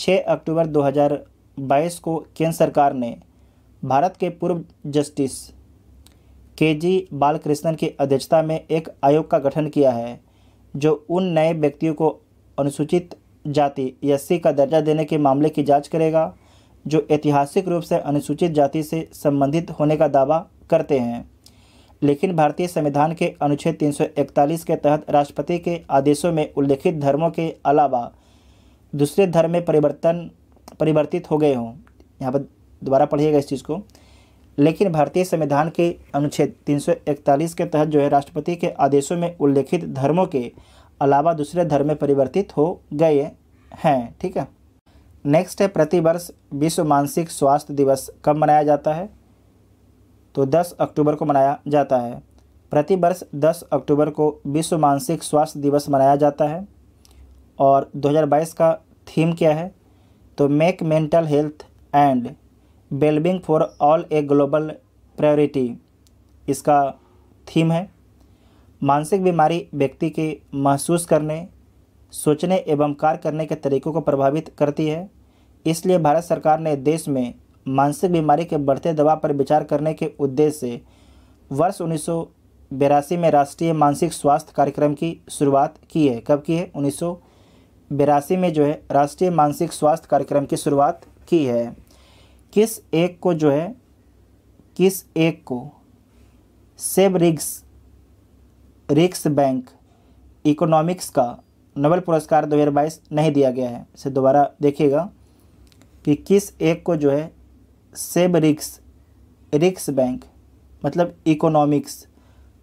6 अक्टूबर 2022 को केंद्र सरकार ने भारत के पूर्व जस्टिस के जी बालकृष्णन की अध्यक्षता में एक आयोग का गठन किया है जो उन नए व्यक्तियों को अनुसूचित जाति एस का दर्जा देने के मामले की जांच करेगा जो ऐतिहासिक रूप से अनुसूचित जाति से संबंधित होने का दावा करते हैं लेकिन भारतीय संविधान के अनुच्छेद 341 के तहत राष्ट्रपति के आदेशों में उल्लेखित धर्मों के अलावा दूसरे धर्म में परिवर्तन परिवर्तित हो गए हों यहाँ पर दोबारा पढ़िएगा इस चीज़ को लेकिन भारतीय संविधान के अनुच्छेद 341 के तहत जो है राष्ट्रपति के आदेशों में उल्लेखित धर्मों के अलावा दूसरे धर्म में परिवर्तित हो गए हैं ठीक है नेक्स्ट है प्रतिवर्ष विश्व मानसिक स्वास्थ्य दिवस कब मनाया जाता है तो 10 अक्टूबर को मनाया जाता है प्रतिवर्ष दस अक्टूबर को विश्व मानसिक स्वास्थ्य दिवस मनाया जाता है और 2022 का थीम क्या है तो make mental health and wellbeing for all a global priority इसका थीम है मानसिक बीमारी व्यक्ति के महसूस करने सोचने एवं कार्य करने के तरीकों को प्रभावित करती है इसलिए भारत सरकार ने देश में मानसिक बीमारी के बढ़ते दबाव पर विचार करने के उद्देश्य से वर्ष उन्नीस में राष्ट्रीय मानसिक स्वास्थ्य कार्यक्रम की शुरुआत की है कब की है उन्नीस में जो है राष्ट्रीय मानसिक स्वास्थ्य कार्यक्रम की शुरुआत की है किस एक को जो है किस एक को सेब रिग्स रिक्स बैंक इकोनॉमिक्स का नोबेल पुरस्कार 2022 नहीं दिया गया है इसे दोबारा देखिएगा कि किस एक को जो है सेब रिक्स रिक्स बैंक मतलब इकोनॉमिक्स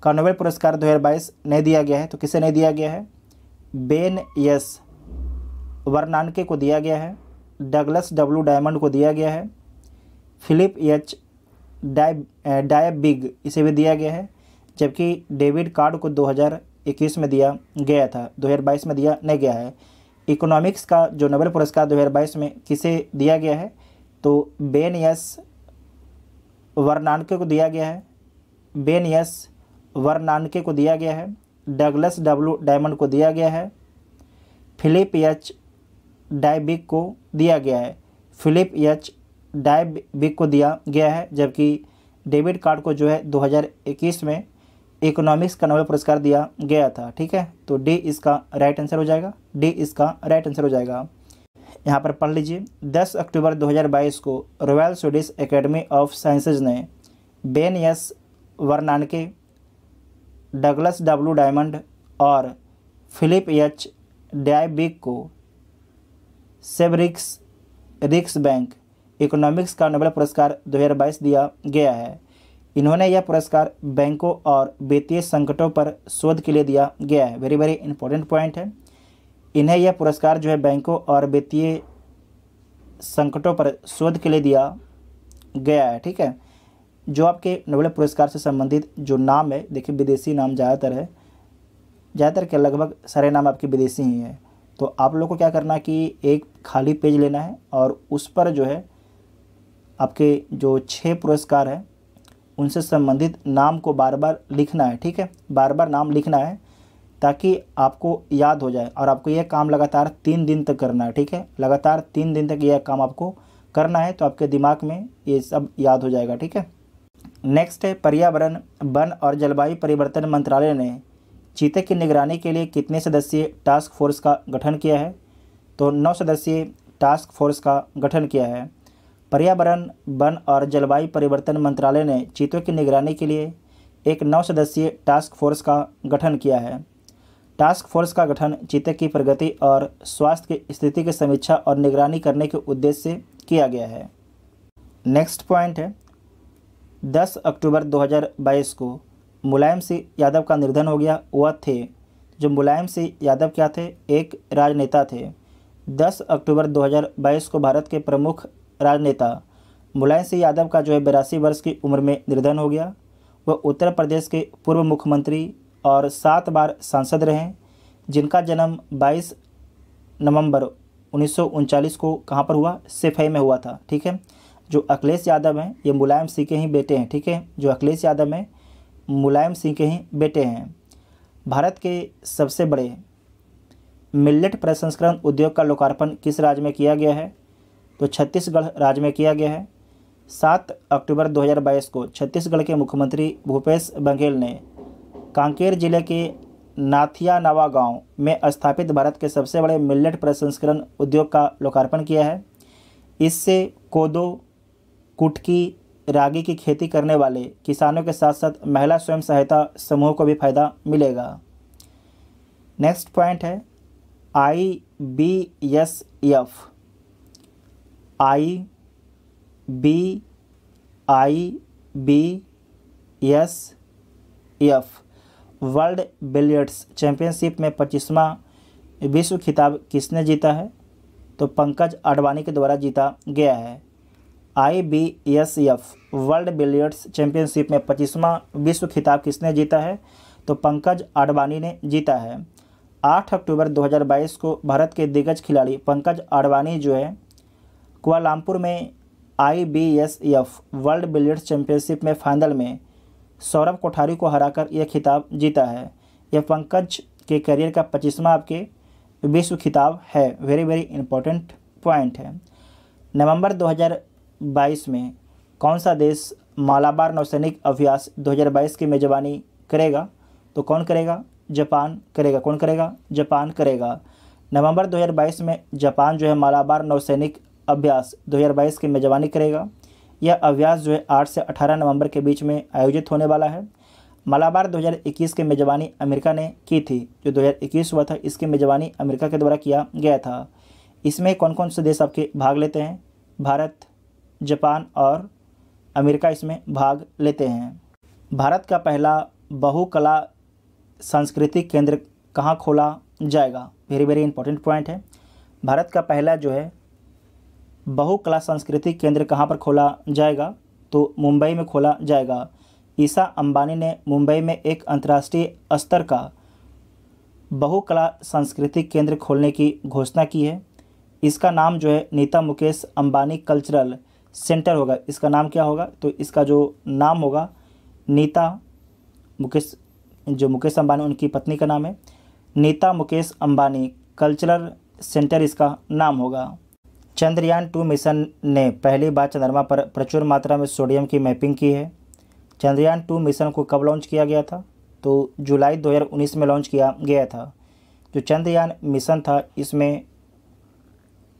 का नोबेल पुरस्कार 2022 नहीं दिया गया है तो किसे नहीं दिया गया है बेन यस वर्नानके को दिया गया है डगलस डब्लू डायमंड को दिया गया है फिलिप एच डाय बिग इसे भी दिया गया है जबकि डेविड कार्ड को 2021 में दिया गया था 2022 में दिया नहीं गया है इकोनॉमिक्स का जो नोबेल पुरस्कार 2022 में किसे दिया गया है तो बेन यस वर्नानके को दिया गया है बेन यस वर्नानके को दिया गया है डगलस डब्लू डायमंड को दिया गया है फिलिप एच डाइबिक को दिया गया है फिलिप एच डाइबिक को दिया गया है जबकि डेबिट कार्ड को जो है 2021 में इकोनॉमिक्स का नोबेल पुरस्कार दिया गया था ठीक है तो डी इसका राइट आंसर हो जाएगा डी इसका राइट आंसर हो जाएगा यहाँ पर पढ़ लीजिए 10 अक्टूबर 2022 को royal Swedish academy of sciences ने Ben S Bernanke Douglas W Diamond और फिलिप एच डायबिक को सेबरिक्स रिक्स बैंक इकोनॉमिक्स का नोबेल पुरस्कार 2022 दिया गया है इन्होंने यह पुरस्कार बैंकों और वित्तीय संकटों पर शोध के लिए दिया गया है वेरी वेरी इंपॉर्टेंट पॉइंट है इन्हें यह पुरस्कार जो है बैंकों और वित्तीय संकटों पर शोध के लिए दिया गया है ठीक है जो आपके नोबेल पुरस्कार से संबंधित जो नाम है देखिए विदेशी नाम ज़्यादातर है ज़्यादातर के लगभग सारे नाम आपके विदेशी ही हैं तो आप लोग को क्या करना कि एक खाली पेज लेना है और उस पर जो है आपके जो छः पुरस्कार हैं उनसे संबंधित नाम को बार बार लिखना है ठीक है बार बार नाम लिखना है ताकि आपको याद हो जाए और आपको यह काम लगातार तीन दिन तक करना है ठीक है लगातार तीन दिन तक यह काम आपको करना है तो आपके दिमाग में ये सब याद हो जाएगा ठीक है नेक्स्ट है पर्यावरण वन और जलवायु परिवर्तन मंत्रालय ने चीते की निगरानी के लिए कितने सदस्यीय टास्क फोर्स का गठन किया है तो नौ सदस्यीय टास्क फोर्स का गठन किया है पर्यावरण वन और जलवायु परिवर्तन मंत्रालय ने चीतों की निगरानी के लिए एक नौ सदस्यीय टास्क फोर्स का गठन किया है टास्क फोर्स का गठन चीते की प्रगति और स्वास्थ्य की स्थिति की समीक्षा और निगरानी करने के उद्देश्य से किया गया है नेक्स्ट पॉइंट है 10 अक्टूबर 2022 को मुलायम सिंह यादव का निर्धन हो गया वह थे जो मुलायम सिंह यादव क्या थे एक राजनेता थे 10 अक्टूबर 2022 को भारत के प्रमुख राजनेता मुलायम सिंह यादव का जो है बिरासी वर्ष की उम्र में निर्धन हो गया वह उत्तर प्रदेश के पूर्व मुख्यमंत्री और सात बार सांसद रहे जिनका जन्म 22 नवंबर उन्नीस को कहाँ पर हुआ सिफई में हुआ था ठीक है जो अखिलेश यादव हैं ये मुलायम सिंह के ही बेटे हैं ठीक है जो अखिलेश यादव हैं मुलायम सिंह के ही बेटे हैं भारत के सबसे बड़े मिल्लेट प्रसंस्करण उद्योग का लोकार्पण किस राज्य में किया गया है तो छत्तीसगढ़ राज्य में किया गया है सात अक्टूबर 2022 को छत्तीसगढ़ के मुख्यमंत्री भूपेश बघेल ने कांकेर जिले के नाथिया नवा गांव में स्थापित भारत के सबसे बड़े मिलेट प्रसंस्करण उद्योग का लोकार्पण किया है इससे कोदो कुटकी रागी की खेती करने वाले किसानों के साथ साथ महिला स्वयं सहायता समूह को भी फायदा मिलेगा नेक्स्ट पॉइंट है I B S F I B I B S F world billiards championship में पच्चीसवा विश्व खिताब किसने जीता है तो पंकज आडवाणी के द्वारा जीता गया है I B S F world billiards championship में पच्चीसवां विश्व खिताब किसने जीता है तो पंकज आडवाणी ने जीता है 8 अक्टूबर 2022 को भारत के दिग्गज खिलाड़ी पंकज आडवाणी जो है कुआलालमपुर में एफ वर्ल्ड बिलियर्ड्स चैंपियनशिप में फाइनल में सौरभ कोठारी को हराकर यह खिताब जीता है यह पंकज के करियर का पच्चीसवा आपके विश्व खिताब है वेरी वेरी इंपॉर्टेंट पॉइंट है नवंबर 2022 में कौन सा देश मालाबार नौसैनिक अभ्यास 2022 की मेजबानी करेगा तो कौन करेगा जापान करेगा कौन करेगा जापान करेगा नवंबर 2022 में जापान जो है मालाबार नौसैनिक अभ्यास 2022 की मेजबानी करेगा यह अभ्यास जो है आठ से अठारह नवंबर के बीच में आयोजित होने वाला है मलाबार 2021 की मेजबानी अमेरिका ने की थी जो 2021 हुआ था इसकी मेजबानी अमेरिका के द्वारा किया गया था इसमें कौन कौन से देश आपके भाग लेते हैं भारत जापान और अमेरिका इसमें भाग लेते हैं भारत का पहला बहुकला सांस्कृतिक केंद्र कहाँ खोला जाएगा वेरी वेरी इंपॉर्टेंट पॉइंट है भारत का पहला जो है बहुकला सांस्कृतिक केंद्र कहाँ पर खोला जाएगा तो मुंबई में खोला जाएगा ईसा अंबानी ने मुंबई में एक अंतर्राष्ट्रीय स्तर का बहुकला सांस्कृतिक केंद्र खोलने की घोषणा की है इसका नाम जो है नीता मुकेश अंबानी कल्चरल सेंटर होगा इसका नाम क्या होगा तो इसका जो नाम होगा नीता मुकेश जो मुकेश अंबानी उनकी पत्नी का नाम है नीता मुकेश अंबानी कल्चरल सेंटर इसका नाम होगा चंद्रयान टू मिशन ने पहली बार चंद्रमा पर प्रचुर मात्रा में सोडियम की मैपिंग की है चंद्रयान टू मिशन को कब लॉन्च किया गया था तो जुलाई 2019 में लॉन्च किया गया था जो चंद्रयान मिशन था इसमें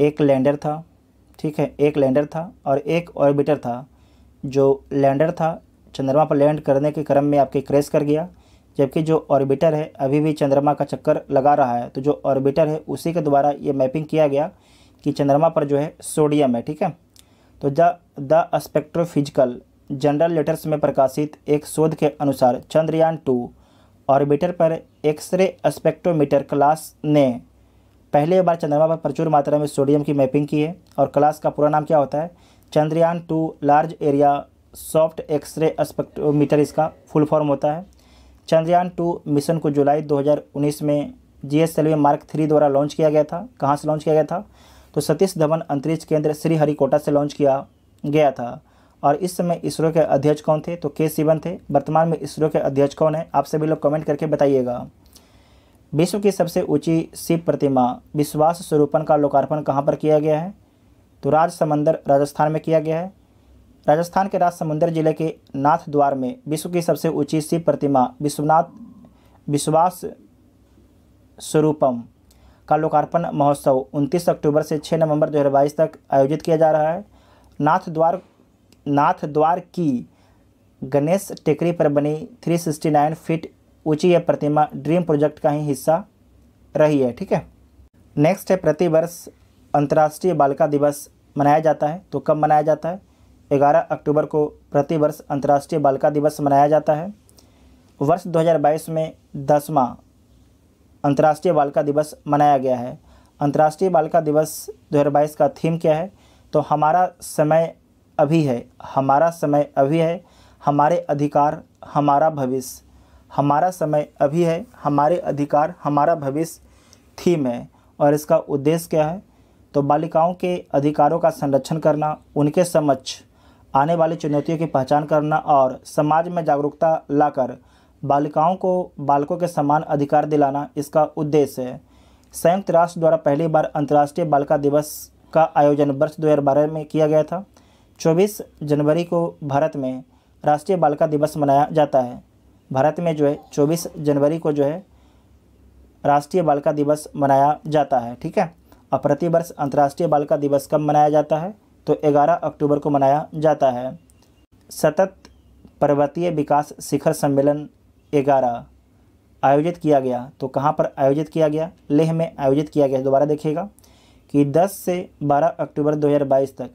एक लैंडर था ठीक है एक लैंडर था और एक ऑर्बिटर था जो लैंडर था चंद्रमा पर लैंड करने के क्रम में आपके क्रेश कर गया जबकि जो ऑर्बिटर है अभी भी चंद्रमा का चक्कर लगा रहा है तो जो ऑर्बिटर है उसी के द्वारा ये मैपिंग किया गया कि चंद्रमा पर जो है सोडियम है ठीक है तो the the spectrophysical journal letters में प्रकाशित एक शोध के अनुसार चंद्रयान टू ऑर्बिटर पर एक्सरे स्पेक्ट्रोमीटर क्लास ने पहले बार चंद्रमा पर प्रचुर मात्रा में सोडियम की मैपिंग की है और क्लास का पूरा नाम क्या होता है Chandrayaan two large area soft X ray spectrometer इसका फुल फॉर्म होता है चंद्रयान टू मिशन को जुलाई 2019 में G S L V mark three द्वारा लॉन्च किया गया था कहाँ से लॉन्च किया गया था तो सतीश धवन अंतरिक्ष केंद्र श्रीहरिकोटा से लॉन्च किया गया था और इस समय इसरो के अध्यक्ष कौन थे तो के सिवन थे वर्तमान में इसरो के अध्यक्ष कौन है आप सभी लोग कमेंट करके बताइएगा विश्व की सबसे ऊंची शिव प्रतिमा विश्वास स्वरूपन का लोकार्पण कहाँ पर किया गया है तो राज समंदर राजस्थान में किया गया है राजस्थान के राज समुंदर जिले के नाथ द्वार में विश्व की सबसे ऊंची शिव प्रतिमा विश्वनाथ विश्वास स्वरूपम का लोकार्पण महोत्सव 29 अक्टूबर से 6 नवंबर 2022 तक आयोजित किया जा रहा है नाथ द्वार नाथ द्वार की गणेश टेकरी पर बनी 369 फीट ऊंची यह प्रतिमा ड्रीम प्रोजेक्ट का ही हिस्सा रही है ठीक है नेक्स्ट है प्रतिवर्ष अंतर्राष्ट्रीय बालिका दिवस मनाया जाता है तो कब मनाया जाता है 11 अक्टूबर को प्रतिवर्ष अंतर्राष्ट्रीय बालिका दिवस मनाया जाता है वर्ष 2022 में दसवां अंतर्राष्ट्रीय बालिका दिवस मनाया गया है अंतर्राष्ट्रीय बालिका दिवस 2022 का थीम क्या है तो हमारा समय अभी है हमारा समय अभी है हमारे अधिकार हमारा भविष्य हमारा समय अभी है हमारे अधिकार हमारा भविष्य थीम है और इसका उद्देश्य क्या है तो बालिकाओं के अधिकारों का संरक्षण करना उनके समक्ष आने वाली चुनौतियों की पहचान करना और समाज में जागरूकता लाकर बालिकाओं को बालकों के समान अधिकार दिलाना इसका उद्देश्य है संयुक्त राष्ट्र द्वारा पहली बार अंतर्राष्ट्रीय बालिका दिवस का आयोजन वर्ष 2012 में किया गया था 24 जनवरी को भारत में राष्ट्रीय बालिका दिवस मनाया जाता है भारत में जो है 24 जनवरी को जो है राष्ट्रीय बालिका दिवस मनाया जाता है ठीक है और प्रतिवर्ष अंतर्राष्ट्रीय बालिका दिवस कब मनाया जाता है तो 11 अक्टूबर को मनाया जाता है सतत पर्वतीय विकास शिखर सम्मेलन ग्यारह आयोजित किया गया तो कहाँ पर आयोजित किया गया लेह में आयोजित किया गया दोबारा देखिएगा कि 10 से 12 अक्टूबर 2022 तक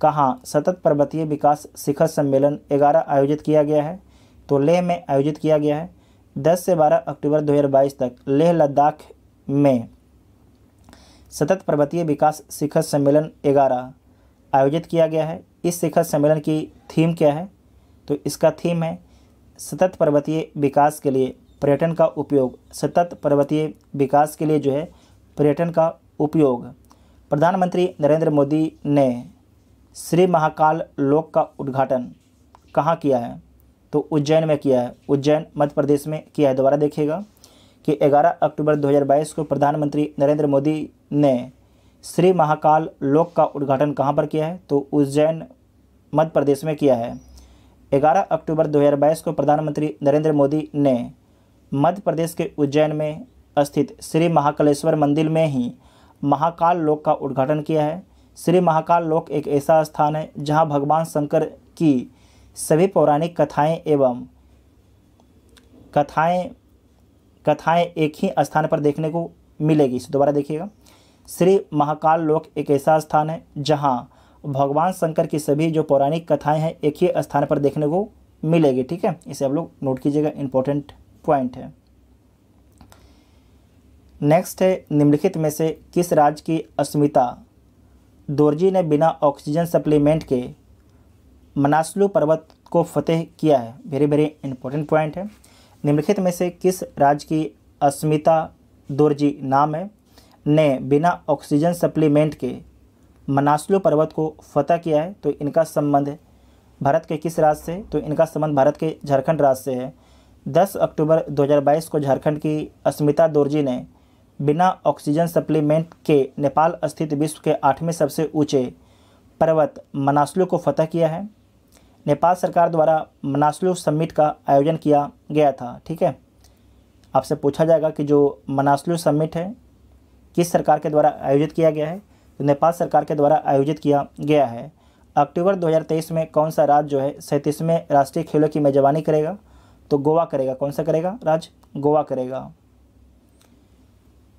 कहाँ सतत पर्वतीय विकास शिखर सम्मेलन 11 आयोजित किया गया है तो लेह में आयोजित किया गया है 10 से 12 अक्टूबर 2022 तक लेह लद्दाख में सतत पर्वतीय विकास शिखर सम्मेलन ग्यारह आयोजित किया गया है इस शिखर सम्मेलन की थीम क्या है तो इसका थीम है सतत पर्वतीय विकास के लिए पर्यटन का उपयोग सतत पर्वतीय विकास के लिए जो है पर्यटन का उपयोग प्रधानमंत्री नरेंद्र मोदी ने श्री महाकाल लोक का उद्घाटन कहाँ किया है तो उज्जैन में किया है उज्जैन मध्य प्रदेश में किया है दोबारा देखिएगा कि 11 अक्टूबर 2022 को प्रधानमंत्री नरेंद्र मोदी ने श्री महाकाल लोक का उद्घाटन कहाँ पर किया है तो उज्जैन मध्य प्रदेश में किया है 11 अक्टूबर 2022 को प्रधानमंत्री नरेंद्र मोदी ने मध्य प्रदेश के उज्जैन में स्थित श्री महाकालेश्वर मंदिर में ही महाकाल लोक का उद्घाटन किया है श्री महाकाल लोक एक ऐसा स्थान है जहां भगवान शंकर की सभी पौराणिक कथाएं एवं कथाएं कथाएं एक ही स्थान पर देखने को मिलेगी इसे दोबारा देखिएगा श्री महाकाल लोक एक ऐसा स्थान है जहाँ भगवान शंकर की सभी जो पौराणिक कथाएं हैं एक ही स्थान पर देखने को मिलेगी ठीक है इसे आप लोग नोट कीजिएगा इंपॉर्टेंट पॉइंट है नेक्स्ट है निम्नलिखित में से किस राज्य की अस्मिता दोर्जी ने बिना ऑक्सीजन सप्लीमेंट के मनासलू पर्वत को फतेह किया है वेरी वेरी इंपॉर्टेंट पॉइंट है निम्नलिखित में से किस राज्य की अस्मिता दोर्जी नाम है ने बिना ऑक्सीजन सप्लीमेंट के मनासलो पर्वत को फतह किया है तो इनका संबंध भारत के किस राज्य से तो इनका संबंध भारत के झारखंड राज्य से है 10 अक्टूबर 2022 को झारखंड की अस्मिता दोर्जी ने बिना ऑक्सीजन सप्लीमेंट के नेपाल स्थित विश्व के आठवें सबसे ऊँचे पर्वत मनासलो को फतह किया है नेपाल सरकार द्वारा मनासलो समिट का आयोजन किया गया था ठीक है आपसे पूछा जाएगा कि जो मनासलो समिट है किस सरकार के द्वारा आयोजित किया गया है नेपाल सरकार के द्वारा आयोजित किया गया है अक्टूबर 2023 में कौन सा राज्य जो है सैंतीसवें राष्ट्रीय खेलों की मेजबानी करेगा तो गोवा करेगा कौन सा करेगा राज्य गोवा करेगा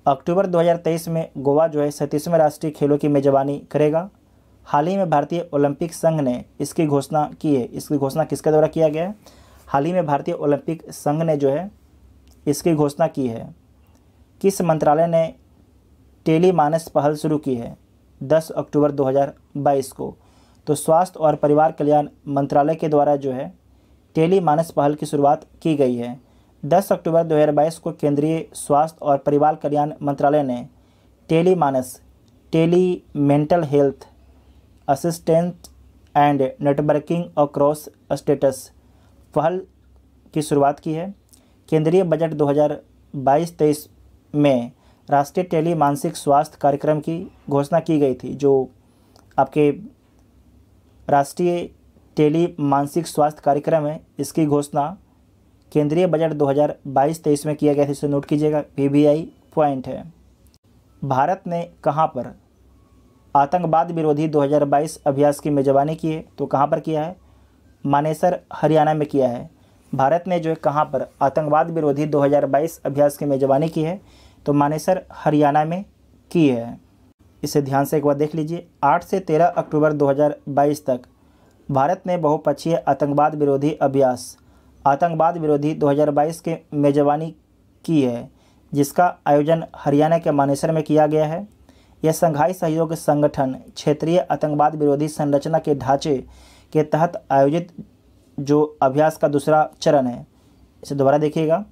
अक्टूबर 2023 में गोवा जो है सैंतीसवें राष्ट्रीय खेलों की मेजबानी करेगा हाल ही में भारतीय ओलंपिक संघ ने इसकी घोषणा की है इसकी घोषणा किसके द्वारा किया गया है हाल ही में भारतीय ओलंपिक संघ ने जो है इसकी घोषणा की है किस मंत्रालय ने टेली मानस पहल शुरू की है 10 अक्टूबर 2022 को तो स्वास्थ्य और परिवार कल्याण मंत्रालय के द्वारा जो है टेली मानस पहल की शुरुआत की गई है 10 अक्टूबर 2022 को केंद्रीय स्वास्थ्य और परिवार कल्याण मंत्रालय ने tele Manas tele mental health assistant and networking across states पहल की शुरुआत की है केंद्रीय बजट 2022-23 में राष्ट्रीय टेली मानसिक स्वास्थ्य कार्यक्रम की घोषणा की गई थी जो आपके राष्ट्रीय टेली मानसिक स्वास्थ्य कार्यक्रम है इसकी घोषणा केंद्रीय बजट 2022-23 में किया गया था इसे नोट कीजिएगा पीबीआई पॉइंट है भारत ने कहाँ पर आतंकवाद विरोधी 2022 अभ्यास की मेजबानी की है तो कहाँ पर किया है मानेसर हरियाणा में किया है भारत ने जो है कहाँ पर आतंकवाद विरोधी 2022 अभ्यास की मेजबानी की है तो मानेसर हरियाणा में की है इसे ध्यान से एक बार देख लीजिए 8 से 13 अक्टूबर 2022 तक भारत ने बहुपक्षीय आतंकवाद विरोधी अभ्यास आतंकवाद विरोधी 2022 के मेजबानी की है जिसका आयोजन हरियाणा के मानेसर में किया गया है यह संघाई सहयोग संगठन क्षेत्रीय आतंकवाद विरोधी संरचना के ढांचे के तहत आयोजित जो अभ्यास का दूसरा चरण है इसे दोबारा देखिएगा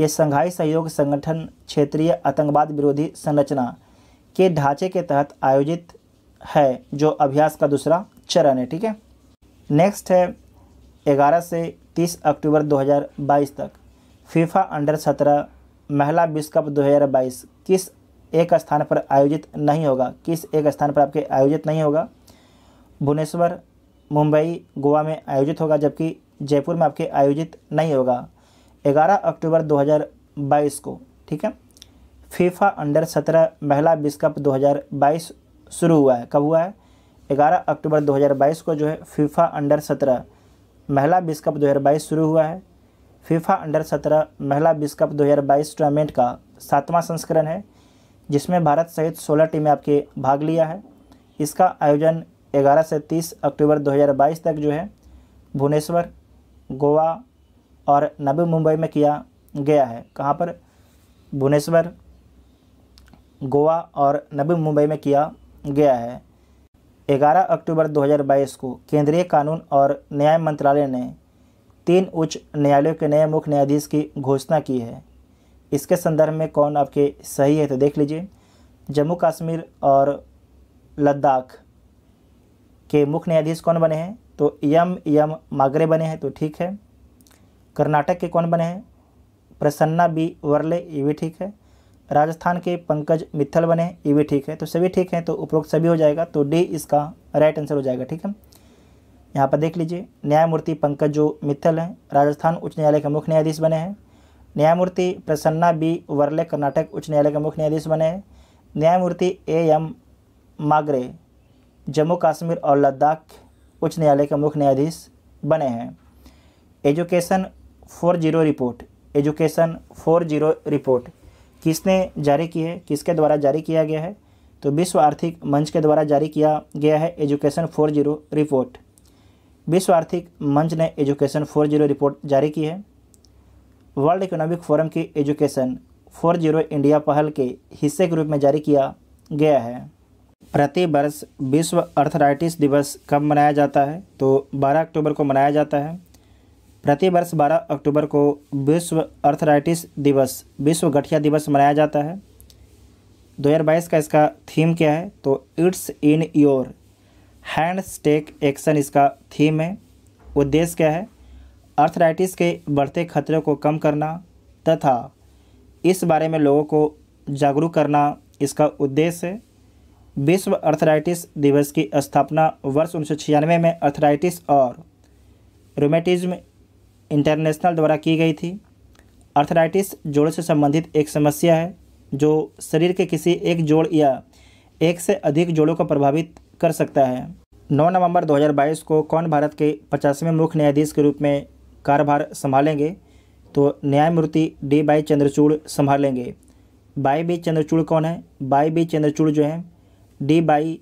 ये संघाई सहयोग संगठन क्षेत्रीय आतंकवाद विरोधी संरचना के ढांचे के तहत आयोजित है जो अभ्यास का दूसरा चरण है ठीक है नेक्स्ट है 11 से 30 अक्टूबर 2022 तक फीफा अंडर 17 महिला विश्व कप 2022 किस एक स्थान पर आयोजित नहीं होगा किस एक स्थान पर आपके आयोजित नहीं होगा भुवनेश्वर मुंबई गोवा में आयोजित होगा जबकि जयपुर में आपके आयोजित नहीं होगा 11 अक्टूबर 2022 को ठीक है फीफा अंडर 17 महिला विश्व कप 2022 शुरू हुआ है कब हुआ है 11 अक्टूबर 2022 को जो है फीफा अंडर 17 महिला विश्व कप 2022 शुरू हुआ है फीफा अंडर 17 महिला विश्व कप 2022 टूर्नामेंट का सातवां संस्करण है जिसमें भारत सहित 16 टीमें आपके भाग लिया है इसका आयोजन 11 से 30 अक्टूबर 2022 तक जो है भुवनेश्वर गोवा और नवी मुंबई में किया गया है कहाँ पर भुवनेश्वर गोवा और नवी मुंबई में किया गया है 11 अक्टूबर 2022 को केंद्रीय कानून और न्याय मंत्रालय ने तीन उच्च न्यायालयों के नए मुख्य न्यायाधीश की घोषणा की है इसके संदर्भ में कौन आपके सही है तो देख लीजिए जम्मू कश्मीर और लद्दाख के मुख्य न्यायाधीश कौन बने हैं तो यम यम मागरे बने हैं तो ठीक है कर्नाटक के कौन बने हैं प्रसन्ना बी वर्ले ये भी ठीक है राजस्थान के पंकज मित्थल बने हैं ये भी ठीक है तो सभी ठीक हैं तो उपरोक्त सभी हो जाएगा तो डी इसका राइट आंसर हो जाएगा ठीक है यहाँ पर देख लीजिए न्यायमूर्ति पंकज जो मित्थल हैं राजस्थान उच्च न्यायालय के मुख्य न्यायाधीश बने हैं न्यायमूर्ति प्रसन्ना बी वर्ले कर्नाटक उच्च न्यायालय के मुख्य न्यायाधीश बने हैं न्यायमूर्ति ए एम मागरे जम्मू कश्मीर और लद्दाख उच्च न्यायालय के मुख्य न्यायाधीश बने हैं education four zero report education four zero report किसने जारी की है किसके द्वारा जारी किया गया है तो विश्व आर्थिक मंच के द्वारा जारी किया गया है एजुकेशन फोर जीरो रिपोर्ट विश्व आर्थिक मंच ने एजुकेशन फोर जीरो रिपोर्ट जारी की है वर्ल्ड इकोनॉमिक फोरम की एजुकेशन फोर जीरो इंडिया पहल के हिस्से के रूप में जारी किया गया है प्रति वर्ष विश्व अर्थराइटिस दिवस कब मनाया जाता है तो 12 अक्टूबर को मनाया जाता है प्रति वर्ष 12 अक्टूबर को विश्व अर्थराइटिस दिवस विश्व गठिया दिवस मनाया जाता है 2022 का इसका थीम क्या है तो it's in your hand stake action इसका थीम है उद्देश्य क्या है अर्थराइटिस के बढ़ते खतरे को कम करना तथा इस बारे में लोगों को जागरूक करना इसका उद्देश्य है विश्व अर्थराइटिस दिवस की स्थापना वर्ष उन्नीस में अर्थराइटिस और रोमेटिज्म इंटरनेशनल द्वारा की गई थी अर्थराइटिस जोड़ से संबंधित एक समस्या है जो शरीर के किसी एक जोड़ या एक से अधिक जोड़ों को प्रभावित कर सकता है 9 नवंबर 2022 को कौन भारत के पचासवें मुख्य न्यायाधीश के रूप में कार्यभार संभालेंगे तो न्यायमूर्ति डी बाई चंद्रचूड़ संभालेंगे बाई बी चंद्रचूड़ कौन है बाई बी चंद्रचूड़ जो हैं डी बाई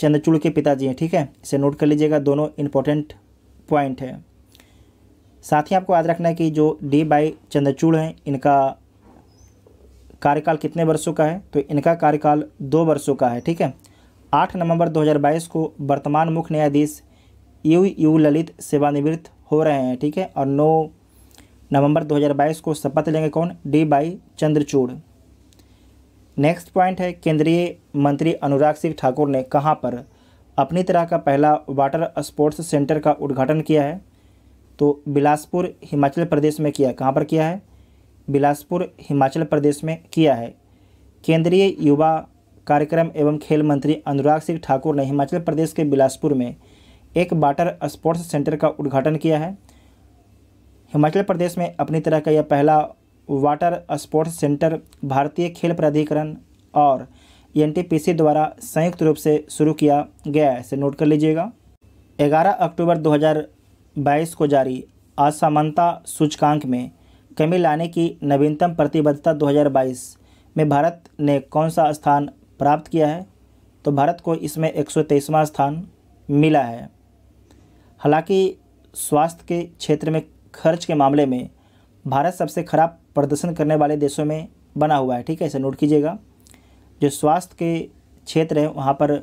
चंद्रचूड़ के पिताजी हैं ठीक है इसे नोट कर लीजिएगा दोनों इम्पोर्टेंट पॉइंट है साथ ही आपको याद रखना है कि जो डी बाई चंद्रचूड़ हैं इनका कार्यकाल कितने वर्षों का है तो इनका कार्यकाल दो वर्षों का है ठीक है आठ नवंबर 2022 को वर्तमान मुख्य न्यायाधीश यू यू ललित सेवानिवृत्त हो रहे हैं ठीक है और नौ नवंबर 2022 को शपथ लेंगे कौन D Y Chandrachud next point है केंद्रीय मंत्री अनुराग सिंह ठाकुर ने कहाँ पर अपनी तरह का पहला वाटर स्पोर्ट्स सेंटर का उद्घाटन किया है तो बिलासपुर हिमाचल प्रदेश में किया कहाँ पर किया है बिलासपुर हिमाचल प्रदेश में किया है केंद्रीय युवा कार्यक्रम एवं खेल मंत्री अनुराग सिंह ठाकुर ने हिमाचल प्रदेश के बिलासपुर में एक वाटर स्पोर्ट्स सेंटर का उद्घाटन किया है हिमाचल प्रदेश में अपनी तरह का यह पहला वाटर स्पोर्ट्स सेंटर भारतीय खेल प्राधिकरण और एनटीपीसी द्वारा संयुक्त रूप से शुरू किया गया है इसे नोट कर लीजिएगा 11 अक्टूबर 2022 को जारी असमानता सूचकांक में कमी लाने की नवीनतम प्रतिबद्धता 2022 में भारत ने कौन सा स्थान प्राप्त किया है तो भारत को इसमें एक स्थान मिला है हालांकि स्वास्थ्य के क्षेत्र में खर्च के मामले में भारत सबसे खराब प्रदर्शन करने वाले देशों में बना हुआ है ठीक है इसे नोट कीजिएगा जो स्वास्थ्य के क्षेत्र है वहाँ पर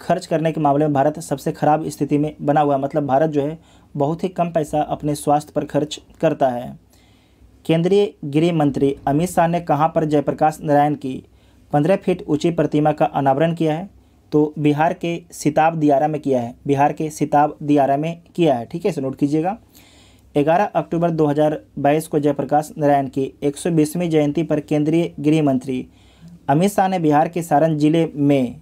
खर्च करने के मामले में भारत सबसे खराब स्थिति में बना हुआ है मतलब भारत जो है बहुत ही कम पैसा अपने स्वास्थ्य पर खर्च करता है केंद्रीय गृह मंत्री अमित शाह ने कहाँ पर जयप्रकाश नारायण की पंद्रह फीट ऊंची प्रतिमा का अनावरण किया है तो बिहार के सिताब दियारा में किया है बिहार के सिताब दियारा में किया है ठीक है इसे नोट कीजिएगा 11 अक्टूबर 2022 को जयप्रकाश नारायण की 120वीं जयंती पर केंद्रीय गृह मंत्री अमित शाह ने बिहार के सारण जिले में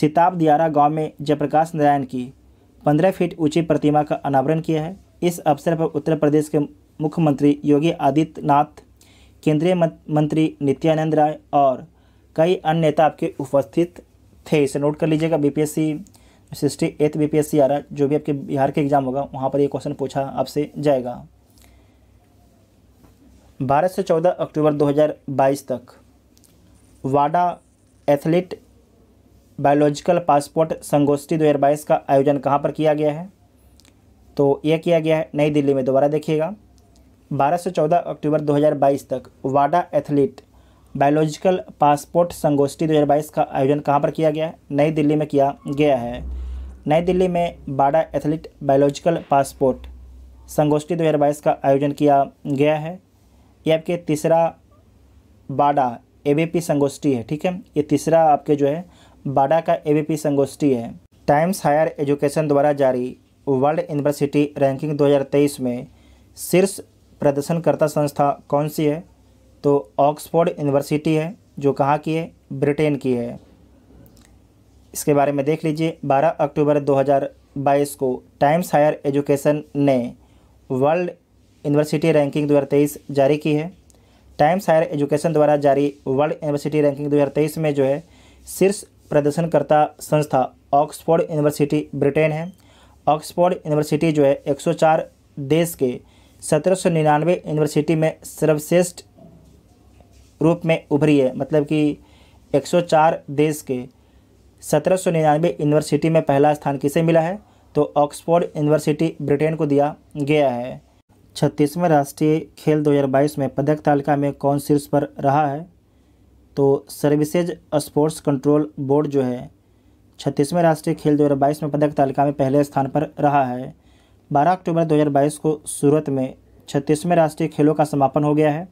सिताब दियारा गांव में जयप्रकाश नारायण की पंद्रह फीट ऊंची प्रतिमा का अनावरण किया है इस अवसर पर उत्तर प्रदेश के मुख्यमंत्री योगी आदित्यनाथ केंद्रीय मंत्री नित्यानंद राय और कई अन्य नेता आपके उपस्थित थे इसे नोट कर लीजिएगा B BPSC sixty eighth B P आ रहा जो भी आपके बिहार के एग्ज़ाम होगा वहाँ पर ये क्वेश्चन पूछा आपसे जाएगा बारह से चौदह अक्टूबर 2022 तक वाडा एथलीट बायोलॉजिकल पासपोर्ट संगोष्ठी 2022 का आयोजन कहाँ पर किया गया है तो यह किया गया है नई दिल्ली में दोबारा देखिएगा 12 से 14 अक्टूबर 2022 तक वाडा एथलीट बायोलॉजिकल पासपोर्ट संगोष्ठी 2022 का आयोजन कहाँ पर किया गया है नई दिल्ली में किया गया है नई दिल्ली में वाडा एथलीट बायोलॉजिकल पासपोर्ट संगोष्ठी दो का आयोजन किया गया है यह आपके तीसरा बाडा ए संगोष्ठी है ठीक है ये तीसरा आपके जो है बाडा का ए संगोष्ठी है टाइम्स हायर एजुकेशन द्वारा जारी वर्ल्ड यूनिवर्सिटी रैंकिंग 2023 में शीर्ष प्रदर्शनकर्ता संस्था कौन सी है तो ऑक्सफोर्ड यूनिवर्सिटी है जो कहाँ की है ब्रिटेन की है इसके बारे में देख लीजिए 12 अक्टूबर 2022 को टाइम्स हायर एजुकेशन ने वर्ल्ड यूनिवर्सिटी रैंकिंग 2023 जारी की है टाइम्स हायर एजुकेशन द्वारा जारी वर्ल्ड यूनिवर्सिटी रैंकिंग 2023 में जो है शीर्ष प्रदर्शनकर्ता संस्था ऑक्सफोर्ड यूनिवर्सिटी ब्रिटेन है ऑक्सफोर्ड यूनिवर्सिटी जो है 104 देश के सत्रह यूनिवर्सिटी में सर्वश्रेष्ठ रूप में उभरी है मतलब कि 104 देश के सत्रह यूनिवर्सिटी में पहला स्थान किसे मिला है तो ऑक्सफोर्ड यूनिवर्सिटी ब्रिटेन को दिया गया है छत्तीसवें राष्ट्रीय खेल 2022 में पदक तालिका में कौन शीर्ष पर रहा है तो सर्विसेज स्पोर्ट्स कंट्रोल बोर्ड जो है छत्तीसवें राष्ट्रीय खेल 2022 में पदक तालिका में पहले स्थान पर रहा है 12 अक्टूबर 2022 को सूरत में छत्तीसवें राष्ट्रीय खेलों का समापन हो गया है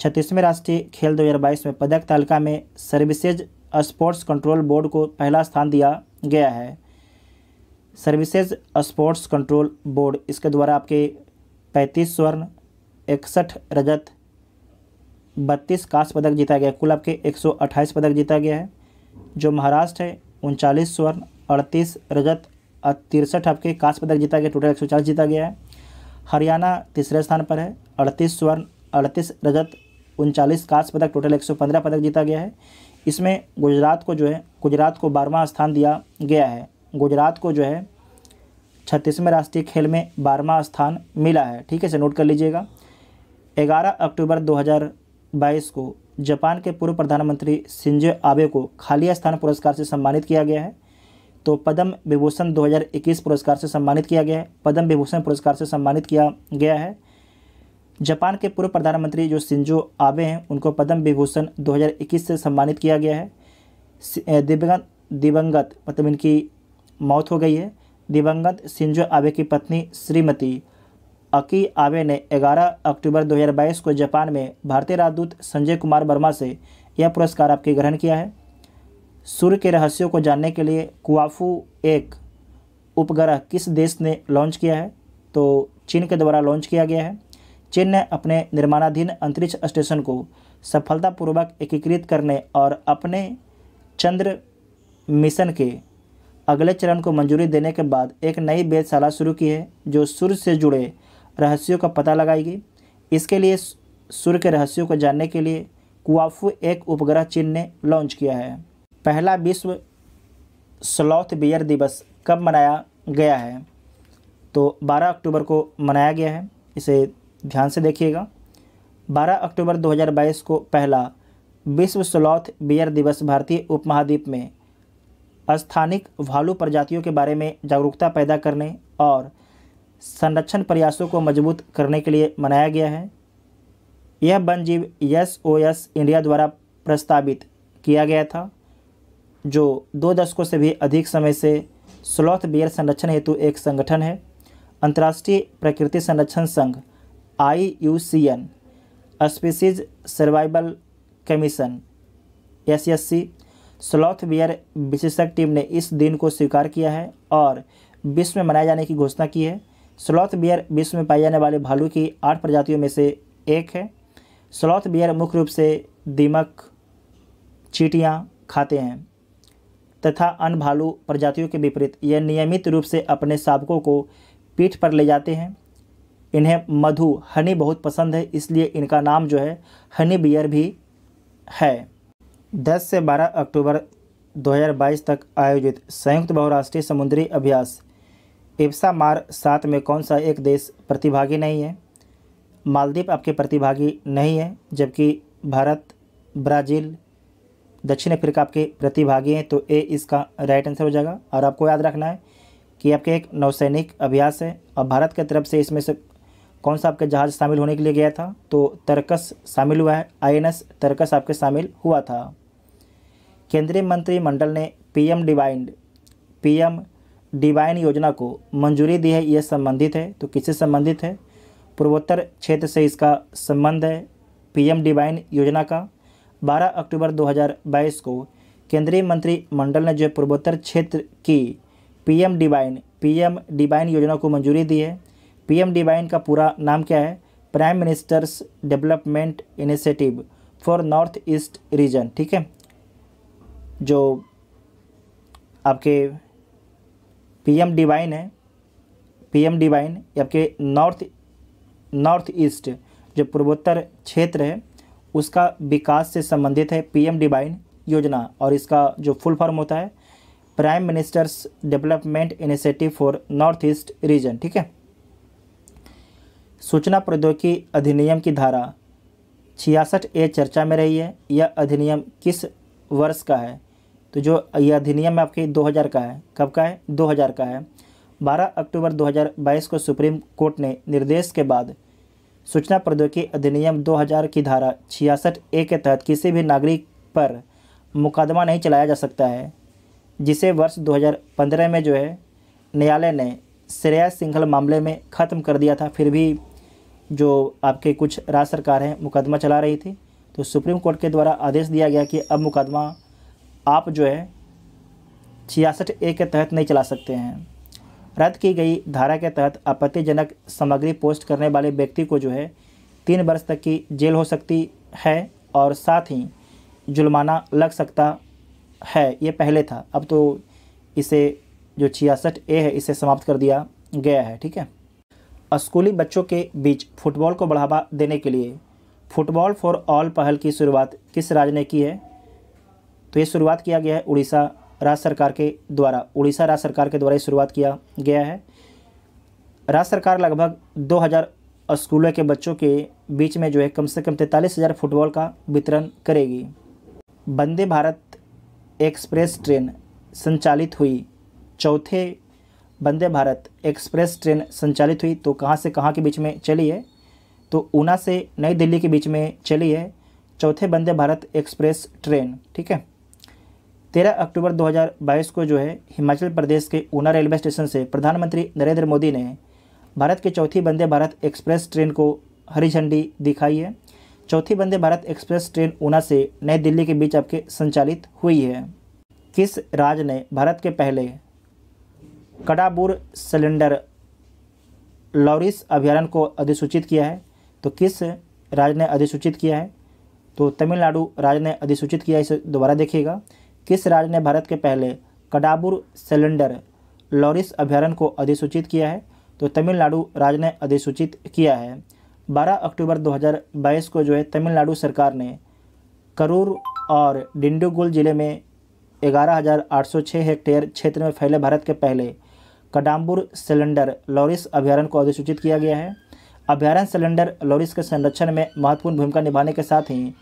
छत्तीसवें राष्ट्रीय खेल 2022 में पदक तालिका में सर्विसेज स्पोर्ट्स कंट्रोल बोर्ड को पहला स्थान दिया गया है सर्विसेज स्पोर्ट्स कंट्रोल बोर्ड इसके द्वारा आपके पैंतीस स्वर्ण इकसठ रजत बत्तीस कांस्य पदक जीता गया कुल आपके अट्ठाईस पदक जीता गया है जो महाराष्ट्र है उनचालीस स्वर्ण अड़तीस रजत और तिरसठ आपके कांस्य पदक जीता गया टोटल एक जीता गया है हरियाणा तीसरे स्थान पर है अड़तीस स्वर्ण अड़तीस रजत उनचालीस कांस्य पदक टोटल पंद्रह पदक जीता गया है इसमें गुजरात को जो है गुजरात को बारहवा स्थान दिया गया है गुजरात को जो है छत्तीसवें राष्ट्रीय खेल में बारहवा स्थान मिला है ठीक है से नोट कर लीजिएगा ग्यारह अक्टूबर हज़ार 2022 को जापान के पूर्व प्रधानमंत्री सिंजो आबे को खालिया स्थान पुरस्कार से सम्मानित किया गया है तो पद्म विभूषण 2021 पुरस्कार से सम्मानित किया गया है पद्म विभूषण पुरस्कार से सम्मानित किया गया है जापान के पूर्व प्रधानमंत्री जो सिंजो आबे हैं उनको पद्म विभूषण 2021 से सम्मानित किया गया है दिवंगत दिवंगत मतलब इनकी मौत हो गई है दिवंगत सिंजो आबे की पत्नी श्रीमती अकी आबे ने 11 अक्टूबर 2022 को जापान में भारतीय राजदूत संजय कुमार वर्मा से यह पुरस्कार आपके ग्रहण किया है सूर्य के रहस्यों को जानने के लिए कुआफू एक उपग्रह किस देश ने लॉन्च किया है तो चीन के द्वारा लॉन्च किया गया है चीन ने अपने निर्माणाधीन अंतरिक्ष स्टेशन को सफलतापूर्वक एकीकृत करने और अपने चंद्र मिशन के अगले चरण को मंजूरी देने के बाद एक नई वेधशाला शुरू की है जो सूर्य से जुड़े रहस्यों का पता लगाएगी इसके लिए सूर्य के रहस्यों को जानने के लिए कुआफू एक उपग्रह चीन ने लॉन्च किया है पहला विश्व स्लॉथ बियर दिवस कब मनाया गया है तो 12 अक्टूबर को मनाया गया है इसे ध्यान से देखिएगा 12 अक्टूबर 2022 को पहला विश्व स्लॉथ बियर दिवस भारतीय उपमहाद्वीप में स्थानिक भालू प्रजातियों के बारे में जागरूकता पैदा करने और संरक्षण प्रयासों को मजबूत करने के लिए मनाया गया है यह वनजीव यस ओ एस इंडिया द्वारा प्रस्तावित किया गया था जो दो दशकों से भी अधिक समय से स्लॉथ बियर संरक्षण हेतु एक संगठन है अंतर्राष्ट्रीय प्रकृति संरक्षण संघ I U C N species survival commission S S C sloth bear विशेषज्ञ टीम ने इस दिन को स्वीकार किया है और विश्व में मनाए जाने की घोषणा की है स्लॉथ बियर विश्व में पाई जाने वाले भालू की आठ प्रजातियों में से एक है स्लॉथ बियर मुख्य रूप से दीमक चीटियाँ खाते हैं तथा अन्य भालू प्रजातियों के विपरीत यह नियमित रूप से अपने शावकों को पीठ पर ले जाते हैं इन्हें मधु हनी बहुत पसंद है इसलिए इनका नाम जो है हनी बियर भी है 10 से 12 अक्टूबर 2022 तक आयोजित संयुक्त बहुराष्ट्रीय समुद्री अभ्यास इब्सा मार सात में कौन सा एक देश प्रतिभागी नहीं है मालदीप आपके प्रतिभागी नहीं है जबकि भारत ब्राज़ील दक्षिण अफ्रीका आपके प्रतिभागी हैं तो ए इसका राइट आंसर हो जाएगा और आपको याद रखना है कि आपके एक नौसैनिक अभ्यास है और भारत की तरफ से इसमें से कौन सा आपके जहाज़ शामिल होने के लिए गया था तो तर्कस शामिल हुआ है आईएनएस तर्कस आपके शामिल हुआ था केंद्रीय मंत्रिमंडल ने पीएम डिवाइंड पीएम डिवाइन योजना को मंजूरी दी है यह संबंधित है तो किससे संबंधित है पूर्वोत्तर क्षेत्र से इसका संबंध है पीएम डिवाइन योजना का 12 अक्टूबर 2022 को केंद्रीय मंत्रिमंडल ने जो पूर्वोत्तर क्षेत्र की पीएम डिवाइन पीएम डिवाइन योजना को मंजूरी दी है पीएम डिवाइन का पूरा नाम क्या है prime ministers development initiative for north east region ठीक है जो आपके पीएम डिवाइन है पीएम डिवाइन आपके नॉर्थ नॉर्थ ईस्ट जो पूर्वोत्तर क्षेत्र है उसका विकास से संबंधित है पीएम डिवाइन योजना और इसका जो फुल फॉर्म होता है prime ministers development initiative for north east region ठीक है सूचना प्रौद्योगिकी अधिनियम की धारा छियासठ ए चर्चा में रही है यह अधिनियम किस वर्ष का है तो जो ये अधिनियम आपके 2000 का है कब का है 2000 का है 12 अक्टूबर 2022 को सुप्रीम कोर्ट ने निर्देश के बाद सूचना प्रौद्योगिकी अधिनियम 2000 की धारा छियासठ ए के तहत किसी भी नागरिक पर मुकदमा नहीं चलाया जा सकता है जिसे वर्ष 2015 में जो है न्यायालय ने श्रेया सिंघल मामले में ख़त्म कर दिया था फिर भी जो आपके कुछ राज्य सरकार हैं मुकदमा चला रही थी तो सुप्रीम कोर्ट के द्वारा आदेश दिया गया कि अब मुकदमा आप जो है छियासठ ए के तहत नहीं चला सकते हैं रद्द की गई धारा के तहत आपत्तिजनक सामग्री पोस्ट करने वाले व्यक्ति को जो है तीन वर्ष तक की जेल हो सकती है और साथ ही जुर्माना लग सकता है ये पहले था अब तो इसे जो छियासठ ए है इसे समाप्त कर दिया गया है ठीक है स्कूली बच्चों के बीच फुटबॉल को बढ़ावा देने के लिए फुटबॉल फॉर ऑल पहल की शुरुआत किस राज्य ने की है तो ये शुरुआत किया गया है उड़ीसा राज्य सरकार के द्वारा उड़ीसा राज्य सरकार के द्वारा ये शुरुआत किया गया है राज्य सरकार लगभग 2000 स्कूलों के बच्चों के बीच में जो है कम से कम तैंतालीस हज़ार फुटबॉल का वितरण करेगी वंदे भारत एक्सप्रेस ट्रेन संचालित हुई चौथे वंदे भारत एक्सप्रेस ट्रेन संचालित हुई तो कहाँ से कहाँ के बीच में चली है तो ऊना से नई दिल्ली के बीच में चली है चौथे वंदे भारत एक्सप्रेस ट्रेन ठीक है तेरह अक्टूबर 2022 को जो है हिमाचल प्रदेश के ऊना रेलवे स्टेशन से प्रधानमंत्री नरेंद्र मोदी ने भारत की चौथी वंदे भारत एक्सप्रेस ट्रेन को हरी झंडी दिखाई है चौथी वंदे भारत एक्सप्रेस ट्रेन ऊना से नई दिल्ली के बीच आपके संचालित हुई है किस राज्य ने भारत के पहले कडाबूर सिलेंडर लॉरिस अभ्यारण्य को अधिसूचित किया है तो किस राज्य ने अधिसूचित किया है तो तमिलनाडु राज्य ने अधिसूचित किया इसे दोबारा देखिएगा किस राज्य ने भारत के पहले कडाबुर सिलेंडर लॉरिस अभ्यारण्य को अधिसूचित किया है तो तमिलनाडु राज्य ने अधिसूचित किया है 12 अक्टूबर 2022 को जो है तमिलनाडु सरकार ने करूर और डिंडुगुल जिले में 11,806 हेक्टेयर क्षेत्र में फैले भारत के पहले कडाम्बुर सिलेंडर लॉरिस अभ्यारण्य को अधिसूचित किया गया है अभ्यारण्य सिलेंडर लॉरिस के संरक्षण में महत्वपूर्ण भूमिका निभाने के साथ ही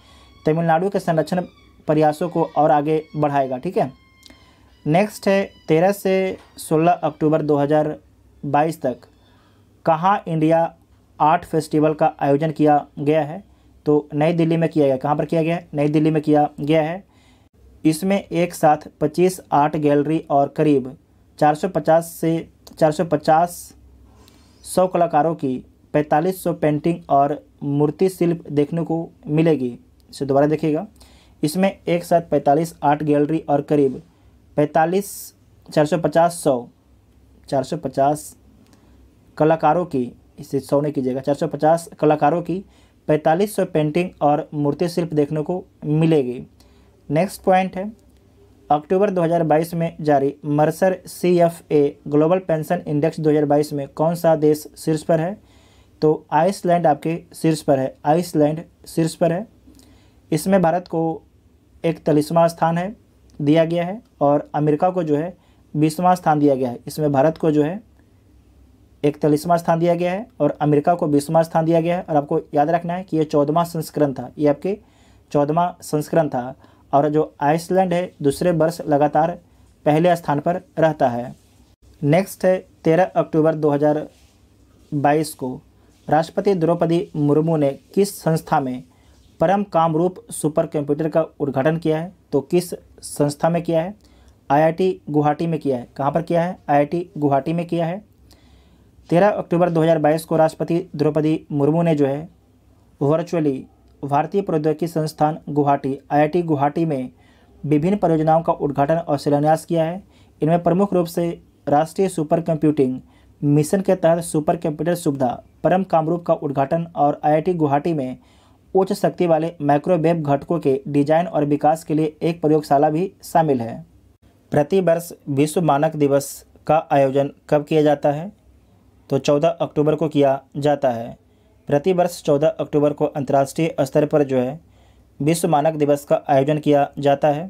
तमिलनाडु के संरक्षण प्रयासों को और आगे बढ़ाएगा ठीक है नेक्स्ट है तेरह से सोलह अक्टूबर 2022 तक कहाँ इंडिया आर्ट फेस्टिवल का आयोजन किया गया है तो नई दिल्ली में किया गया कहाँ पर किया गया है नई दिल्ली में किया गया है इसमें एक साथ 25 आर्ट गैलरी और करीब 450 से 450 सौ कलाकारों की 4500 पेंटिंग और मूर्ति शिल्प देखने को मिलेगी इसे दोबारा देखिएगा इसमें एक साथ पैंतालीस आर्ट गैलरी और करीब पैंतालीस चार सौ पचास सौ चार सौ पचास कलाकारों की इसे सौ नहीं कीजिएगा चार सौ पचास कलाकारों की पैंतालीस सौ पेंटिंग और मूर्ति शिल्प देखने को मिलेगी नेक्स्ट पॉइंट है अक्टूबर 2022 में जारी Mercer C F A global pension index 2022 में कौन सा देश शीर्ष पर है तो आइसलैंड आपके शीर्ष पर है आइसलैंड शीर्ष पर है इसमें भारत को इकतालीसवां स्थान है दिया गया है और अमेरिका को जो है बीसवां स्थान दिया गया है इसमें भारत को जो है इकतालीसवां स्थान दिया गया है और अमेरिका को बीसवां स्थान दिया गया है और आपको याद रखना है कि ये चौदहवा संस्करण था ये आपके चौदहवा संस्करण था और जो आइसलैंड है दूसरे वर्ष लगातार पहले स्थान पर रहता है नेक्स्ट है तेरह अक्टूबर 2022 को राष्ट्रपति द्रौपदी मुर्मू ने किस संस्था में परम कामरूप सुपर कंप्यूटर का उद्घाटन किया है तो किस संस्था में किया है आईआईटी गुवाहाटी में किया है कहाँ पर किया है आईआईटी गुवाहाटी में किया है तेरह अक्टूबर 2022 को राष्ट्रपति द्रौपदी मुर्मू ने जो है वर्चुअली भारतीय प्रौद्योगिकी संस्थान गुवाहाटी आईआईटी गुवाहाटी में विभिन्न परियोजनाओं का उद्घाटन और शिलान्यास किया है इनमें प्रमुख रूप से राष्ट्रीय सुपर कंप्यूटिंग मिशन के तहत सुपर कंप्यूटर सुविधा परम कामरूप का उद्घाटन और आईआईटी गुवाहाटी में उच्च शक्ति वाले माइक्रोवेव घटकों के डिजाइन और विकास के लिए एक प्रयोगशाला भी शामिल है प्रति वर्ष विश्व मानक दिवस का आयोजन कब किया जाता है तो 14 अक्टूबर को किया जाता है प्रति वर्ष 14 अक्टूबर को अंतर्राष्ट्रीय स्तर पर जो है विश्व मानक दिवस का आयोजन किया जाता है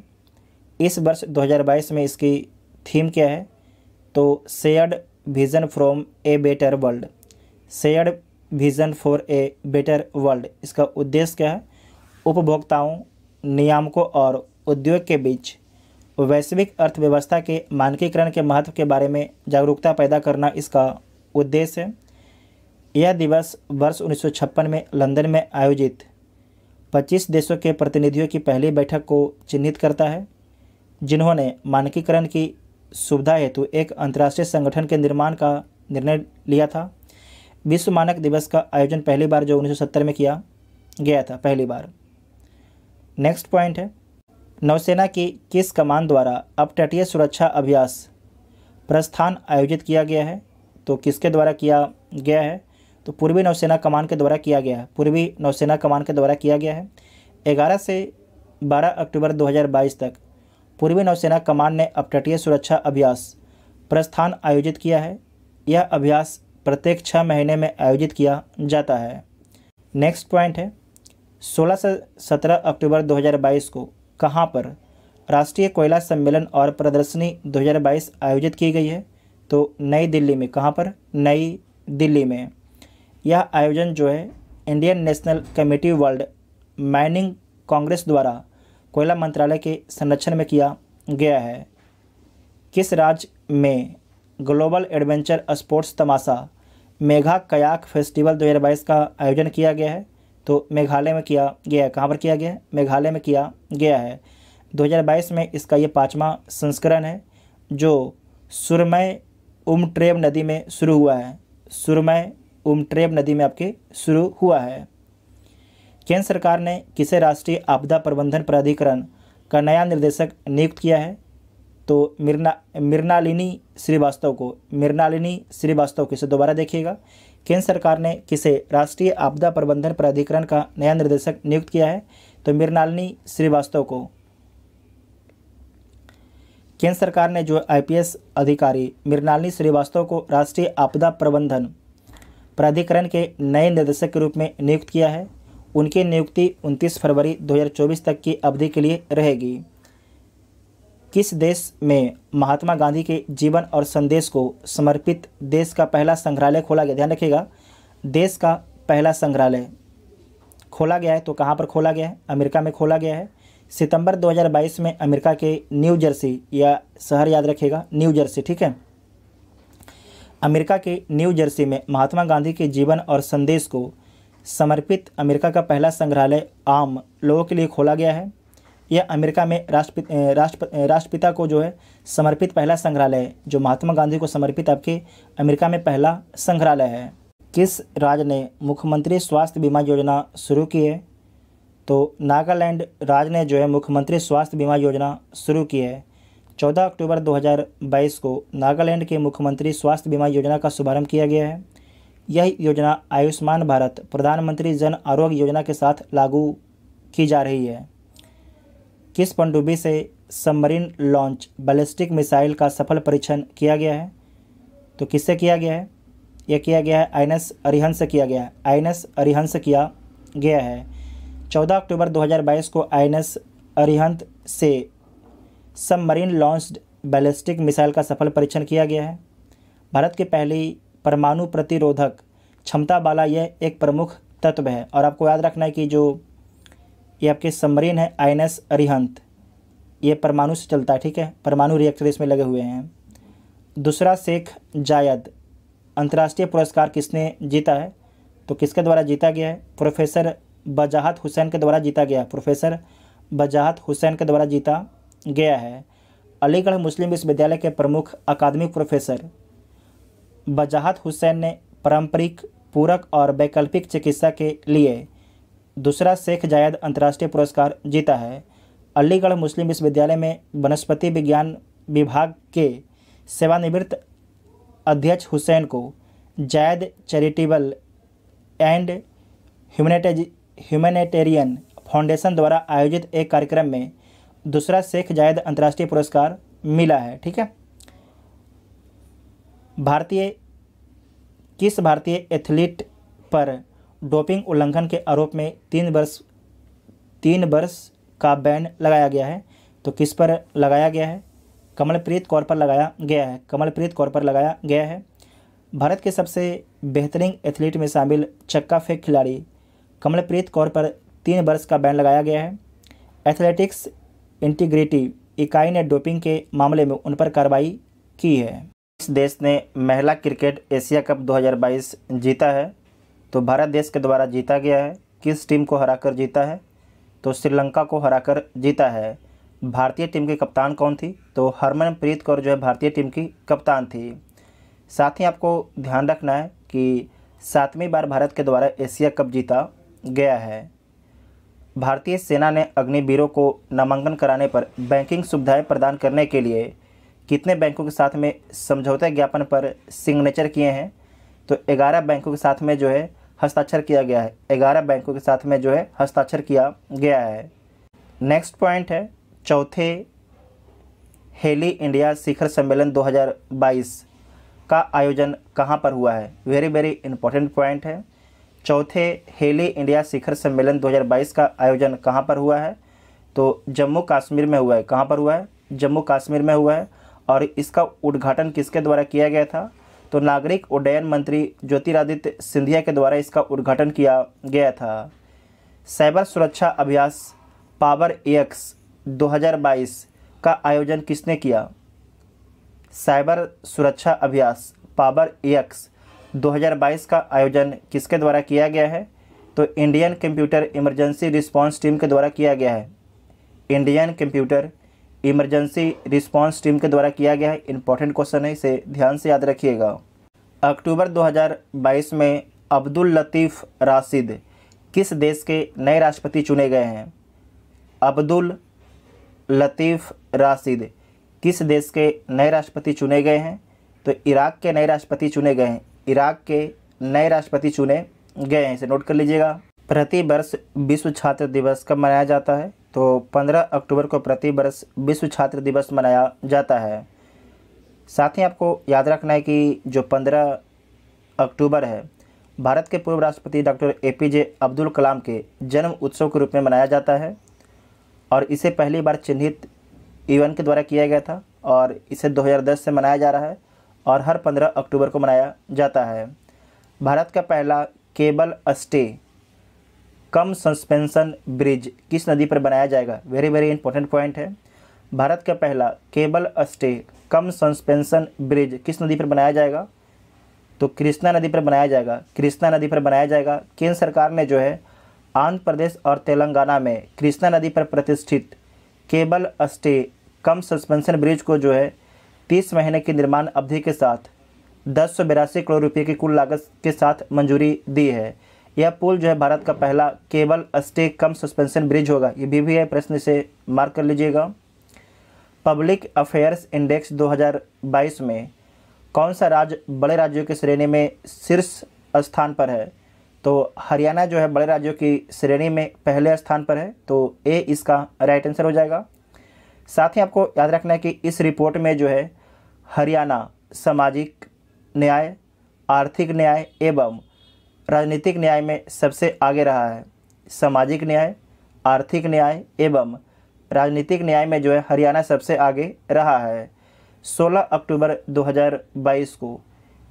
इस वर्ष 2022 में इसकी थीम क्या है तो shared vision from a better world shared vision for a better world इसका उद्देश्य क्या है उपभोक्ताओं नियामकों और उद्योग के बीच वैश्विक अर्थव्यवस्था के मानकीकरण के महत्व के बारे में जागरूकता पैदा करना इसका उद्देश्य है यह दिवस वर्ष उन्नीस में लंदन में आयोजित 25 देशों के प्रतिनिधियों की पहली बैठक को चिन्हित करता है जिन्होंने मानकीकरण की सुविधा हेतु एक अंतर्राष्ट्रीय संगठन के निर्माण का निर्णय लिया था विश्व मानक दिवस का आयोजन पहली बार जो 1970 में किया गया था पहली बार नेक्स्ट पॉइंट है नौसेना की किस कमान द्वारा अपटटीय सुरक्षा अभ्यास प्रस्थान आयोजित किया गया है तो किसके द्वारा किया गया है तो पूर्वी नौसेना कमान के द्वारा किया गया है पूर्वी नौसेना कमान के द्वारा किया गया है ग्यारह से बारह अक्टूबर दो तक पूर्वी नौसेना कमान ने अपतटीय सुरक्षा अभ्यास प्रस्थान आयोजित किया है यह अभ्यास प्रत्येक छः महीने में आयोजित किया जाता है नेक्स्ट पॉइंट है 16 से 17 अक्टूबर 2022 को कहाँ पर राष्ट्रीय कोयला सम्मेलन और प्रदर्शनी 2022 आयोजित की गई है तो नई दिल्ली में कहाँ पर नई दिल्ली में यह आयोजन जो है Indian national committee world mining congress द्वारा कोयला मंत्रालय के संरक्षण में किया गया है किस राज्य में ग्लोबल एडवेंचर स्पोर्ट्स तमाशा मेघा कयाक फेस्टिवल 2022 का आयोजन किया गया है तो मेघालय में किया गया है कहाँ पर किया गया है मेघालय में किया गया है 2022 में इसका ये पाँचवा संस्करण है जो सुरमय उमट्रेब नदी में शुरू हुआ है सुरमय उमट्रेब नदी में आपके शुरू हुआ है केंद्र सरकार ने किसे राष्ट्रीय आपदा प्रबंधन प्राधिकरण का नया निर्देशक नियुक्त किया है तो मिर्ना मिर्नालिनी श्रीवास्तव को मिर्नालिनी श्रीवास्तव को इसे दोबारा देखिएगा केंद्र सरकार ने किसे राष्ट्रीय आपदा प्रबंधन प्राधिकरण का नया निर्देशक नियुक्त किया है तो मृणालिनी श्रीवास्तव को केंद्र सरकार ने जो आईपीएस अधिकारी मृणालिनी श्रीवास्तव को राष्ट्रीय आपदा प्रबंधन प्राधिकरण के नए निर्देशक के रूप में नियुक्त किया है उनकी नियुक्ति 29 फरवरी 2024 तक की अवधि के लिए रहेगी किस देश में महात्मा गांधी के जीवन और संदेश को समर्पित देश का पहला संग्रहालय खोला गया ध्यान रखिएगा देश का पहला संग्रहालय खोला गया है तो कहाँ पर खोला गया है अमेरिका में खोला गया है सितंबर 2022 में अमेरिका के न्यू जर्सी या शहर याद रखेगा न्यू जर्सी ठीक है अमेरिका के न्यू जर्सी में महात्मा गांधी के जीवन और संदेश को समर्पित अमेरिका का पहला संग्रहालय आम लोगों के लिए खोला गया है यह अमेरिका में राष्ट्रपिता राष्ट्र राष्ट्रपिता को जो है समर्पित पहला संग्रहालय है जो महात्मा गांधी को समर्पित आपके अमेरिका में पहला संग्रहालय है किस राज्य ने मुख्यमंत्री स्वास्थ्य बीमा योजना शुरू की है तो नागालैंड राज्य ने जो है मुख्यमंत्री स्वास्थ्य बीमा योजना शुरू की है चौदह अक्टूबर दो को नागालैंड के मुख्यमंत्री स्वास्थ्य बीमा योजना का शुभारम्भ किया गया है यह योजना आयुष्मान भारत प्रधानमंत्री जन आरोग्य योजना के साथ लागू की जा रही है किस पनडुब्बी से सबमरीन लॉन्च बैलिस्टिक मिसाइल का सफल परीक्षण किया गया है तो किससे किया गया है यह किया गया है आई अरिहंस से किया गया है आई अरिहन से किया गया है 14 अक्टूबर 2022 को आई अरिहंत से सबमरीन लॉन्च्ड बैलिस्टिक मिसाइल का सफल परीक्षण किया गया है भारत की पहली परमाणु प्रतिरोधक क्षमता वाला यह एक प्रमुख तत्व है और आपको याद रखना है कि जो ये आपके सबमरीन है आई एन अरिहंत ये परमाणु से चलता है ठीक है परमाणु रिएक्टर इसमें लगे हुए हैं दूसरा शेख जायद अंतर्राष्ट्रीय पुरस्कार किसने जीता है तो किसके द्वारा जीता गया है प्रोफेसर बजाहत हुसैन के द्वारा जीता गया प्रोफेसर बजाहत हुसैन के द्वारा जीता गया है अलीगढ़ मुस्लिम विश्वविद्यालय के प्रमुख अकादमिक प्रोफेसर बजाहत हुसैन ने पारंपरिक पूरक और वैकल्पिक चिकित्सा के लिए दूसरा शेख जायद अंतर्राष्ट्रीय पुरस्कार जीता है अलीगढ़ मुस्लिम विश्वविद्यालय में वनस्पति विज्ञान विभाग के सेवानिवृत्त अध्यक्ष हुसैन को Zayed charitable and humanitarian humanitarian foundation द्वारा आयोजित एक कार्यक्रम में दूसरा शेख जायद अंतर्राष्ट्रीय पुरस्कार मिला है ठीक है भारतीय किस भारतीय एथलीट पर डोपिंग उल्लंघन के आरोप में तीन वर्ष तीन वर्ष का बैन लगाया गया है तो किस पर लगाया गया है कमलप्रीत कौर पर लगाया गया है कमलप्रीत कौर पर लगाया गया है भारत के सबसे बेहतरीन एथलीट में शामिल चक्का फेंक खिलाड़ी कमलप्रीत कौर पर तीन वर्ष का बैन लगाया गया है एथलेटिक्स इंटीग्रिटी इकाई ने डोपिंग के मामले में उन पर कार्रवाई की है इस देश ने महिला क्रिकेट एशिया कप 2022 जीता है तो भारत देश के द्वारा जीता गया है किस टीम को हराकर जीता है तो श्रीलंका को हराकर जीता है भारतीय टीम की कप्तान कौन थी तो हरमनप्रीत कौर जो है भारतीय टीम की कप्तान थी साथ ही आपको ध्यान रखना है कि सातवीं बार भारत के द्वारा एशिया कप जीता गया है भारतीय सेना ने अग्निवीरों को नामांकन कराने पर बैंकिंग सुविधाएं प्रदान करने के लिए कितने बैंकों के साथ में समझौते ज्ञापन पर सिग्नेचर किए हैं तो ग्यारह बैंकों के साथ में जो है हस्ताक्षर किया गया है ग्यारह बैंकों के साथ में जो है हस्ताक्षर किया गया है नेक्स्ट पॉइंट है चौथे हेली इंडिया शिखर सम्मेलन 2022 का आयोजन कहाँ पर हुआ है वेरी वेरी इंपॉर्टेंट पॉइंट है चौथे हेली इंडिया शिखर सम्मेलन 2022 का आयोजन कहाँ पर हुआ है तो जम्मू कश्मीर में हुआ है कहाँ पर हुआ है जम्मू कश्मीर में हुआ है और इसका उद्घाटन किसके द्वारा किया गया था तो नागरिक उड्डयन मंत्री ज्योतिरादित्य सिंधिया के द्वारा इसका उद्घाटन किया गया था साइबर सुरक्षा अभ्यास पावर एक्स 2022 का आयोजन किसने किया साइबर सुरक्षा अभ्यास पावर एक्स 2022 का आयोजन किसके द्वारा किया गया है तो Indian computer emergency response team के द्वारा किया गया है Indian computer emergency response team के द्वारा किया गया है इम्पोर्टेंट क्वेश्चन है इसे ध्यान से याद रखिएगा अक्टूबर 2022 में अब्दुल लतीफ़ राशिद किस देश के नए राष्ट्रपति चुने गए हैं अब्दुल लतीफ़ राशिद किस देश के नए राष्ट्रपति चुने गए हैं तो इराक के नए राष्ट्रपति चुने गए हैं इराक के नए राष्ट्रपति चुने गए हैं इसे नोट कर लीजिएगा प्रति वर्ष विश्व छात्र दिवस कब मनाया जाता है तो 15 अक्टूबर को प्रति वर्ष विश्व छात्र दिवस मनाया जाता है साथ ही आपको याद रखना है कि जो 15 अक्टूबर है भारत के पूर्व राष्ट्रपति doctor A P J Abdul Kalam के जन्म उत्सव के रूप में मनाया जाता है और इसे पहली बार चिन्हित यूएन के द्वारा किया गया था और इसे 2010 से मनाया जा रहा है और हर 15 अक्टूबर को मनाया जाता है भारत का पहला cable stay cum suspension bridge किस नदी पर बनाया जाएगा वेरी वेरी इंपॉर्टेंट पॉइंट है भारत का पहला cable stay cum suspension bridge किस नदी पर बनाया जाएगा तो कृष्णा नदी पर बनाया जाएगा कृष्णा नदी पर बनाया जाएगा केंद्र सरकार ने जो है आंध्र प्रदेश और तेलंगाना में कृष्णा नदी पर प्रतिष्ठित cable stay cum suspension bridge को जो है तीस महीने की निर्माण अवधि के साथ दस सौ बिरासी करोड़ रुपये की कुल लागत के साथ मंजूरी दी है यह पुल जो है भारत का पहला cable stay cum suspension bridge होगा ये भी, भी है प्रश्न से मार्क कर लीजिएगा पब्लिक अफेयर्स इंडेक्स 2022 में कौन सा राज्य बड़े राज्यों की श्रेणी में शीर्ष स्थान पर है तो हरियाणा जो है बड़े राज्यों की श्रेणी में पहले स्थान पर है तो ए इसका राइट आंसर हो जाएगा साथ ही आपको याद रखना है कि इस रिपोर्ट में जो है हरियाणा सामाजिक न्याय आर्थिक न्याय एवं राजनीतिक न्याय में सबसे आगे रहा है सामाजिक न्याय आर्थिक न्याय एवं राजनीतिक न्याय में जो है हरियाणा सबसे आगे रहा है 16 अक्टूबर 2022 को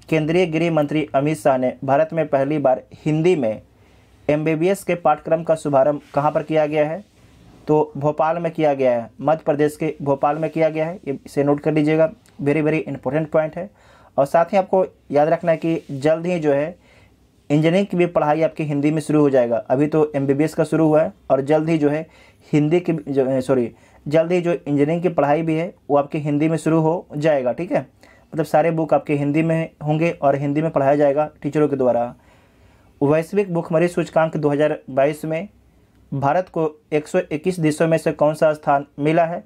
केंद्रीय गृह मंत्री अमित शाह ने भारत में पहली बार हिंदी में एम के पाठ्यक्रम का शुभारंभ कहाँ पर किया गया है तो भोपाल में किया गया है मध्य प्रदेश के भोपाल में किया गया है इसे नोट कर लीजिएगा वेरी वेरी इंपॉर्टेंट पॉइंट है और साथ ही आपको याद रखना है कि जल्द ही जो है इंजीनियरिंग की भी पढ़ाई आपकी हिंदी में शुरू हो जाएगा अभी तो एम का शुरू हुआ है और जल्द ही जो है हिंदी की सॉरी जल्द ही जो इंजीनियरिंग की पढ़ाई भी है वो आपकी हिंदी में शुरू हो जाएगा ठीक है मतलब सारे बुक आपके हिंदी में होंगे और हिंदी में पढ़ाया जाएगा टीचरों के द्वारा वैश्विक भूखमरी सूचकांक 2022 में भारत को 121 देशों में से कौन सा स्थान मिला है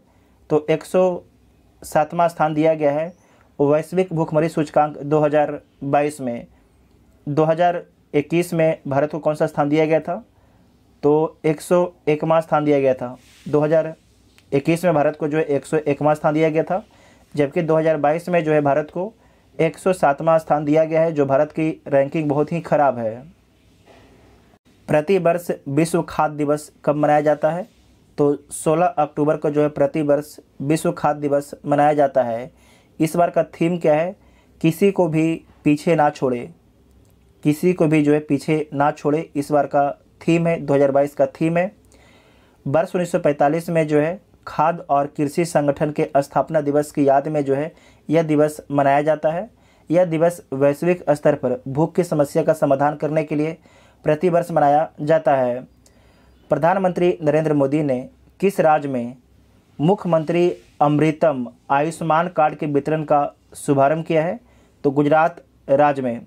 तो 107वां स्थान दिया गया है वैश्विक भूखमरी सूचकांक 2022 में 2021 में भारत को कौन सा स्थान दिया गया था तो एक 101वां स्थान दिया गया था 2021 में भारत को जो है एक 101वां स्थान दिया गया था जबकि 2022 में जो है भारत को सातवा स्थान दिया गया है जो भारत की रैंकिंग बहुत ही खराब है प्रतिवर्ष विश्व खाद्य दिवस कब मनाया जाता है तो 16 अक्टूबर को जो है प्रतिवर्ष विश्व खाद्य दिवस मनाया जाता है इस बार का थीम क्या है किसी को भी पीछे ना छोड़े किसी को भी जो है पीछे ना छोड़े इस बार का थीम है 2022 का थीम है वर्ष 1945 में जो है खाद और कृषि संगठन के स्थापना दिवस की याद में जो है यह दिवस मनाया जाता है यह दिवस वैश्विक स्तर पर भूख की समस्या का समाधान करने के लिए प्रतिवर्ष मनाया जाता है प्रधानमंत्री नरेंद्र मोदी ने किस राज्य में मुख्यमंत्री अमृतम आयुष्मान कार्ड के वितरण का शुभारंभ किया है तो गुजरात राज्य में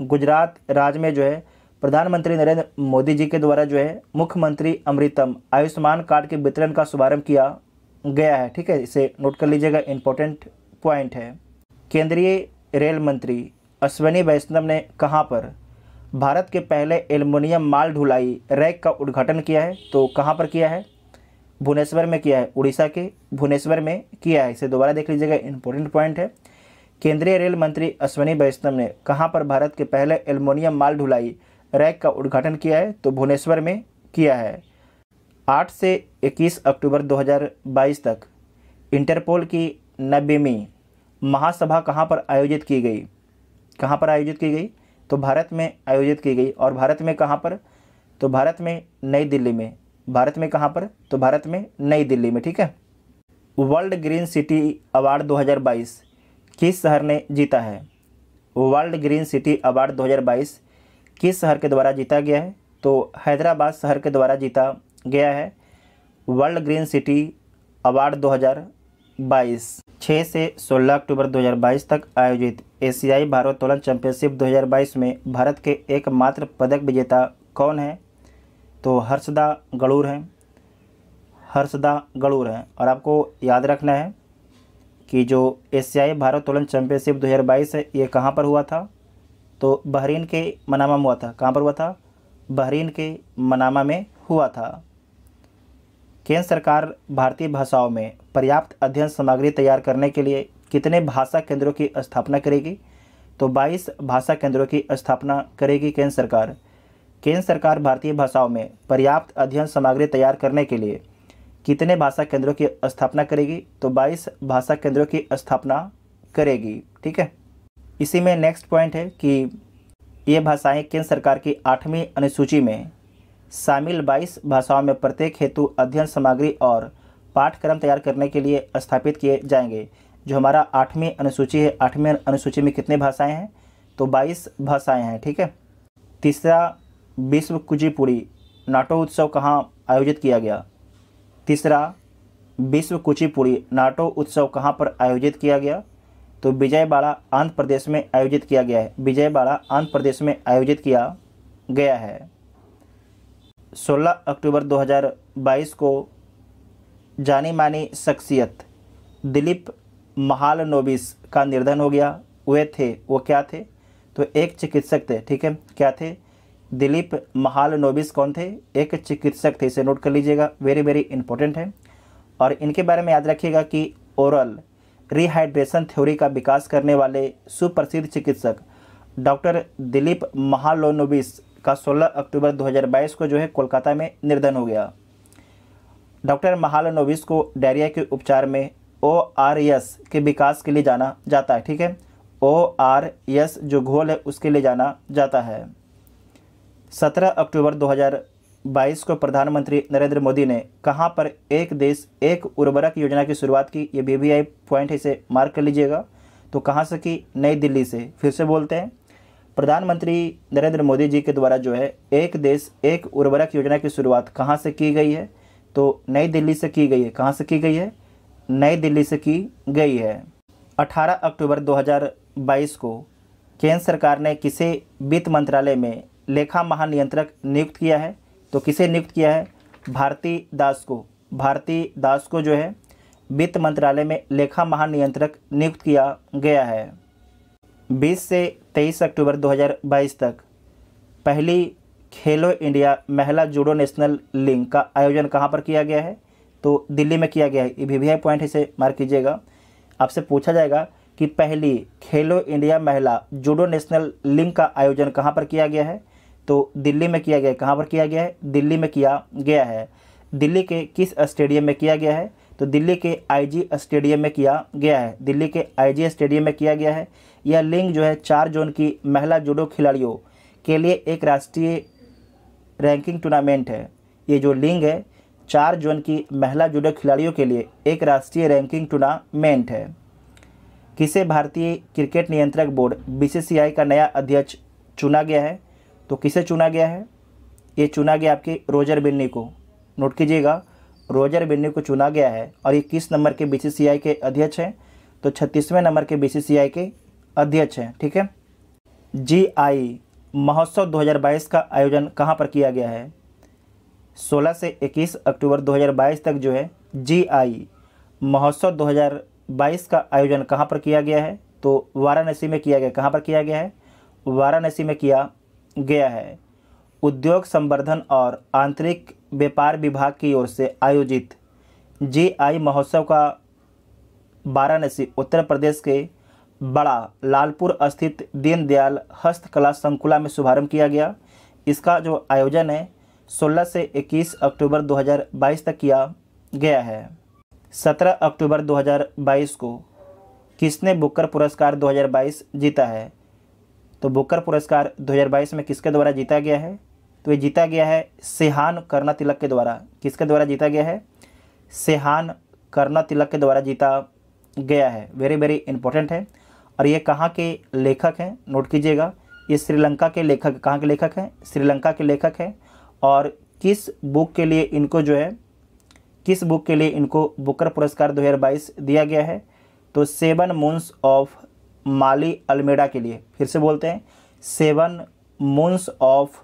गुजरात राज्य में जो है प्रधानमंत्री नरेंद्र मोदी जी के द्वारा जो है मुख्यमंत्री अमृतम आयुष्मान कार्ड के वितरण का शुभारंभ किया गया है ठीक है इसे नोट कर लीजिएगा इम्पोर्टेंट पॉइंट है केंद्रीय रेल मंत्री अश्विनी वैष्णव ने कहाँ पर भारत के पहले एल्युमिनियम माल ढुलाई रैक का उद्घाटन किया है तो कहाँ पर किया है भुवनेश्वर में किया है उड़ीसा के भुवनेश्वर में किया है इसे दोबारा देख लीजिएगा इम्पोर्टेंट पॉइंट है केंद्रीय रेल मंत्री अश्विनी वैष्णव ने कहाँ पर भारत के पहले एल्युमिनियम माल ढुलाई रैक का उद्घाटन किया है तो भुवनेश्वर में किया है 8 से 21 अक्टूबर 2022 तक इंटरपोल की नब्बेवीं महासभा कहाँ पर आयोजित की गई कहाँ पर आयोजित की गई तो भारत में आयोजित की गई और भारत में कहाँ पर तो भारत में नई दिल्ली में भारत में कहाँ पर तो भारत में नई दिल्ली में ठीक है वर्ल्ड ग्रीन सिटी अवार्ड 2022 किस शहर ने जीता है वर्ल्ड ग्रीन सिटी अवार्ड 2022 किस शहर के द्वारा जीता गया है तो हैदराबाद शहर के द्वारा जीता गया है वर्ल्ड ग्रीन सिटी अवार्ड 2022 6 से 16 अक्टूबर 2022 तक आयोजित एशियाई भारोत्तोलन चैंपियनशिप 2022 में भारत के एकमात्र पदक विजेता कौन है तो हर्षदा गड़ूर हैं हर्षदा गड़ूर हैं और आपको याद रखना है कि जो एशियाई भारोत्तोलन चैम्पियनशिप 2022 है ये कहाँ पर हुआ था तो बहरीन के मनामा में हुआ था कहाँ पर हुआ था बहरीन के मनामा में हुआ था केंद्र सरकार भारतीय भाषाओं में पर्याप्त अध्ययन सामग्री तैयार करने के लिए कितने भाषा केंद्रों की स्थापना करेगी तो 22 भाषा केंद्रों की स्थापना करेगी केंद्र सरकार केंद्र सरकार भारतीय भाषाओं में पर्याप्त अध्ययन सामग्री तैयार करने के लिए कितने भाषा केंद्रों की स्थापना करेगी तो 22 भाषा केंद्रों की स्थापना करेगी ठीक है इसी में नेक्स्ट पॉइंट है कि ये भाषाएं केंद्र सरकार की आठवीं अनुसूची में शामिल 22 भाषाओं में प्रत्येक हेतु अध्ययन सामग्री और पाठ्यक्रम तैयार करने के लिए स्थापित किए जाएंगे जो हमारा आठवीं अनुसूची है आठवीं अनुसूची में कितने भाषाएँ हैं तो बाईस भाषाएँ हैं ठीक है तीसरा विश्व कुजीपुड़ी नाटो उत्सव कहाँ आयोजित किया गया तीसरा विश्व कुचिपुड़ी नाटो उत्सव कहाँ पर आयोजित किया गया तो विजयवाड़ा आंध्र प्रदेश में आयोजित किया गया है विजयवाड़ा आंध्र प्रदेश में आयोजित किया गया है 16 अक्टूबर 2022 को जानी मानी शख्सियत दिलीप महालनोबिस का निर्धन हो गया वे थे वो क्या थे तो एक चिकित्सक थे ठीक है क्या थे दिलीप नोबिस कौन थे एक चिकित्सक थे इसे नोट कर लीजिएगा वेरी वेरी इंपॉर्टेंट है और इनके बारे में याद रखिएगा कि ओरल रिहाइड्रेशन थ्योरी का विकास करने वाले सुप्रसिद्ध चिकित्सक डॉक्टर दिलीप महालोनोबिस का 16 अक्टूबर 2022 को जो है कोलकाता में निर्धन हो गया डॉक्टर महालोनोबिस को डायरिया के उपचार में ओ आर एस के विकास के लिए जाना जाता है ठीक है ओ आर एस जो घोल है उसके लिए जाना जाता है 17 अक्टूबर 2022 को प्रधानमंत्री नरेंद्र मोदी ने कहां पर एक देश एक उर्वरक योजना की शुरुआत की ये बी पॉइंट इसे मार्क कर लीजिएगा तो कहां से की नई दिल्ली से फिर से बोलते हैं प्रधानमंत्री नरेंद्र मोदी जी के द्वारा जो है एक देश एक उर्वरक योजना की शुरुआत कहाँ से की गई है तो नई दिल्ली से की गई है कहाँ से की गई है नई दिल्ली से की गई है 18 अक्टूबर 2022 को केंद्र सरकार ने किसे वित्त मंत्रालय में लेखा महानियंत्रक नियुक्त किया है तो किसे नियुक्त किया है भारती दास को भारती दास को जो है वित्त मंत्रालय में लेखा महानियंत्रक नियुक्त किया गया है 20 से 23 अक्टूबर 2022 तक पहली खेलो इंडिया महिला जूडो नेशनल लीग का आयोजन कहाँ पर किया गया है तो दिल्ली में किया गया है ये भी, पॉइंट इसे मार्क कीजिएगा आपसे पूछा जाएगा कि पहली खेलो इंडिया महिला जूडो नेशनल लीग का आयोजन कहाँ पर किया गया है तो दिल्ली में किया गया है कहाँ पर किया गया है दिल्ली में किया गया है दिल्ली के किस स्टेडियम में किया गया है तो दिल्ली के आईजी स्टेडियम में किया गया है दिल्ली के आईजी स्टेडियम में किया गया है यह लिंग जो है चार जोन की महिला जूडो खिलाड़ियों के लिए एक राष्ट्रीय रैंकिंग टूर्नामेंट है ये जो लिंग है चार जोन की महिला जूडो खिलाड़ियों के लिए एक राष्ट्रीय रैंकिंग टूर्नामेंट है किसे भारतीय क्रिकेट नियंत्रक बोर्ड बी का नया अध्यक्ष चुना गया है तो किसे चुना गया है ये चुना गया आपके रोजर बिन्नी को नोट कीजिएगा रोजर बिन्नी को चुना गया है और ये किस नंबर के बी के अध्यक्ष हैं तो छत्तीसवें नंबर के बी के अध्यक्ष हैं ठीक है जी आई महोत्सव 2022 का आयोजन कहाँ पर किया गया है 16 से 21 अक्टूबर 2022 तक जो है जी आई महोत्सव 2022 का आयोजन कहाँ पर किया गया है तो वाराणसी में किया गया कहाँ पर किया गया है वाराणसी में किया गया है उद्योग संवर्धन और आंतरिक व्यापार विभाग की ओर से आयोजित जी आई महोत्सव का वाराणसी उत्तर प्रदेश के बड़ा लालपुर स्थित दीनदयाल हस्तकला संकुला में शुभारंभ किया गया इसका जो आयोजन है 16 से 21 अक्टूबर 2022 तक किया गया है 17 अक्टूबर 2022 को किसने बुकर पुरस्कार 2022 जीता है तो बुकर पुरस्कार 2022 में किसके द्वारा जीता गया है तो ये जीता गया है सेहान कर्ण तिलक के द्वारा किसके द्वारा जीता गया है सेहान करना तिलक के द्वारा जीता गया है वेरी वेरी इंपॉर्टेंट है और ये कहाँ के लेखक हैं नोट कीजिएगा ये श्रीलंका के लेखक कहाँ के लेखक हैं श्रीलंका के लेखक हैं और किस बुक के लिए इनको जो है किस बुक के लिए इनको बुकर पुरस्कार 2022 दिया गया है तो seven moons of Maali Almeida के लिए फिर से बोलते हैं seven moons of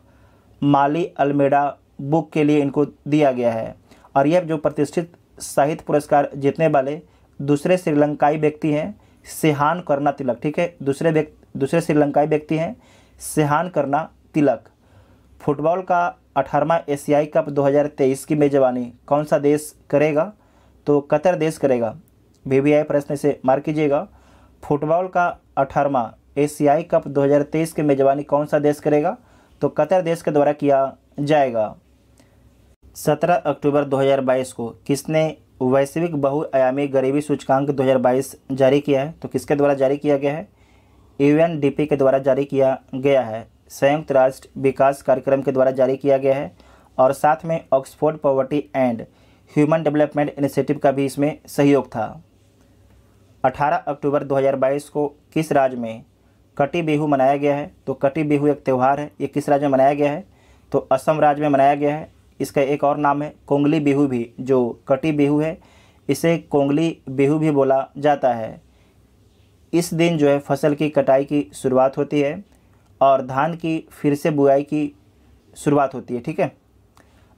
Maali Almeida book के लिए इनको दिया गया है और यह जो प्रतिष्ठित साहित्य पुरस्कार जीतने वाले दूसरे श्रीलंकाई व्यक्ति हैं सेहान करना तिलक ठीक है दूसरे व्यक्ति दूसरे श्रीलंकाई व्यक्ति हैं सेहान करना तिलक फुटबॉल का अठारहवा एशियाई कप 2023 की मेजबानी कौन सा देश करेगा तो कतर देश करेगा वी वी आई प्रश्न से मार कीजिएगा फुटबॉल का अठारवा एशियाई कप 2023 के मेज़बानी कौन सा देश करेगा तो कतर देश के द्वारा किया जाएगा 17 अक्टूबर 2022 को किसने वैश्विक बहुआयामी गरीबी सूचकांक 2022 जारी किया है तो किसके द्वारा जारी किया गया है यूएनडीपी के द्वारा जारी किया गया है संयुक्त राष्ट्र विकास कार्यक्रम के द्वारा जारी किया गया है और साथ में Oxford poverty and human development initiative का भी इसमें सहयोग था 18 अक्टूबर 2022 को किस राज्य में कटी बिहू मनाया गया है तो कटी बिहू एक त्यौहार है ये किस राज्य में मनाया गया है तो असम राज्य में मनाया गया है इसका एक और नाम है कोंगली बिहू भी जो कटी बिहू है इसे कोंगली बिहू भी बोला जाता है इस दिन जो है फसल की कटाई की शुरुआत होती है और धान की फिर से बुआई की शुरुआत होती है ठीक है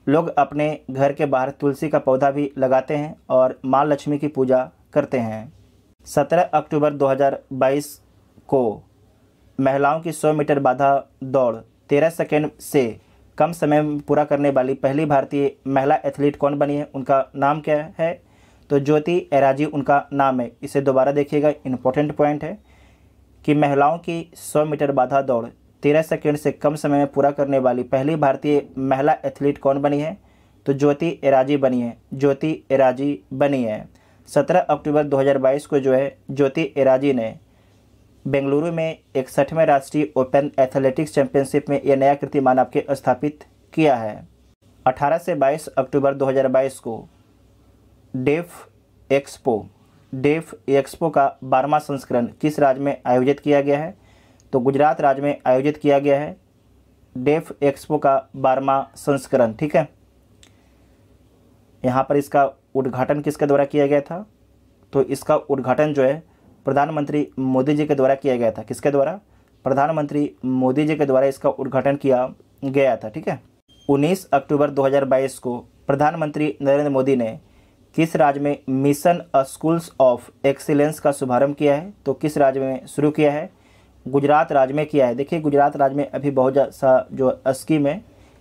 लोग अपने घर के बाहर तुलसी का पौधा भी लगाते हैं और माँ लक्ष्मी की पूजा करते हैं 17 अक्टूबर 2022 को महिलाओं की 100 मीटर बाधा दौड़ 13 सेकेंड से कम समय में पूरा करने वाली पहली भारतीय महिला एथलीट कौन बनी है उनका नाम क्या है तो ज्योति एराजी उनका नाम है इसे दोबारा देखिएगा इम्पोर्टेंट पॉइंट है कि महिलाओं की 100 मीटर बाधा दौड़ 13 सेकेंड से कम समय में पूरा करने वाली पहली भारतीय महिला एथलीट कौन बनी है तो ज्योति एराजी बनी है ज्योति एराजी बनी है 17 अक्टूबर 2022 को जो है ज्योति एराजी ने बेंगलुरु में इकसठवें राष्ट्रीय ओपन एथलेटिक्स चैंपियनशिप में यह नया कीर्तिमान आपके स्थापित किया है 18 से 22 अक्टूबर 2022 को डेफ एक्सपो डेफ एक्सपो का बारहवा संस्करण किस राज्य में आयोजित किया गया है तो गुजरात राज्य में आयोजित किया गया है डेफ एक्सपो का बारहवा संस्करण ठीक है यहाँ पर इसका उद्घाटन किसके द्वारा किया गया था तो इसका उद्घाटन जो है प्रधानमंत्री मोदी जी के द्वारा किया गया था किसके द्वारा प्रधानमंत्री मोदी जी के द्वारा इसका उद्घाटन किया गया था ठीक है 19 अक्टूबर 2022 को प्रधानमंत्री नरेंद्र मोदी ने किस राज्य में मिशन स्कूल्स ऑफ एक्सीलेंस का शुभारंभ किया है तो किस राज्य में शुरू किया है गुजरात राज्य में किया है देखिए गुजरात राज्य में अभी बहुत सा जो स्कीम है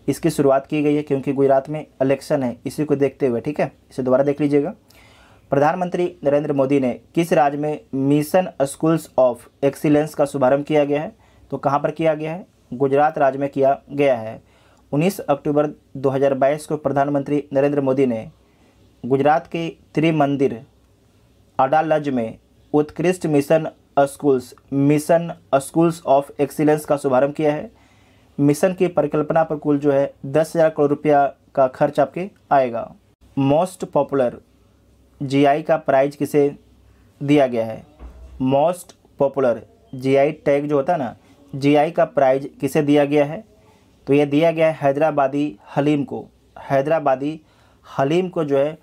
इसकी शुरुआत की गई है क्योंकि गुजरात में इलेक्शन है इसी को देखते हुए ठीक है इसे दोबारा देख लीजिएगा प्रधानमंत्री नरेंद्र मोदी ने किस राज्य में मिशन स्कूल्स ऑफ एक्सीलेंस का शुभारंभ किया गया है तो कहाँ पर किया गया है गुजरात राज्य में किया गया है 19 अक्टूबर 2022 को प्रधानमंत्री नरेंद्र मोदी ने गुजरात के त्रिमंदिर अडालज में उत्कृष्ट mission schools mission schools of excellence का शुभारंभ किया है मिशन की परिकल्पना पर कुल जो है दस हज़ार करोड़ रुपया का खर्च आपके आएगा मोस्ट पॉपुलर जीआई का प्राइज किसे दिया गया है मोस्ट पॉपुलर जीआई टैग जो होता है ना जीआई का प्राइज किसे दिया गया है तो यह दिया गया है हैदराबादी हलीम को हैदराबादी हलीम को जो है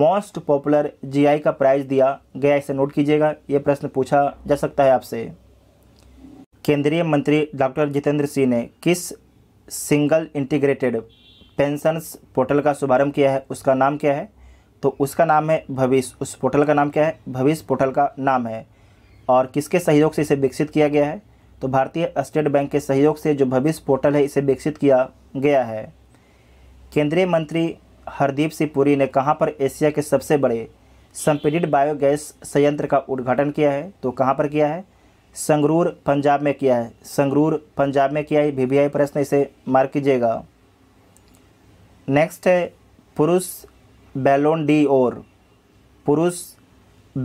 मोस्ट पॉपुलर जीआई का प्राइज दिया गया इसे नोट कीजिएगा ये प्रश्न पूछा जा सकता है आपसे केंद्रीय मंत्री डॉक्टर जितेंद्र सिंह ने किस सिंगल इंटीग्रेटेड पेंशनस पोर्टल का शुभारंभ किया है उसका नाम क्या है तो उसका नाम है भविष्य उस पोर्टल का नाम क्या है भविष्य पोर्टल का नाम है और किसके सहयोग से इसे विकसित किया गया है तो भारतीय स्टेट बैंक के सहयोग से जो भविष्य पोर्टल है इसे विकसित किया गया है केंद्रीय मंत्री हरदीप सिंह पुरी ने कहाँ पर एशिया के सबसे बड़े संपीडित बायोगैस संयंत्र का उद्घाटन किया है तो कहाँ पर किया है संगरूर पंजाब में किया है संगरूर पंजाब में किया है वीवीआई प्रश्न इसे मार्क कीजिएगा नेक्स्ट है पुरुष बैलोन डी और पुरुष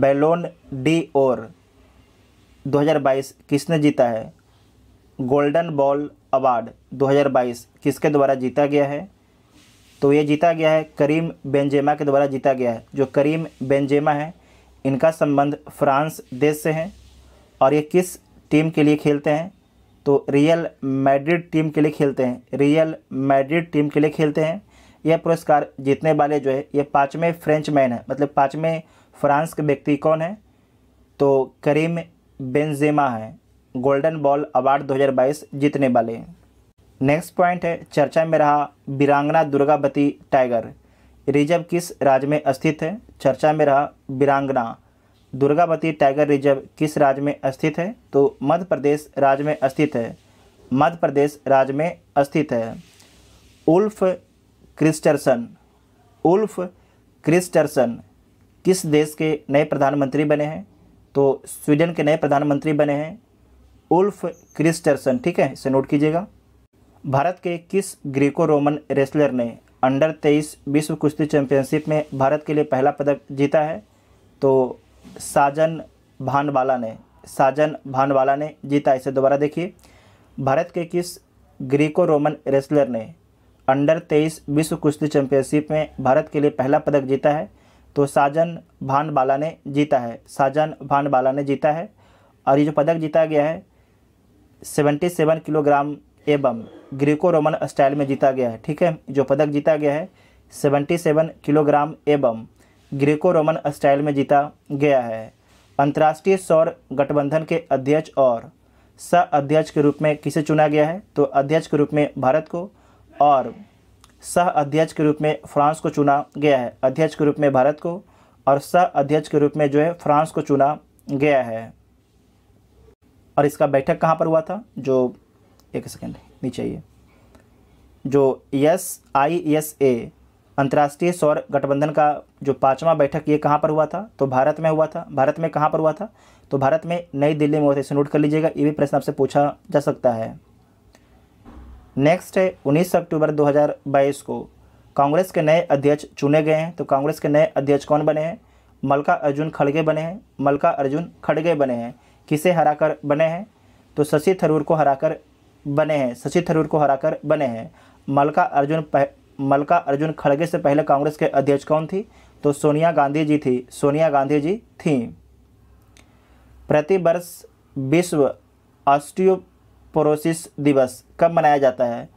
बैलोन डी और 2022 किसने जीता है गोल्डन बॉल अवार्ड 2022 किसके द्वारा जीता गया है तो ये जीता गया है करीम बेंजेमा के द्वारा जीता गया है जो करीम बेंजेमा है इनका संबंध फ्रांस देश से है और ये किस टीम के लिए खेलते हैं तो रियल मैड्रिड टीम के लिए खेलते हैं रियल मैड्रिड टीम के लिए खेलते हैं यह पुरस्कार जीतने वाले जो है ये पाँचवें फ्रेंच मैन है मतलब पाँचवें फ्रांस के व्यक्ति कौन है तो करीम बेंजेमा है गोल्डन बॉल अवार्ड 2022 जीतने वाले नेक्स्ट पॉइंट है चर्चा में रहा बिरांगना दुर्गावती टाइगर रिजर्व किस राज्य में स्थित है चर्चा में रहा बिरांगना दुर्गावती टाइगर रिजर्व किस राज्य में स्थित है तो मध्य प्रदेश राज्य में स्थित है मध्य प्रदेश राज्य में स्थित है उल्फ क्रिस्टरसन उल्फ क्रिस्टरसन किस देश के नए प्रधानमंत्री बने हैं तो स्वीडन के नए प्रधानमंत्री बने हैं उल्फ क्रिस्टरसन ठीक है इसे नोट कीजिएगा भारत के किस ग्रीको रोमन रेसलर ने अंडर तेईस विश्व कुश्ती चैंपियनशिप में भारत के लिए पहला पदक जीता है तो साजन भानवाला ने साजन भानवाला ने जीता इसे दोबारा देखिए भारत के किस ग्रीको रोमन रेसलर ने अंडर तेईस विश्व कुश्ती चैंपियनशिप में भारत के लिए पहला पदक जीता है तो साजन भानवाला ने जीता है साजन भानवाला ने जीता है और ये जो पदक जीता गया है 77 सेवन किलोग्राम एवं ग्रीको रोमन स्टाइल में जीता गया है ठीक है जो पदक जीता गया है सेवेंटी सेवन किलोग्राम एवं ग्रीको रोमन स्टाइल में जीता गया है अंतर्राष्ट्रीय सौर गठबंधन के अध्यक्ष और स अध्यक्ष के रूप में किसे चुना गया है तो अध्यक्ष के रूप में भारत को और सह अध्यक्ष के रूप में फ्रांस को चुना गया है अध्यक्ष के रूप में भारत को और सह अध्यक्ष के रूप में जो है फ्रांस को चुना गया है और इसका बैठक कहाँ पर हुआ था जो एक सेकेंड नीचे ये जो एस आई एस ए अंतर्राष्ट्रीय सौर गठबंधन का जो पांचवा बैठक ये कहाँ पर हुआ था तो भारत में हुआ था भारत में कहाँ पर हुआ था तो भारत में नई दिल्ली में हुआ था इसे नोट कर लीजिएगा ये भी प्रश्न आपसे पूछा जा सकता है नेक्स्ट है 19 अक्टूबर 2022 को कांग्रेस के नए अध्यक्ष चुने गए हैं तो कांग्रेस के नए अध्यक्ष कौन बने हैं मलका अर्जुन खड़गे बने हैं मलका अर्जुन खड़गे बने हैं किसे हराकर बने हैं तो शशि थरूर को हराकर बने हैं शशि थरूर को हराकर बने हैं मलका अर्जुन मल्का अर्जुन खड़गे से पहले कांग्रेस के अध्यक्ष कौन थी तो सोनिया गांधी जी थी सोनिया गांधी जी थी प्रतिवर्ष विश्व ऑस्टियोपोरोसिस दिवस कब मनाया जाता है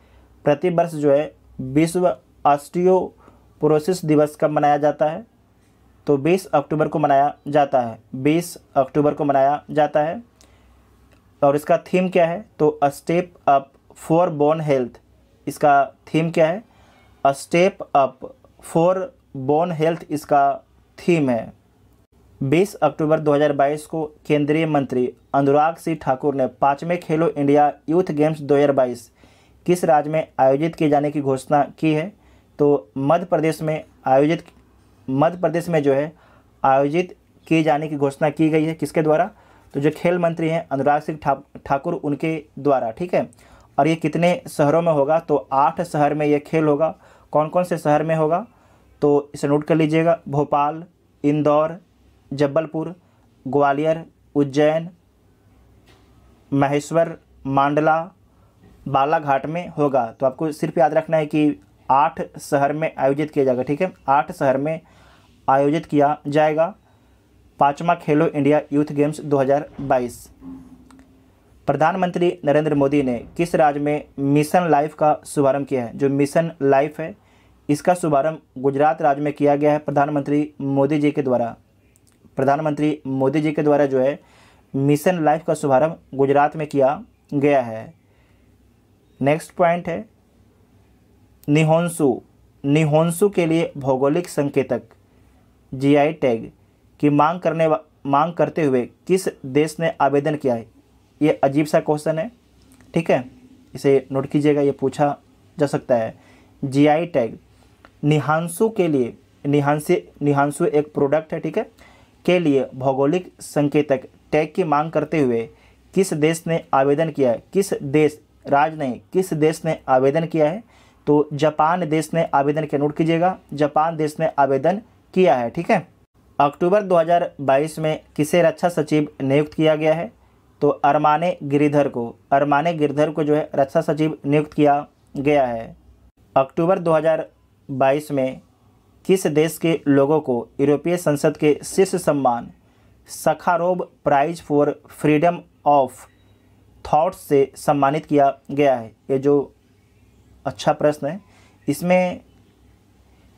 प्रतिवर्ष जो है विश्व ऑस्टियोपोरोसिस दिवस कब मनाया जाता है तो 20 अक्टूबर को मनाया जाता है 20 अक्टूबर को मनाया जाता है और इसका थीम क्या है तो step up for bone health इसका थीम क्या है a step up for bone health इसका थीम है 20 अक्टूबर 2022 को केंद्रीय मंत्री अनुराग सिंह ठाकुर ने पाँचवें खेलो इंडिया यूथ गेम्स 2022 किस राज्य में आयोजित किए जाने की घोषणा की है तो मध्य प्रदेश में आयोजित मध्य प्रदेश में जो है आयोजित किए जाने की घोषणा की गई है किसके द्वारा तो जो खेल मंत्री हैं अनुराग सिंह ठाकुर उनके द्वारा ठीक है और ये कितने शहरों में होगा तो आठ शहर में ये खेल होगा कौन कौन से शहर में होगा तो इसे नोट कर लीजिएगा भोपाल इंदौर जबलपुर ग्वालियर उज्जैन महेश्वर मांडला बालाघाट में होगा तो आपको सिर्फ याद रखना है कि आठ शहर में आयोजित किया जाएगा ठीक है आठ शहर में आयोजित किया जाएगा पाँचवा खेलो इंडिया यूथ गेम्स 2022 प्रधानमंत्री नरेंद्र मोदी ने किस राज्य में मिशन लाइफ का शुभारंभ किया है जो मिशन लाइफ है इसका शुभारंभ गुजरात राज्य में किया गया है प्रधानमंत्री मोदी जी के द्वारा प्रधानमंत्री मोदी जी के द्वारा जो है मिशन लाइफ का शुभारंभ गुजरात में किया गया है नेक्स्ट पॉइंट है निहोंसु निहोंसु के लिए भौगोलिक संकेतक जीआई टैग की मांग करने मांग करते हुए किस देश ने आवेदन किया है ये अजीब सा क्वेश्चन है ठीक है इसे नोट कीजिएगा ये पूछा जा सकता है जीआई टैग निहांसु के लिए निहांसे निहांसु एक प्रोडक्ट है ठीक है के लिए भौगोलिक संकेतक टैग की मांग करते हुए किस देश ने आवेदन किया है किस देश राज ने किस देश ने आवेदन किया है तो जापान देश ने आवेदन किया नोट कीजिएगा जापान देश ने आवेदन किया है ठीक है अक्टूबर 2022 में किसे रक्षा सचिव नियुक्त किया गया है तो अरमाने गिरिधर को अरमाने गिरिधर को जो है रक्षा सचिव नियुक्त किया गया है अक्टूबर 2022 में किस देश के लोगों को यूरोपीय संसद के शीर्ष सम्मान Sakharov prize for freedom of thoughts से सम्मानित किया गया है ये जो अच्छा प्रश्न है इसमें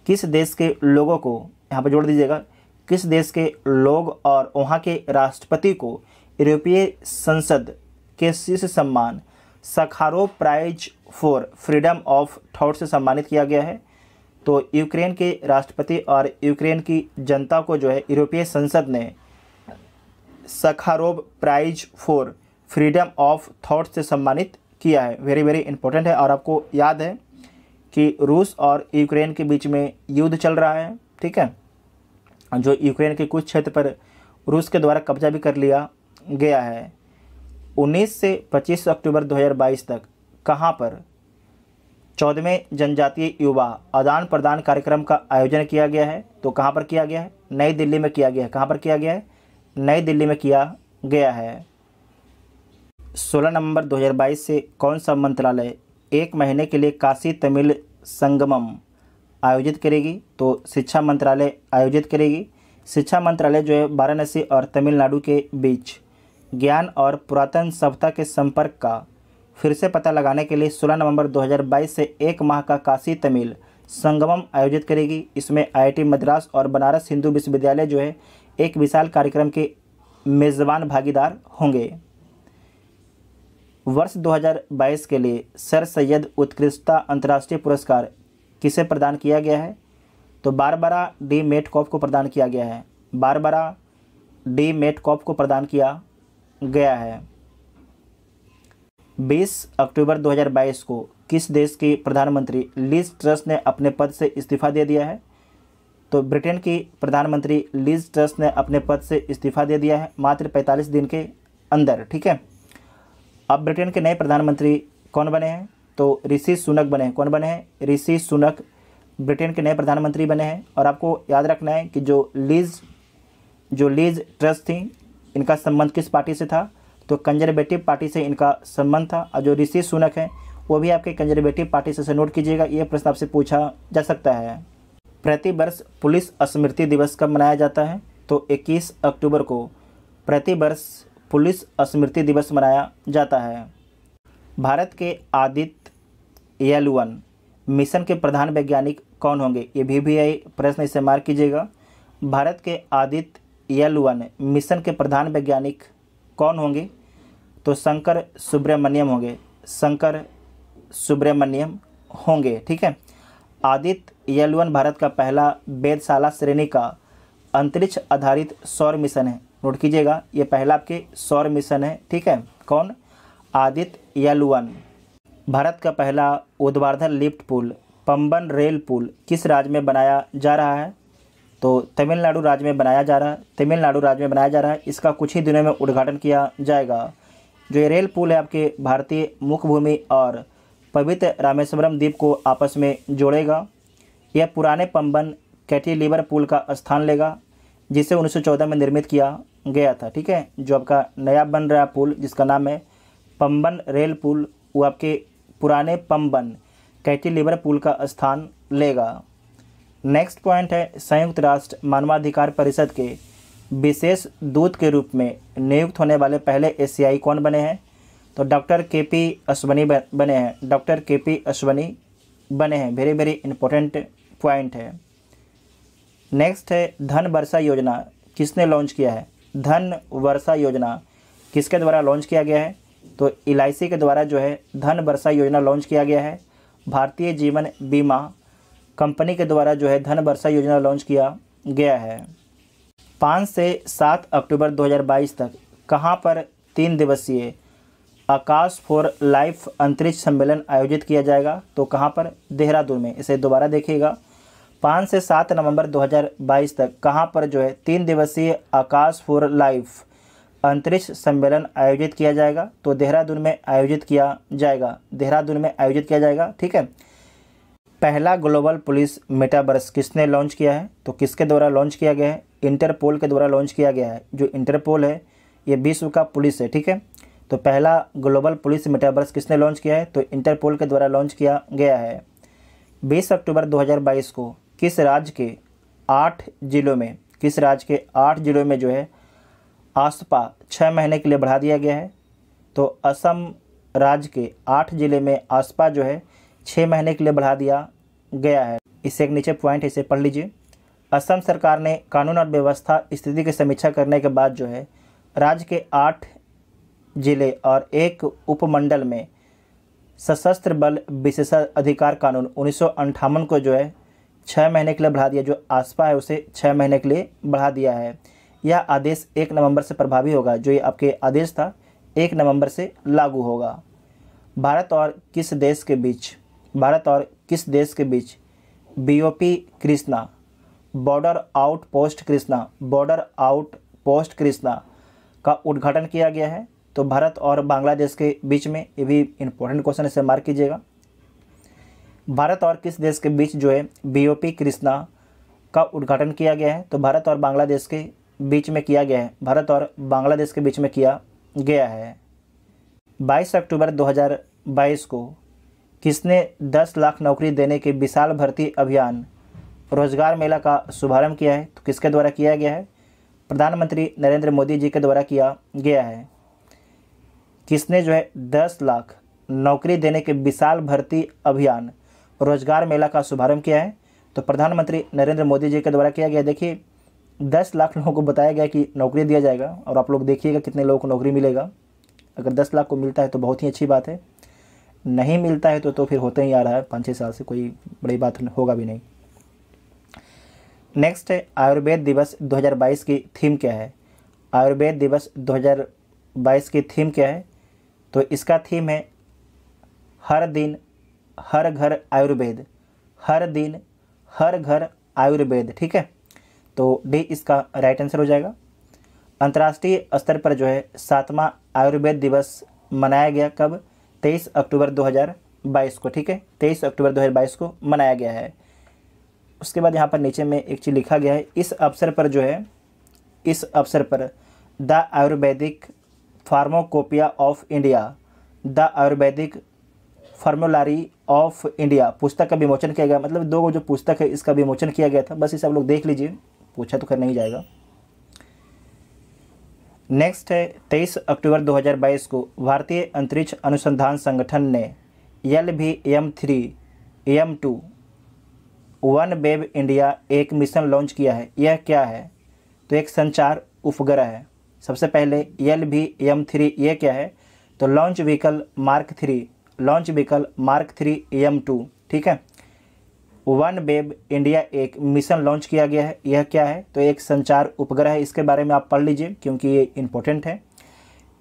किस देश के लोगों को यहाँ पर जोड़ दीजिएगा किस देश के लोग और वहाँ के राष्ट्रपति को यूरोपीय संसद के शीर्ष सम्मान Sakharov prize for freedom of thought से सम्मानित किया गया है तो यूक्रेन के राष्ट्रपति और यूक्रेन की जनता को जो है यूरोपीय संसद ने Sakharov prize for freedom of thought से सम्मानित किया है वेरी वेरी इंपॉर्टेंट है और आपको याद है कि रूस और यूक्रेन के बीच में युद्ध चल रहा है ठीक है जो यूक्रेन के कुछ क्षेत्र पर रूस के द्वारा कब्जा भी कर लिया गया है 19 से 25 अक्टूबर 2022 तक कहाँ पर चौदहवें जनजातीय युवा आदान प्रदान कार्यक्रम का आयोजन किया गया है तो कहाँ पर किया गया है नई दिल्ली में किया गया है कहाँ पर किया गया है नई दिल्ली में किया गया है 16 नवंबर 2022 से कौन सा मंत्रालय एक महीने के लिए काशी तमिल संगमम आयोजित करेगी तो शिक्षा मंत्रालय आयोजित करेगी शिक्षा मंत्रालय जो है वाराणसी और तमिलनाडु के बीच ज्ञान और पुरातन सभ्यता के संपर्क का फिर से पता लगाने के लिए 16 नवंबर 2022 से एक माह का काशी तमिल संगमम आयोजित करेगी इसमें आईआईटी मद्रास और बनारस हिंदू विश्वविद्यालय जो है एक विशाल कार्यक्रम के मेज़बान भागीदार होंगे वर्ष 2022 के लिए सर सैयद उत्कृष्टता अंतर्राष्ट्रीय पुरस्कार किसे प्रदान किया गया है तो बारबरा डी मेटकॉप को प्रदान किया गया है बारबरा डी मेटकॉप को प्रदान किया गया है 20 अक्टूबर 2022 को किस देश की प्रधानमंत्री लीज ट्रस ने अपने पद से इस्तीफा दे दिया है तो ब्रिटेन की प्रधानमंत्री लीज ट्रस ने अपने पद से इस्तीफा दे दिया है मात्र 45 दिन के अंदर ठीक है अब ब्रिटेन के नए प्रधानमंत्री कौन बने हैं तो ऋषि सुनक बने हैं कौन बने हैं ऋषि सुनक ब्रिटेन के नए प्रधानमंत्री बने हैं और आपको याद रखना है कि जो लीज जो लीज ट्रस्ट थी इनका संबंध किस पार्टी से था तो कंजर्वेटिव पार्टी से इनका संबंध था और जो ऋषि सुनक है वो भी आपके कंजर्वेटिव पार्टी से नोट कीजिएगा ये प्रश्न आपसे पूछा जा सकता है प्रतिवर्ष पुलिस स्मृति दिवस कब मनाया जाता है तो 21 अक्टूबर को प्रतिवर्ष पुलिस स्मृति दिवस मनाया जाता है भारत के आदित्य यालुअन मिशन के प्रधान वैज्ञानिक कौन होंगे ये भी भी प्रश्न इसे मार कीजिएगा भारत के आदित्य यालुअन मिशन के प्रधान वैज्ञानिक कौन होंगे तो शंकर सुब्रमण्यम होंगे शंकर सुब्रमण्यम होंगे ठीक है आदित्य यलवन भारत का पहला वेदशाला श्रेणी का अंतरिक्ष आधारित सौर मिशन है नोट कीजिएगा ये पहला आपके सौर मिशन है ठीक है कौन आदित्य यलवन भारत का पहला उद्वार्धन लिफ्ट पुल पंबन रेल पुल किस राज्य में बनाया जा रहा है तो तमिलनाडु राज्य में बनाया जा रहा है तमिलनाडु राज्य में बनाया जा रहा है इसका कुछ ही दिनों में उद्घाटन किया जाएगा जो ये रेल पुल है आपके भारतीय मुख्य भूमि और पवित्र रामेश्वरम द्वीप को आपस में जोड़ेगा यह पुराने पंबन कैटीलीवर पुल का स्थान लेगा जिसे 1914 में निर्मित किया गया था ठीक है जो आपका नया बन रहा पुल जिसका नाम है पंबन रेल पुल वो आपके पुराने पंबन कैटीलीवर पुल का स्थान लेगा नेक्स्ट पॉइंट है संयुक्त राष्ट्र मानवाधिकार परिषद के विशेष दूत के रूप में नियुक्त होने वाले पहले एशियाई कौन बने हैं तो डॉक्टर के पी अश्वनी बने हैं डॉक्टर के पी अश्वनी बने हैं वेरी वेरी इंपॉर्टेंट पॉइंट है नेक्स्ट है धन वर्षा योजना किसने लॉन्च किया है धन वर्षा योजना किसके द्वारा लॉन्च किया गया है तो एल के द्वारा जो है धन वर्षा योजना लॉन्च किया गया है भारतीय जीवन बीमा कंपनी के द्वारा जो है धन वर्षा योजना लॉन्च किया गया है पाँच से सात अक्टूबर 2022 तक कहाँ पर तीन दिवसीय आकाश फॉर लाइफ अंतरिक्ष सम्मेलन आयोजित किया जाएगा तो कहाँ पर देहरादून में इसे दोबारा देखिएगा पाँच से सात नवंबर 2022 तक कहाँ पर जो है तीन दिवसीय आकाश फॉर लाइफ अंतरिक्ष सम्मेलन आयोजित किया जाएगा तो देहरादून में आयोजित किया जाएगा देहरादून में आयोजित किया जाएगा ठीक है पहला ग्लोबल पुलिस मेटावर्स किसने लॉन्च किया है तो किसके द्वारा लॉन्च किया गया है इंटरपोल के द्वारा लॉन्च किया गया है जो इंटरपोल है ये विश्व का पुलिस है ठीक है तो पहला ग्लोबल पुलिस मेटावर्स किसने लॉन्च किया है तो इंटरपोल के द्वारा लॉन्च किया गया है 20 अक्टूबर 2022 को किस राज्य के आठ जिलों में किस राज्य के आठ जिलों में जो है आसपा छः महीने के लिए बढ़ा दिया गया है तो असम राज्य के आठ ज़िले में आसपा जो है छः महीने के लिए बढ़ा दिया गया है इससे एक नीचे पॉइंट इसे पढ़ लीजिए असम सरकार ने कानून और व्यवस्था स्थिति की समीक्षा करने के बाद जो है राज्य के आठ जिले और एक उपमंडल में सशस्त्र बल विशेषाधिकार कानून उन्नीस को जो है छः महीने के लिए बढ़ा दिया जो आसपा है उसे छः महीने के लिए बढ़ा दिया है यह आदेश एक नवंबर से प्रभावी होगा जो ये आपके आदेश था एक नवंबर से लागू होगा भारत और किस देश के बीच भारत और किस देश के बीच BOP Krishna border out post Krishna border out post Krishna का उद्घाटन किया गया है तो भारत और बांग्लादेश के बीच में ये भी इम्पोर्टेंट क्वेश्चन इसे मार्क कीजिएगा भारत और किस देश के बीच जो है बीओपी कृष्णा का उद्घाटन किया गया है तो भारत और बांग्लादेश के बीच में किया गया है भारत और बांग्लादेश के बीच में किया गया है 22 अक्टूबर 2022 को किसने 10 लाख नौकरी देने के विशाल भर्ती अभियान रोजगार मेला का शुभारंभ किया है तो किसके द्वारा किया गया है प्रधानमंत्री नरेंद्र मोदी जी के द्वारा किया गया है किसने जो है दस लाख नौकरी देने के विशाल भर्ती अभियान रोजगार मेला का शुभारंभ किया है तो प्रधानमंत्री नरेंद्र मोदी जी के द्वारा किया गया देखिए दस लाख लोगों को बताया गया कि नौकरी दिया जाएगा और आप लोग देखिएगा कितने लोगों को नौकरी मिलेगा अगर दस लाख को मिलता है तो बहुत ही अच्छी बात है नहीं मिलता है तो तो फिर होते ही आ रहा है पाँच छः साल से कोई बड़ी बात होगा भी नहीं नेक्स्ट है आयुर्वेद दिवस 2022 की थीम क्या है आयुर्वेद दिवस 2022 की थीम क्या है तो इसका थीम है हर दिन हर घर आयुर्वेद हर दिन हर घर आयुर्वेद ठीक है तो डी इसका राइट आंसर हो जाएगा अंतर्राष्ट्रीय स्तर पर जो है सातवां आयुर्वेद दिवस मनाया गया कब तेईस अक्टूबर 2022 को ठीक है तेईस अक्टूबर 2022 को मनाया गया है उसके बाद यहाँ पर नीचे में एक चीज़ लिखा गया है इस अवसर पर जो है इस अवसर पर the Ayurvedic pharmacopoeia of India the Ayurvedic formulary of India पुस्तक का विमोचन किया गया मतलब दो जो पुस्तक है इसका विमोचन किया गया था बस इसे आप लोग देख लीजिए पूछा तो कर नहीं जाएगा नेक्स्ट है 23 अक्टूबर 2022 को भारतीय अंतरिक्ष अनुसंधान संगठन ने L V M three M two one web India एक मिशन लॉन्च किया है यह क्या है तो एक संचार उपग्रह है सबसे पहले एल भी एम थ्री ये क्या है तो launch vehicle mark three launch vehicle mark three M two ठीक है वन वेब इंडिया एक मिशन लॉन्च किया गया है यह क्या है तो एक संचार उपग्रह है इसके बारे में आप पढ़ लीजिए क्योंकि ये इम्पोर्टेंट है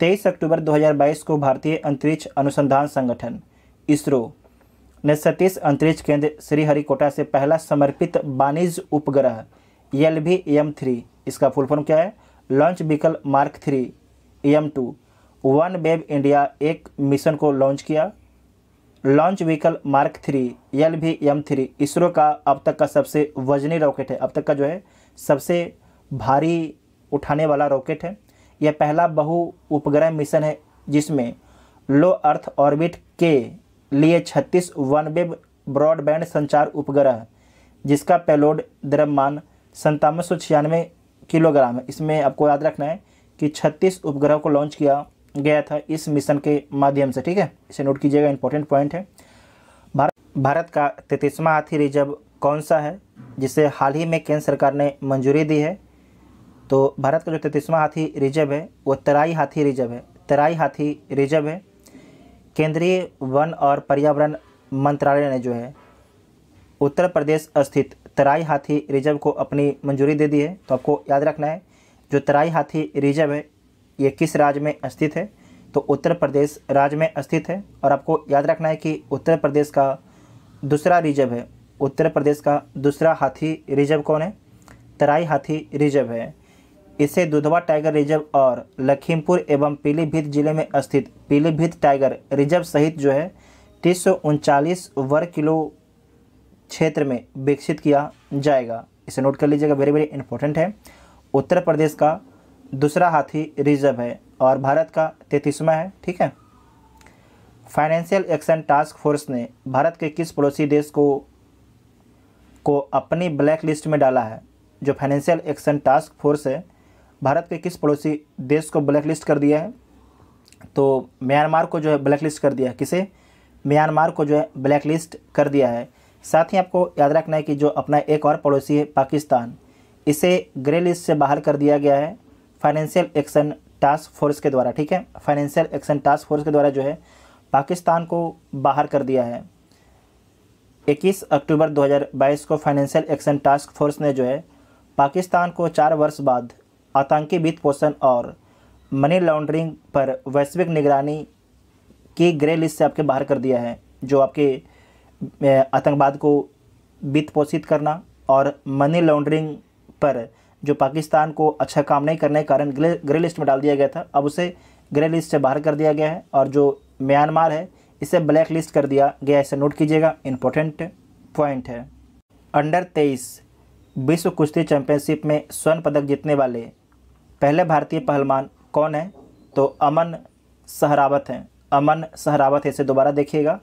तेईस अक्टूबर 2022 को भारतीय अंतरिक्ष अनुसंधान संगठन इसरो ने सतीश अंतरिक्ष केंद्र श्रीहरिकोटा से पहला समर्पित वाणिज्य उपग्रह एल वी एम थ्री इसका फुल फॉर्म क्या है लॉन्च विकल्प mark three M two one web India एक मिशन को लॉन्च किया launch vehicle mark three L V M three ISRO का अब तक का सबसे वजनी रॉकेट है अब तक का जो है सबसे भारी उठाने वाला रॉकेट है यह पहला बहु उपग्रह मिशन है जिसमें लो अर्थ ऑर्बिट के लिए 36 वे ब्रॉडबैंड संचार उपग्रह जिसका पेलोड द्रव्यमान संतावन किलोग्राम है इसमें आपको याद रखना है कि 36 उपग्रह को लॉन्च किया गया था इस मिशन के माध्यम से ठीक है इसे नोट कीजिएगा इंपॉर्टेंट पॉइंट है भारत भारत का तैतीसवा हाथी रिजर्व कौन सा है जिसे हाल ही में केंद्र सरकार ने मंजूरी दी है तो भारत का जो तैतीसवां हाथी रिजर्व है वो तराई हाथी रिजर्व है तराई हाथी रिजर्व है केंद्रीय वन और पर्यावरण मंत्रालय ने जो है उत्तर प्रदेश स्थित तराई हाथी रिजर्व को अपनी मंजूरी दे दी है तो आपको याद रखना है जो तराई हाथी रिजर्व है ये किस राज्य में स्थित है तो उत्तर प्रदेश राज्य में स्थित है और आपको याद रखना है कि उत्तर प्रदेश का दूसरा रिजर्व है उत्तर प्रदेश का दूसरा हाथी रिजर्व कौन है तराई हाथी रिजर्व है इसे दुधवा टाइगर रिजर्व और लखीमपुर एवं पीलीभीत जिले में स्थित पीलीभीत टाइगर रिजर्व सहित जो है तीस वर्ग किलो क्षेत्र में विकसित किया जाएगा इसे नोट कर लीजिएगा वेरी वेरी इंपॉर्टेंट है उत्तर प्रदेश का दूसरा हाथी रिजर्व है और भारत का तैतीसवा है ठीक है फाइनेंशियल एक्शन टास्क फोर्स ने भारत के किस पड़ोसी देश को को अपनी ब्लैक लिस्ट में डाला है जो फाइनेंशियल एक्शन टास्क फोर्स है भारत के किस पड़ोसी देश को ब्लैक लिस्ट कर दिया है तो म्यांमार को जो है ब्लैक लिस्ट कर दिया है किसे म्यांमार को जो है ब्लैक लिस्ट कर दिया है साथ ही आपको याद रखना है कि जो अपना एक और पड़ोसी है पाकिस्तान इसे ग्रे लिस्ट से बाहर कर दिया गया है फाइनेंशियल एक्शन टास्क फोर्स के द्वारा ठीक है फाइनेंशियल एक्शन टास्क फोर्स के द्वारा जो है पाकिस्तान को बाहर कर दिया है 21 अक्टूबर 2022 को फाइनेंशियल एक्शन टास्क फोर्स ने जो है पाकिस्तान को चार वर्ष बाद आतंकी वित्त पोषण और मनी लॉन्ड्रिंग पर वैश्विक निगरानी की ग्रे लिस्ट से आपके बाहर कर दिया है जो आपके आतंकवाद को वित्त पोषित करना और मनी लॉन्ड्रिंग पर जो पाकिस्तान को अच्छा काम नहीं करने के कारण ग्रे लिस्ट में डाल दिया गया था अब उसे ग्रे लिस्ट से बाहर कर दिया गया है और जो म्यांमार है इसे ब्लैक लिस्ट कर दिया गया इसे नोट कीजिएगा इम्पोर्टेंट पॉइंट है अंडर तेईस विश्व कुश्ती चैंपियनशिप में स्वर्ण पदक जीतने वाले पहले भारतीय पहलवान कौन है तो अमन सहरावत हैं अमन सहरावत इसे दोबारा देखिएगा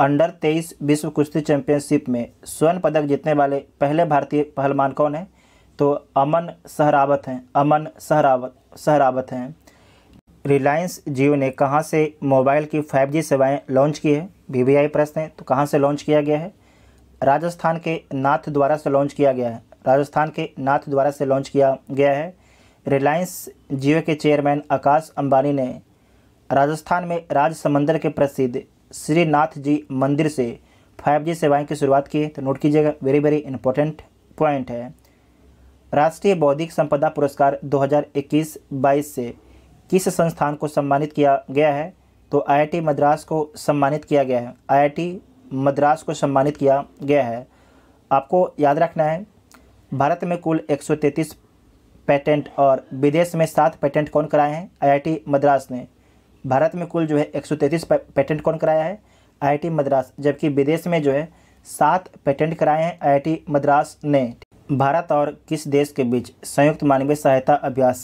अंडर तेईस विश्व कुश्ती चैंपियनशिप में स्वर्ण पदक जीतने वाले पहले भारतीय पहलवान कौन है तो अमन सहरावत हैं अमन सहरावत सहरावत हैं रिलायंस जियो ने कहाँ से मोबाइल की 5G सेवाएं लॉन्च की है वी आई प्रश्न है तो कहाँ से लॉन्च किया गया है राजस्थान के नाथ द्वारा से लॉन्च किया गया है राजस्थान के नाथ द्वारा से लॉन्च किया गया है रिलायंस जियो के चेयरमैन आकाश अंबानी ने राजस्थान में राज समंदर के प्रसिद्ध श्री नाथ जी मंदिर से 5G सेवाएं की शुरुआत की है तो नोट कीजिएगा वेरी वेरी इंपॉर्टेंट पॉइंट है राष्ट्रीय बौद्धिक संपदा पुरस्कार 2021-22 से किस संस्थान को सम्मानित किया गया है तो आईआईटी मद्रास को सम्मानित किया गया है आईआईटी मद्रास को सम्मानित किया गया है आपको याद रखना है भारत में कुल 133 पेटेंट और विदेश में सात पेटेंट कौन कराए हैं आईआईटी मद्रास ने भारत में कुल जो है एक पेटेंट कौन कराया है आई मद्रास जबकि विदेश में जो है सात पेटेंट कराए हैं आई मद्रास ने भारत और किस देश के बीच संयुक्त मानवीय सहायता अभ्यास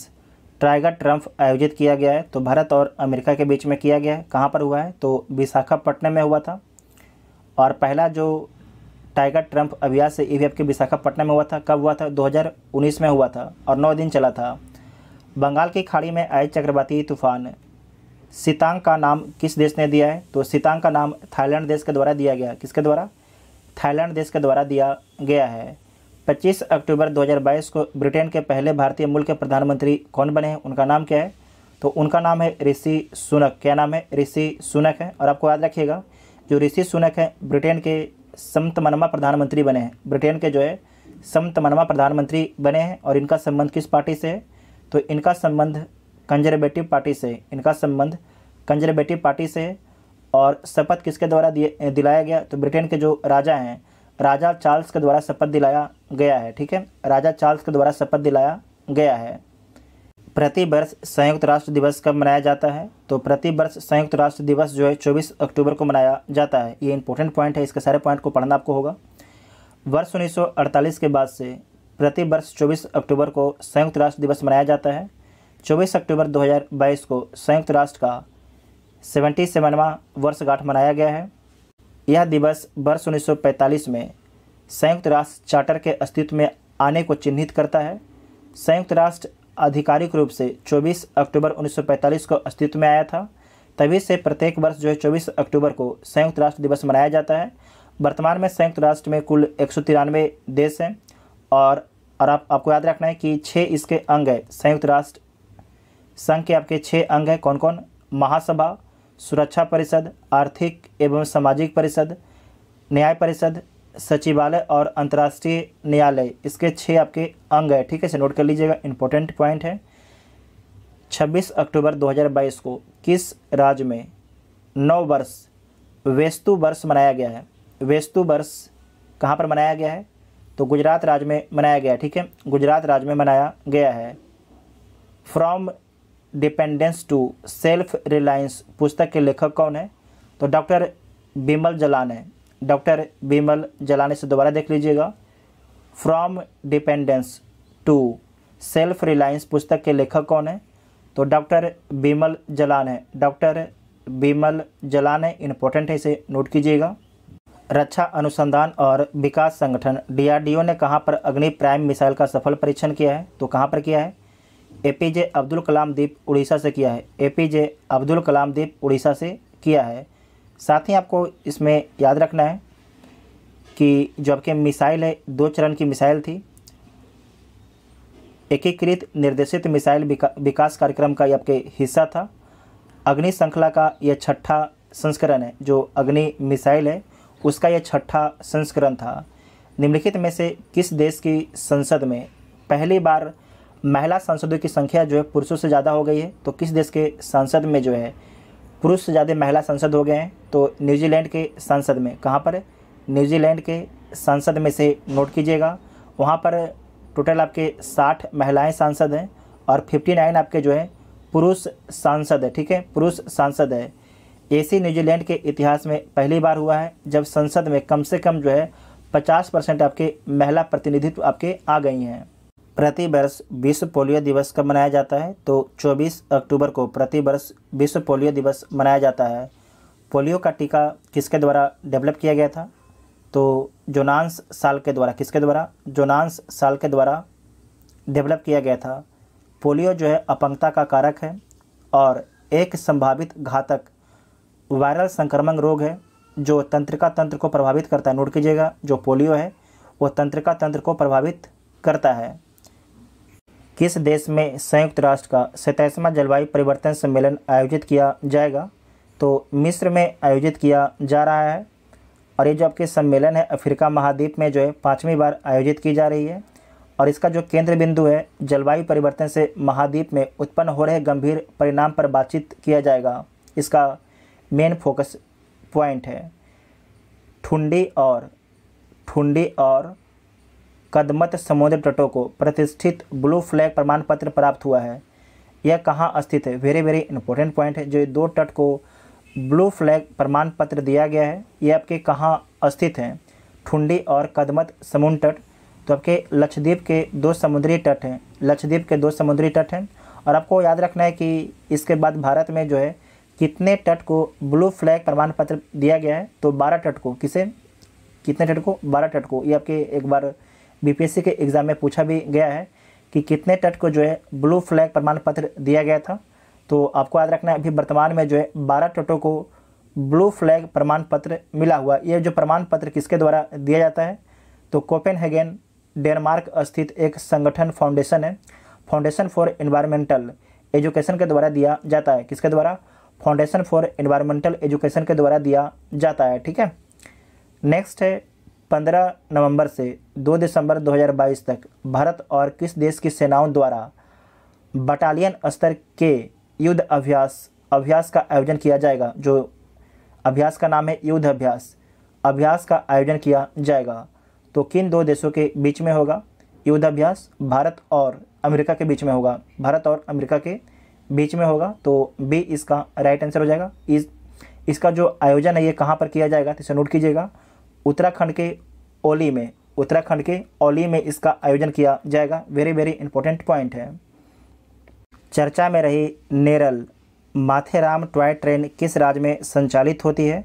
ट्राइगर ट्रम्फ आयोजित किया गया है तो भारत और अमेरिका के बीच में किया गया है कहाँ पर हुआ है तो विशाखापट्टनम में हुआ था और पहला जो टाइगर ट्रम्प अभ्यास है ये आपके विशाखापट्टनम में हुआ था कब हुआ था 2019 में हुआ था और नौ दिन चला था बंगाल की खाड़ी में आए चक्रवाती तूफान सितांग का नाम किस देश ने दिया है तो सितांग का नाम थाईलैंड देश के द्वारा दिया गया किसके द्वारा थाईलैंड देश के द्वारा दिया गया है 25 अक्टूबर 2022 को ब्रिटेन के पहले भारतीय मूल के प्रधानमंत्री कौन बने हैं उनका नाम क्या है तो उनका नाम है ऋषि सुनक क्या नाम है ऋषि सुनक है और आपको याद रखिएगा जो ऋषि सुनक है ब्रिटेन के समत मनमा प्रधानमंत्री बने हैं ब्रिटेन के जो है समत मनमा प्रधानमंत्री बने हैं और इनका संबंध किस पार्टी से है तो इनका संबंध कंजर्वेटिव पार्टी से इनका संबंध कंजर्वेटिव पार्टी से और शपथ किसके द्वारा दिलाया गया तो ब्रिटेन के जो राजा हैं राजा चार्ल्स के द्वारा शपथ दिलाया गया है ठीक है राजा चार्ल्स के द्वारा शपथ दिलाया गया है प्रति वर्ष संयुक्त राष्ट्र दिवस कब मनाया जाता है तो प्रति वर्ष संयुक्त राष्ट्र दिवस जो है 24 अक्टूबर को मनाया जाता है ये इंपॉर्टेंट पॉइंट है इसके सारे पॉइंट को पढ़ना आपको होगा वर्ष 1948 के बाद से प्रति वर्ष 24 अक्टूबर को संयुक्त राष्ट्र दिवस मनाया जाता है 24 अक्टूबर 2022 को संयुक्त राष्ट्र का सेवेंटी सेवनवा वर्षगांठ मनाया गया है यह दिवस वर्ष 1945 में संयुक्त राष्ट्र चार्टर के अस्तित्व में आने को चिन्हित करता है संयुक्त राष्ट्र आधिकारिक रूप से 24 अक्टूबर 1945 को अस्तित्व में आया था तभी से प्रत्येक वर्ष जो है चौबीस अक्टूबर को संयुक्त राष्ट्र दिवस मनाया जाता है वर्तमान में संयुक्त राष्ट्र में कुल एक देश हैं और और आप आपको याद रखना है कि छः इसके अंग हैं संयुक्त राष्ट्र संघ के आपके छः अंग हैं कौन कौन महासभा सुरक्षा परिषद आर्थिक एवं सामाजिक परिषद न्याय परिषद सचिवालय और अंतर्राष्ट्रीय न्यायालय इसके छः आपके अंग है ठीक है से नोट कर लीजिएगा इंपॉर्टेंट पॉइंट है 26 अक्टूबर 2022 को किस राज्य में नौ वर्ष वेस्तु वर्ष मनाया गया है वेस्तु वर्ष कहाँ पर मनाया गया है तो गुजरात राज्य में मनाया गया ठीक है गुजरात राज्य में मनाया गया है from dependence to self reliance पुस्तक के लेखक कौन है तो डॉक्टर बिमल जलान है डॉक्टर बीमल जलाने से दोबारा देख लीजिएगा from dependence to self reliance पुस्तक के लेखक कौन है तो डॉक्टर बिमल जलान है डॉक्टर बिमल जलान है इम्पोर्टेंट है इसे नोट कीजिएगा रक्षा अनुसंधान और विकास संगठन डीआरडीओ ने कहाँ पर अग्नि प्राइम मिसाइल का सफल परीक्षण किया है तो कहाँ पर किया है एपीजे अब्दुल कलाम द्वीप उड़ीसा से किया है एपीजे अब्दुल कलाम द्वीप उड़ीसा से किया है साथ ही आपको इसमें याद रखना है कि जो आपके मिसाइल है दो चरण की मिसाइल थी एकीकृत निर्देशित मिसाइल विका, विकास कार्यक्रम का ये आपके हिस्सा था अग्नि श्रृंखला का यह छठा संस्करण है जो अग्नि मिसाइल है उसका यह छठा संस्करण था निम्नलिखित में से किस देश की संसद में पहली बार महिला सांसदों की संख्या जो है पुरुषों से ज़्यादा हो गई है तो किस देश के सांसद में जो है पुरुष से ज़्यादा महिला संसद हो गए हैं तो न्यूजीलैंड के संसद में कहाँ पर न्यूजीलैंड के संसद में से नोट कीजिएगा वहाँ पर टोटल आपके साठ महिलाएं सांसद हैं और फिफ्टी नाइन आपके जो है पुरुष सांसद है ठीक है पुरुष सांसद है ऐसे न्यूजीलैंड के इतिहास में पहली बार हुआ है जब संसद में कम से कम जो है पचास परसेंट आपके महिला प्रतिनिधित्व आपके आ गई हैं प्रति वर्ष विश्व पोलियो दिवस कब मनाया जाता है तो 24 अक्टूबर को प्रति वर्ष विश्व पोलियो दिवस मनाया जाता है पोलियो का टीका किसके द्वारा डेवलप किया गया था तो जोनांस साल के द्वारा किसके द्वारा जोनांस साल के द्वारा डेवलप किया गया था पोलियो जो है अपंगता का कारक है और एक संभावित घातक वायरल संक्रमण रोग है जो तंत्रिका तंत्र को प्रभावित करता है नोट कीजिएगा जो पोलियो है वो तंत्रिका तंत्र को प्रभावित करता है किस देश में संयुक्त राष्ट्र का सैंतीसवां जलवायु परिवर्तन सम्मेलन आयोजित किया जाएगा तो मिस्र में आयोजित किया जा रहा है और ये जो आपके सम्मेलन है अफ्रीका महाद्वीप में जो है पाँचवीं बार आयोजित की जा रही है और इसका जो केंद्र बिंदु है जलवायु परिवर्तन से महाद्वीप में उत्पन्न हो रहे गंभीर परिणाम पर बातचीत किया जाएगा इसका मेन फोकस पॉइंट है ठुंडी और ठुंडी और कदमत समुद्र तटों को प्रतिष्ठित ब्लू फ्लैग प्रमाण पत्र प्राप्त हुआ है यह कहाँ स्थित है वेरी वेरी इंपॉर्टेंट पॉइंट है जो दो तट को ब्लू फ्लैग प्रमाण पत्र दिया गया है ये आपके कहाँ स्थित हैं ठुंडी और कदमत समुद्र तट तो आपके लक्षद्वीप के दो समुद्री तट हैं लक्षद्वीप के दो समुद्री तट हैं और आपको याद रखना है कि इसके बाद भारत में जो है कितने तट को ब्लू फ्लैग प्रमाण पत्र दिया गया है तो बारह तट को किसे कितने तट को बारह तट को ये आपके एक बार बीपीएससी के एग्ज़ाम में पूछा भी गया है कि कितने तट को जो है ब्लू फ्लैग प्रमाण पत्र दिया गया था तो आपको याद रखना है अभी वर्तमान में जो है बारह तटों को ब्लू फ्लैग प्रमाण पत्र मिला हुआ ये जो प्रमाण पत्र किसके द्वारा दिया जाता है तो कोपेन डेनमार्क स्थित एक संगठन फाउंडेशन है फाउंडेशन फॉर इन्वायरमेंटल एजुकेशन के द्वारा दिया जाता है किसके द्वारा फाउंडेशन फॉर इन्वायरमेंटल एजुकेशन के द्वारा दिया जाता है ठीक है नेक्स्ट है 15 नवंबर से 2 दिसंबर 2022 तक भारत और किस देश की सेनाओं द्वारा बटालियन स्तर के युद्ध अभ्यास अभ्यास का आयोजन किया जाएगा जो अभ्यास का नाम है युद्ध अभ्यास अभ्यास का आयोजन किया जाएगा तो किन दो देशों के बीच में होगा युद्ध अभ्यास भारत और अमेरिका के बीच में होगा भारत और अमेरिका के बीच में होगा तो बी इसका राइट आंसर हो जाएगा इस इसका जो आयोजन है ये कहाँ पर किया जाएगा तो इसे नोट कीजिएगा उत्तराखंड के ओली में उत्तराखंड के ओली में इसका आयोजन किया जाएगा वेरी वेरी इंपॉर्टेंट पॉइंट है चर्चा में रही नेरल माथेराम टॉय ट्रेन किस राज्य में संचालित होती है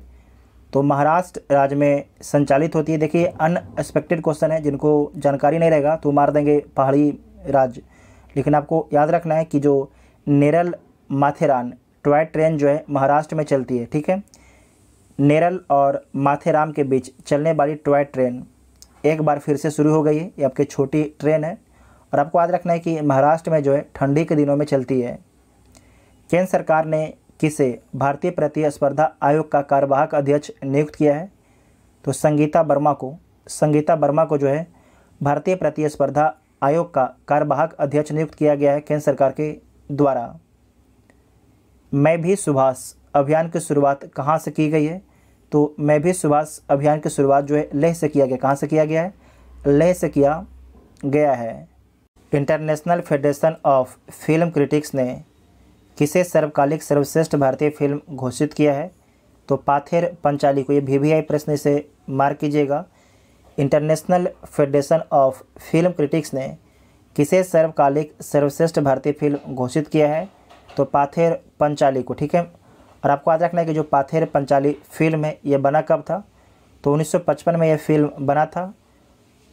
तो महाराष्ट्र राज्य में संचालित होती है देखिए अनएक्सपेक्टेड क्वेश्चन है जिनको जानकारी नहीं रहेगा तो मार देंगे पहाड़ी राज्य लेकिन आपको याद रखना है कि जो नेरल माथेरान टॉय ट्रेन जो है महाराष्ट्र में चलती है ठीक है नेरल और माथेराम के बीच चलने वाली टॉय ट्रेन एक बार फिर से शुरू हो गई है ये आपकी छोटी ट्रेन है और आपको याद रखना है कि महाराष्ट्र में जो है ठंडी के दिनों में चलती है केंद्र सरकार ने किसे भारतीय प्रतिस्पर्धा आयोग का कार्यवाहक अध्यक्ष नियुक्त किया है तो संगीता वर्मा को संगीता वर्मा को जो है भारतीय प्रतिस्पर्धा आयोग का कार्यवाहक अध्यक्ष नियुक्त किया गया है केंद्र सरकार के द्वारा मैं भी सुभाष अभियान की शुरुआत कहाँ से की गई है तो मैं भी सुभाष अभियान की शुरुआत जो है लेह से किया गया कहाँ से किया गया है लेह से किया गया है international federation of film critics ने किसे सर्वकालिक सर्वश्रेष्ठ भारतीय फिल्म घोषित किया है तो पाथेर पंचाली को ये भी वी आई प्रश्न से मार कीजिएगा international federation of film critics ने किसे सर्वकालिक सर्वश्रेष्ठ भारतीय फिल्म घोषित किया है तो पाथेर पंचाली को ठीक है और आपको याद रखना है कि जो पाथेर पंचाली फिल्म है ये बना कब था तो 1955 में यह फिल्म बना था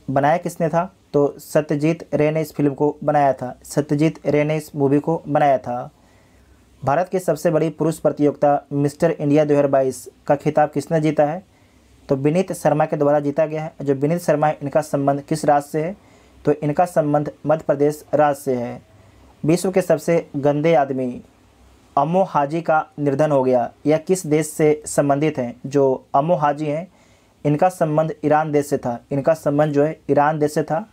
बनाया किसने था तो सत्यजीत रे ने इस फिल्म को बनाया था सत्यजीत रे ने इस मूवी को बनाया था भारत की सबसे बड़ी पुरुष प्रतियोगिता मिस्टर इंडिया दो का खिताब किसने जीता है तो विनीत शर्मा के द्वारा जीता गया है जो विनीत शर्मा है इनका संबंध किस राज्य से है तो इनका संबंध मध्य प्रदेश राज्य से है विश्व के सबसे गंदे आदमी अमो हाजी का निर्धन हो गया यह किस देश से संबंधित हैं जो अमो हाजी हैं इनका संबंध ईरान देश से था इनका संबंध जो है ईरान देश से था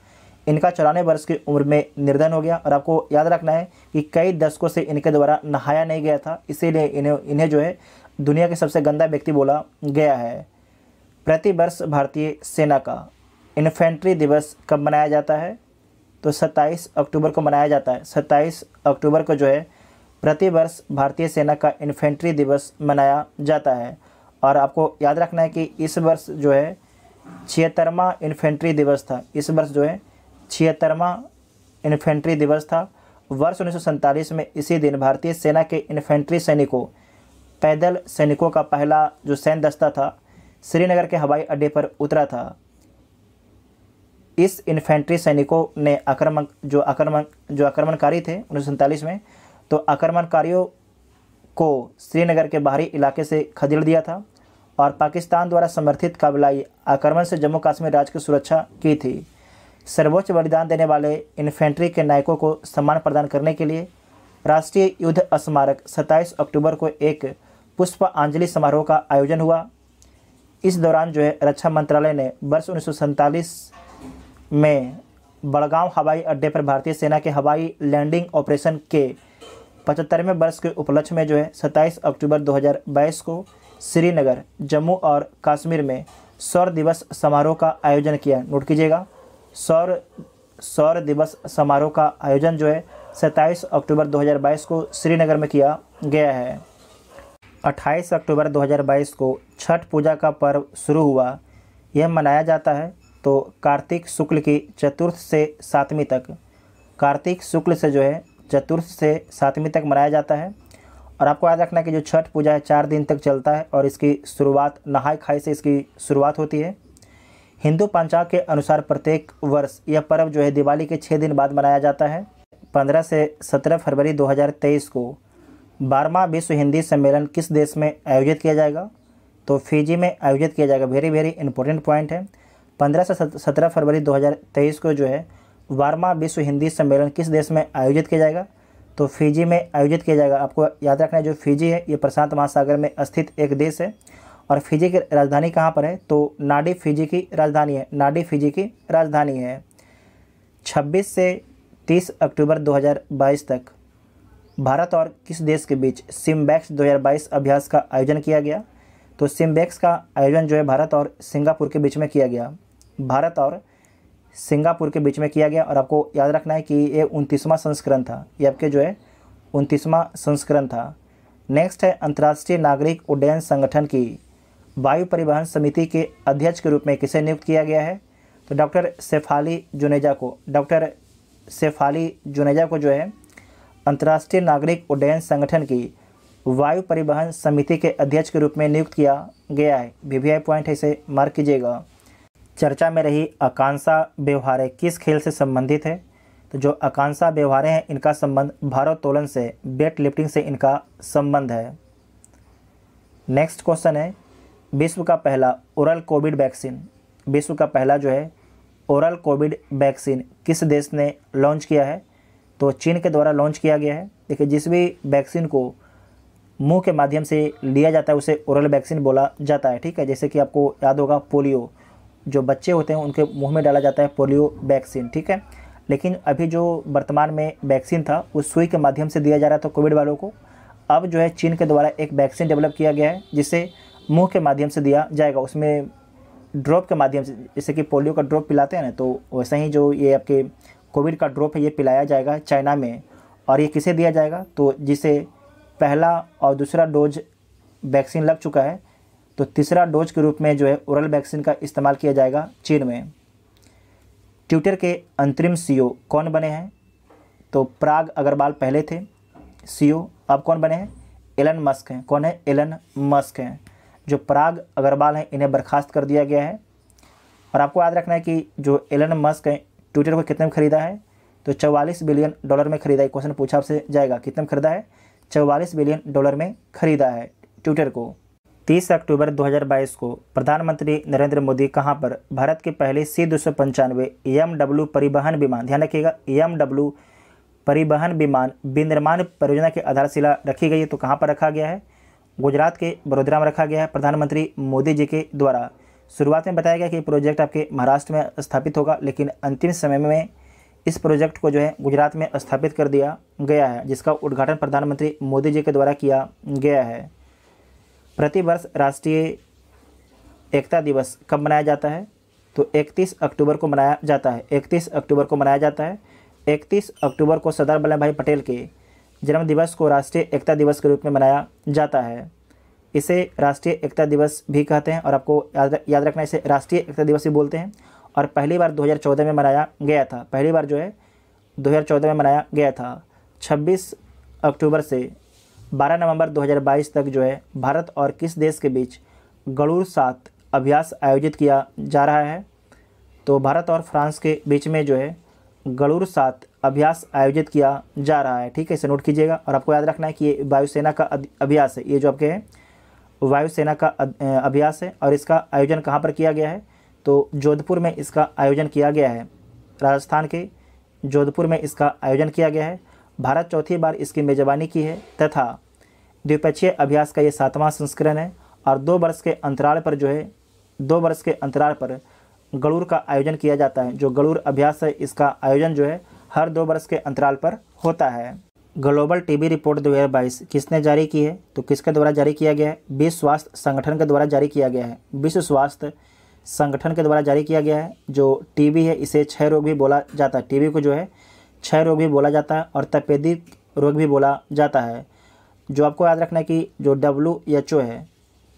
इनका चौरानवे वर्ष की उम्र में निर्धन हो गया और आपको याद रखना है कि कई दशकों से इनके द्वारा नहाया नहीं गया था इसीलिए इन्हें इन्हें जो है दुनिया के सबसे गंदा व्यक्ति बोला गया है प्रतिवर्ष भारतीय सेना का इन्फेंट्री दिवस कब मनाया जाता है तो 27 अक्टूबर को मनाया जाता है 27 अक्टूबर को जो है प्रतिवर्ष भारतीय सेना का इन्फेंट्री दिवस मनाया जाता है और आपको याद रखना है कि इस वर्ष जो है छिहत्तरवा इन्फेंट्री दिवस था इस वर्ष जो है छिहत्तरवा इन्फेंट्री दिवस था वर्ष उन्नीस में इसी दिन भारतीय सेना के इन्फेंट्री सैनिकों पैदल सैनिकों का पहला जो सैन्य दस्ता था श्रीनगर के हवाई अड्डे पर उतरा था इस इन्फेंट्री सैनिकों ने आक्रमण जो आक्रमण जो आक्रमणकारी थे उन्नीस में तो आक्रमणकारियों को श्रीनगर के बाहरी इलाके से खदेड़ दिया था और पाकिस्तान द्वारा समर्थित काबिलाई आक्रमण से जम्मू कश्मीर राज्य की सुरक्षा की थी सर्वोच्च बलिदान देने वाले इन्फेंट्री के नायकों को सम्मान प्रदान करने के लिए राष्ट्रीय युद्ध स्मारक 27 अक्टूबर को एक पुष्पांजलि समारोह का आयोजन हुआ इस दौरान जो है रक्षा मंत्रालय ने वर्ष उन्नीस में बड़गांव हवाई अड्डे पर भारतीय सेना के हवाई लैंडिंग ऑपरेशन के पचहत्तरवें वर्ष के उपलक्ष्य में जो है 27 अक्टूबर 2022 को श्रीनगर जम्मू और कश्मीर में सौर दिवस समारोह का आयोजन किया नोट कीजिएगा सौर सौर दिवस समारोह का आयोजन जो है 27 अक्टूबर 2022 को श्रीनगर में किया गया है 28 अक्टूबर 2022 को छठ पूजा का पर्व शुरू हुआ यह मनाया जाता है तो कार्तिक शुक्ल की चतुर्थ से सातवीं तक कार्तिक शुक्ल से जो है चतुर्थ से सातवीं तक मनाया जाता है और आपको याद रखना कि जो छठ पूजा है चार दिन तक चलता है और इसकी शुरुआत नहाय खाई से इसकी शुरुआत होती है हिंदू पंचांग के अनुसार प्रत्येक वर्ष यह पर्व जो है दिवाली के छः दिन बाद मनाया जाता है पंद्रह से सत्रह फरवरी दो को बारहवा विश्व हिंदी सम्मेलन किस देश में आयोजित किया जाएगा तो फिजी में आयोजित किया जाएगा वेरी वेरी इंपॉर्टेंट पॉइंट है पंद्रह से सत्रह फरवरी दो को जो है वार्मा विश्व हिंदी सम्मेलन किस देश में आयोजित किया जाएगा तो फिजी में आयोजित किया जाएगा आपको याद रखना है जो फिजी है ये प्रशांत महासागर में स्थित एक देश है और फिजी की राजधानी कहाँ पर है तो नाडी फिजी की राजधानी है नाडी फिजी की राजधानी है 26 से 30 अक्टूबर 2022 तक भारत और किस देश के बीच सिम्बैक्स 2022 अभ्यास का आयोजन किया गया तो सिम्बैक्स का आयोजन जो है भारत और सिंगापुर के बीच में किया गया भारत और सिंगापुर के बीच में किया गया और आपको याद रखना है कि ये उनतीसवां संस्करण था ये आपके जो है उनतीसवां संस्करण था नेक्स्ट है अंतर्राष्ट्रीय नागरिक उड्डयन संगठन की वायु परिवहन समिति के अध्यक्ष के रूप में किसे नियुक्त किया गया है तो डॉक्टर सेफाली जुनेजा को डॉक्टर सेफाली जुनेजा को जो है अंतर्राष्ट्रीय नागरिक उड्डयन संगठन की वायु परिवहन समिति के अध्यक्ष के रूप में नियुक्त किया गया है वी पॉइंट है इसे मार्क कीजिएगा चर्चा में रही आकांक्षा व्यवहारें किस खेल से संबंधित है तो जो आकांक्षा व्यवहारें हैं इनका संबंध भारोत्तोलन से वेट लिफ्टिंग से इनका संबंध है नेक्स्ट क्वेश्चन है विश्व का पहला ओरल कोविड वैक्सीन विश्व का पहला जो है ओरल कोविड वैक्सीन किस देश ने लॉन्च किया है तो चीन के द्वारा लॉन्च किया गया है देखिए जिस भी वैक्सीन को मुंह के माध्यम से लिया जाता है उसे ओरल वैक्सीन बोला जाता है ठीक है जैसे कि आपको याद होगा पोलियो जो बच्चे होते हैं उनके मुंह में डाला जाता है पोलियो वैक्सीन ठीक है लेकिन अभी जो वर्तमान में वैक्सीन था उस सुई के माध्यम से दिया जा रहा था कोविड वालों को अब जो है चीन के द्वारा एक वैक्सीन डेवलप किया गया है जिसे मुँह के माध्यम से दिया जाएगा उसमें ड्रॉप के माध्यम से जैसे कि पोलियो का ड्रॉप पिलाते हैं ना तो वैसे ही जो ये आपके कोविड का ड्रॉप है ये पिलाया जाएगा चाइना में और ये किसे दिया जाएगा तो जिसे पहला और दूसरा डोज वैक्सीन लग चुका है तो तीसरा डोज के रूप में जो है ओरल वैक्सीन का इस्तेमाल किया जाएगा चीन में ट्विटर के अंतरिम सीईओ e कौन बने हैं तो प्राग अग्रवाल पहले थे सीईओ e अब कौन बने हैं एलन मस्क हैं कौन है एलन मस्क हैं जो प्राग अग्रवाल हैं इन्हें बर्खास्त कर दिया गया है और आपको याद रखना है कि जो एलन मस्क हैं ट्विटर को कितने में ख़रीदा है तो चवालीस बिलियन डॉलर में ख़रीदा है क्वेश्चन पूछा आपसे जाएगा कितने में ख़रीदा है चवालीस बिलियन डॉलर में ख़रीदा है ट्विटर को 30 अक्टूबर 2022 को प्रधानमंत्री नरेंद्र मोदी कहां पर भारत के पहले सी दो सौ पंचानवे डब्ल्यू e परिवहन विमान ध्यान रखिएगा डब्ल्यू e परिवहन विमान विनिर्माण परियोजना की आधारशिला रखी गई है तो कहाँ पर रखा गया है गुजरात के बड़ोदरा में रखा गया है प्रधानमंत्री मोदी जी के द्वारा शुरुआत में बताया गया कि प्रोजेक्ट आपके महाराष्ट्र में स्थापित होगा लेकिन अंतिम समय में इस प्रोजेक्ट को जो है गुजरात में स्थापित कर दिया गया है जिसका उद्घाटन प्रधानमंत्री मोदी जी के द्वारा किया गया है प्रतिवर्ष राष्ट्रीय एकता दिवस कब मनाया जाता है तो 31 अक्टूबर को मनाया जाता है 31 अक्टूबर को मनाया जाता है 31 अक्टूबर को सरदार वल्लभ भाई पटेल के जन्म दिवस को राष्ट्रीय एकता दिवस के रूप में मनाया जाता है इसे राष्ट्रीय एकता दिवस भी कहते हैं और आपको याद याद रखना इसे राष्ट्रीय एकता दिवस भी बोलते हैं और पहली बार 2014 में मनाया गया था पहली बार जो है 2014 में मनाया गया था 26 अक्टूबर से 12 नवंबर 2022 तक जो है भारत और किस देश के बीच गड़ूर सात अभ्यास आयोजित किया जा रहा है तो भारत और फ्रांस के बीच में जो है गड़ूर सात अभ्यास आयोजित किया जा रहा है ठीक है इसे नोट कीजिएगा और आपको याद रखना है कि ये वायुसेना का अभ्यास है ये जो आपके वायुसेना का अभ्यास है और इसका आयोजन कहाँ पर किया गया है तो जोधपुर में इसका आयोजन किया गया है राजस्थान के जोधपुर में इसका आयोजन किया गया है भारत चौथी बार इसकी मेजबानी की है तथा द्विपक्षीय अभ्यास का ये सातवां संस्करण है और दो वर्ष के अंतराल पर जो है दो वर्ष के अंतराल पर गड़ूर का आयोजन किया जाता है जो गड़ूर अभ्यास है इसका आयोजन जो है हर दो वर्ष के अंतराल पर होता है ग्लोबल टीबी रिपोर्ट 2022 किसने जारी की है तो किसके द्वारा जारी किया गया है विश्व स्वास्थ्य संगठन के द्वारा जारी किया गया है विश्व स्वास्थ्य संगठन के द्वारा जारी किया गया है जो टीबी है इसे क्षय रोग भी बोला जाता है टीबी को जो है क्षय रोग भी बोला जाता है और तपेदिक रोग भी बोला जाता है जो आपको याद रखना है कि जो डब्ल्यू एच ओ है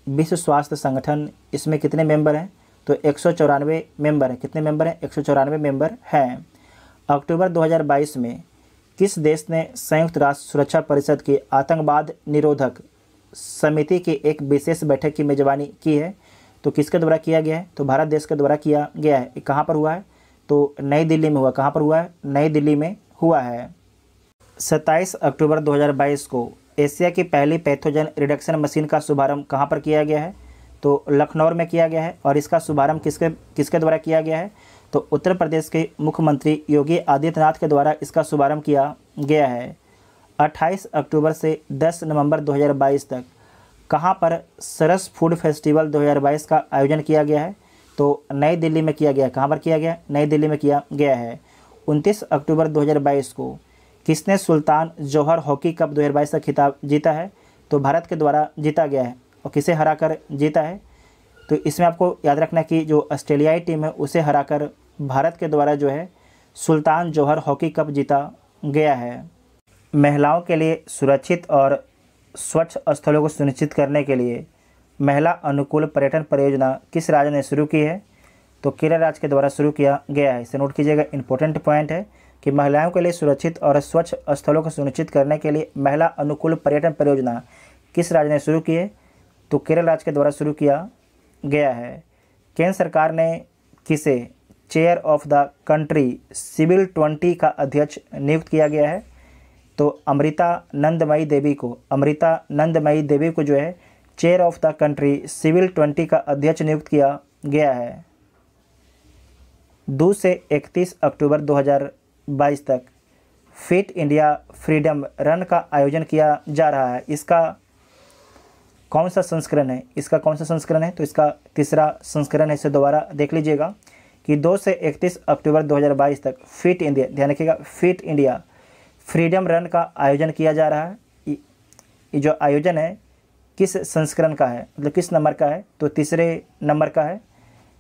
विश्व स्वास्थ्य संगठन इसमें कितने मेंबर हैं तो एक सौ चौरानवे मेम्बर हैं कितने मेंबर हैं एक सौ चौरानवे मेम्बर हैं अक्टूबर 2022 में किस देश ने संयुक्त राष्ट्र सुरक्षा परिषद की आतंकवाद निरोधक समिति की एक विशेष बैठक की मेजबानी की है तो किसके द्वारा किया गया है तो भारत देश के द्वारा किया गया है कहाँ पर हुआ है तो नई दिल्ली में हुआ कहाँ पर हुआ है नई दिल्ली में हुआ है 27 अक्टूबर 2022 को एशिया की पहली पैथोजन रिडक्शन मशीन का शुभारंभ कहाँ पर किया गया है तो लखनऊ में किया गया है और इसका शुभारंभ किसके किसके द्वारा किया गया है तो उत्तर प्रदेश के मुख्यमंत्री योगी आदित्यनाथ के द्वारा इसका शुभारंभ किया गया है 28 अक्टूबर से 10 नवंबर 2022 तक कहाँ पर सरस फूड फेस्टिवल 2022 का आयोजन किया गया है तो नई दिल्ली में किया गया कहाँ पर किया गया नई दिल्ली में किया गया है उनतीस अक्टूबर 2022 को किसने सुल्तान जौहर हॉकी कप 2022 का खिताब जीता है तो भारत के द्वारा जीता गया है और किसे हरा कर जीता है तो इसमें आपको याद रखना कि जो ऑस्ट्रेलियाई टीम है उसे हराकर भारत के द्वारा जो है सुल्तान जौहर हॉकी कप जीता गया है महिलाओं के लिए सुरक्षित और स्वच्छ स्थलों को सुनिश्चित करने के लिए महिला अनुकूल पर्यटन परियोजना किस राज्य ने शुरू की है तो केरल राज्य के द्वारा शुरू किया गया है इसे नोट कीजिएगा इंपॉर्टेंट पॉइंट है कि महिलाओं के लिए सुरक्षित और स्वच्छ स्थलों को सुनिश्चित करने के लिए महिला अनुकूल पर्यटन परियोजना किस राज्य ने शुरू की है तो केरल राज्य के द्वारा शुरू किया गया है केंद्र सरकार ने किसे chair of the country civil twenty का अध्यक्ष नियुक्त किया गया है तो अमृता नंदमयी देवी को अमृता नंदमयी देवी को जो है chair of the country civil twenty का अध्यक्ष नियुक्त किया गया है दो से इकतीस अक्टूबर 2022 तक फिट इंडिया फ्रीडम रन का आयोजन किया जा रहा है इसका कौन सा संस्करण है इसका कौन सा संस्करण है तो इसका तीसरा संस्करण है इसे दोबारा देख लीजिएगा कि दो से इकतीस अक्टूबर 2022 तक फिट इंडिया ध्यान रखिएगा फिट इंडिया फ्रीडम रन का आयोजन किया जा रहा है ये जो आयोजन है किस संस्करण का है मतलब किस नंबर का है तो तीसरे नंबर का है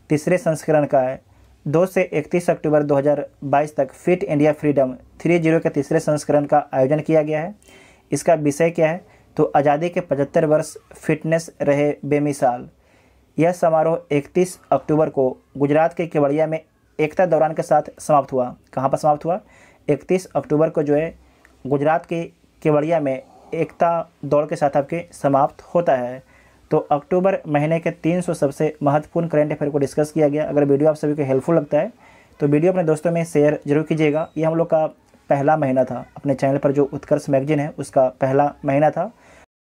तीसरे संस्करण का है दो से इकतीस अक्टूबर 2022 तक fit India freedom three zero के तीसरे संस्करण का आयोजन किया गया है इसका विषय क्या है तो आज़ादी के 75 वर्ष फिटनेस रहे बेमिसाल यह समारोह 31 अक्टूबर को गुजरात के केवड़िया में एकता दौरान के साथ समाप्त हुआ कहाँ पर समाप्त हुआ 31 अक्टूबर को जो है गुजरात के केवड़िया में एकता दौड़ के साथ आपके समाप्त होता है तो अक्टूबर महीने के 300 सबसे महत्वपूर्ण करंट अफेयर को डिस्कस किया गया अगर वीडियो आप सभी को हेल्पफुल लगता है तो वीडियो अपने दोस्तों में शेयर जरूर कीजिएगा ये हम लोग का पहला महीना था अपने चैनल पर जो उत्कर्ष मैगजीन है उसका पहला महीना था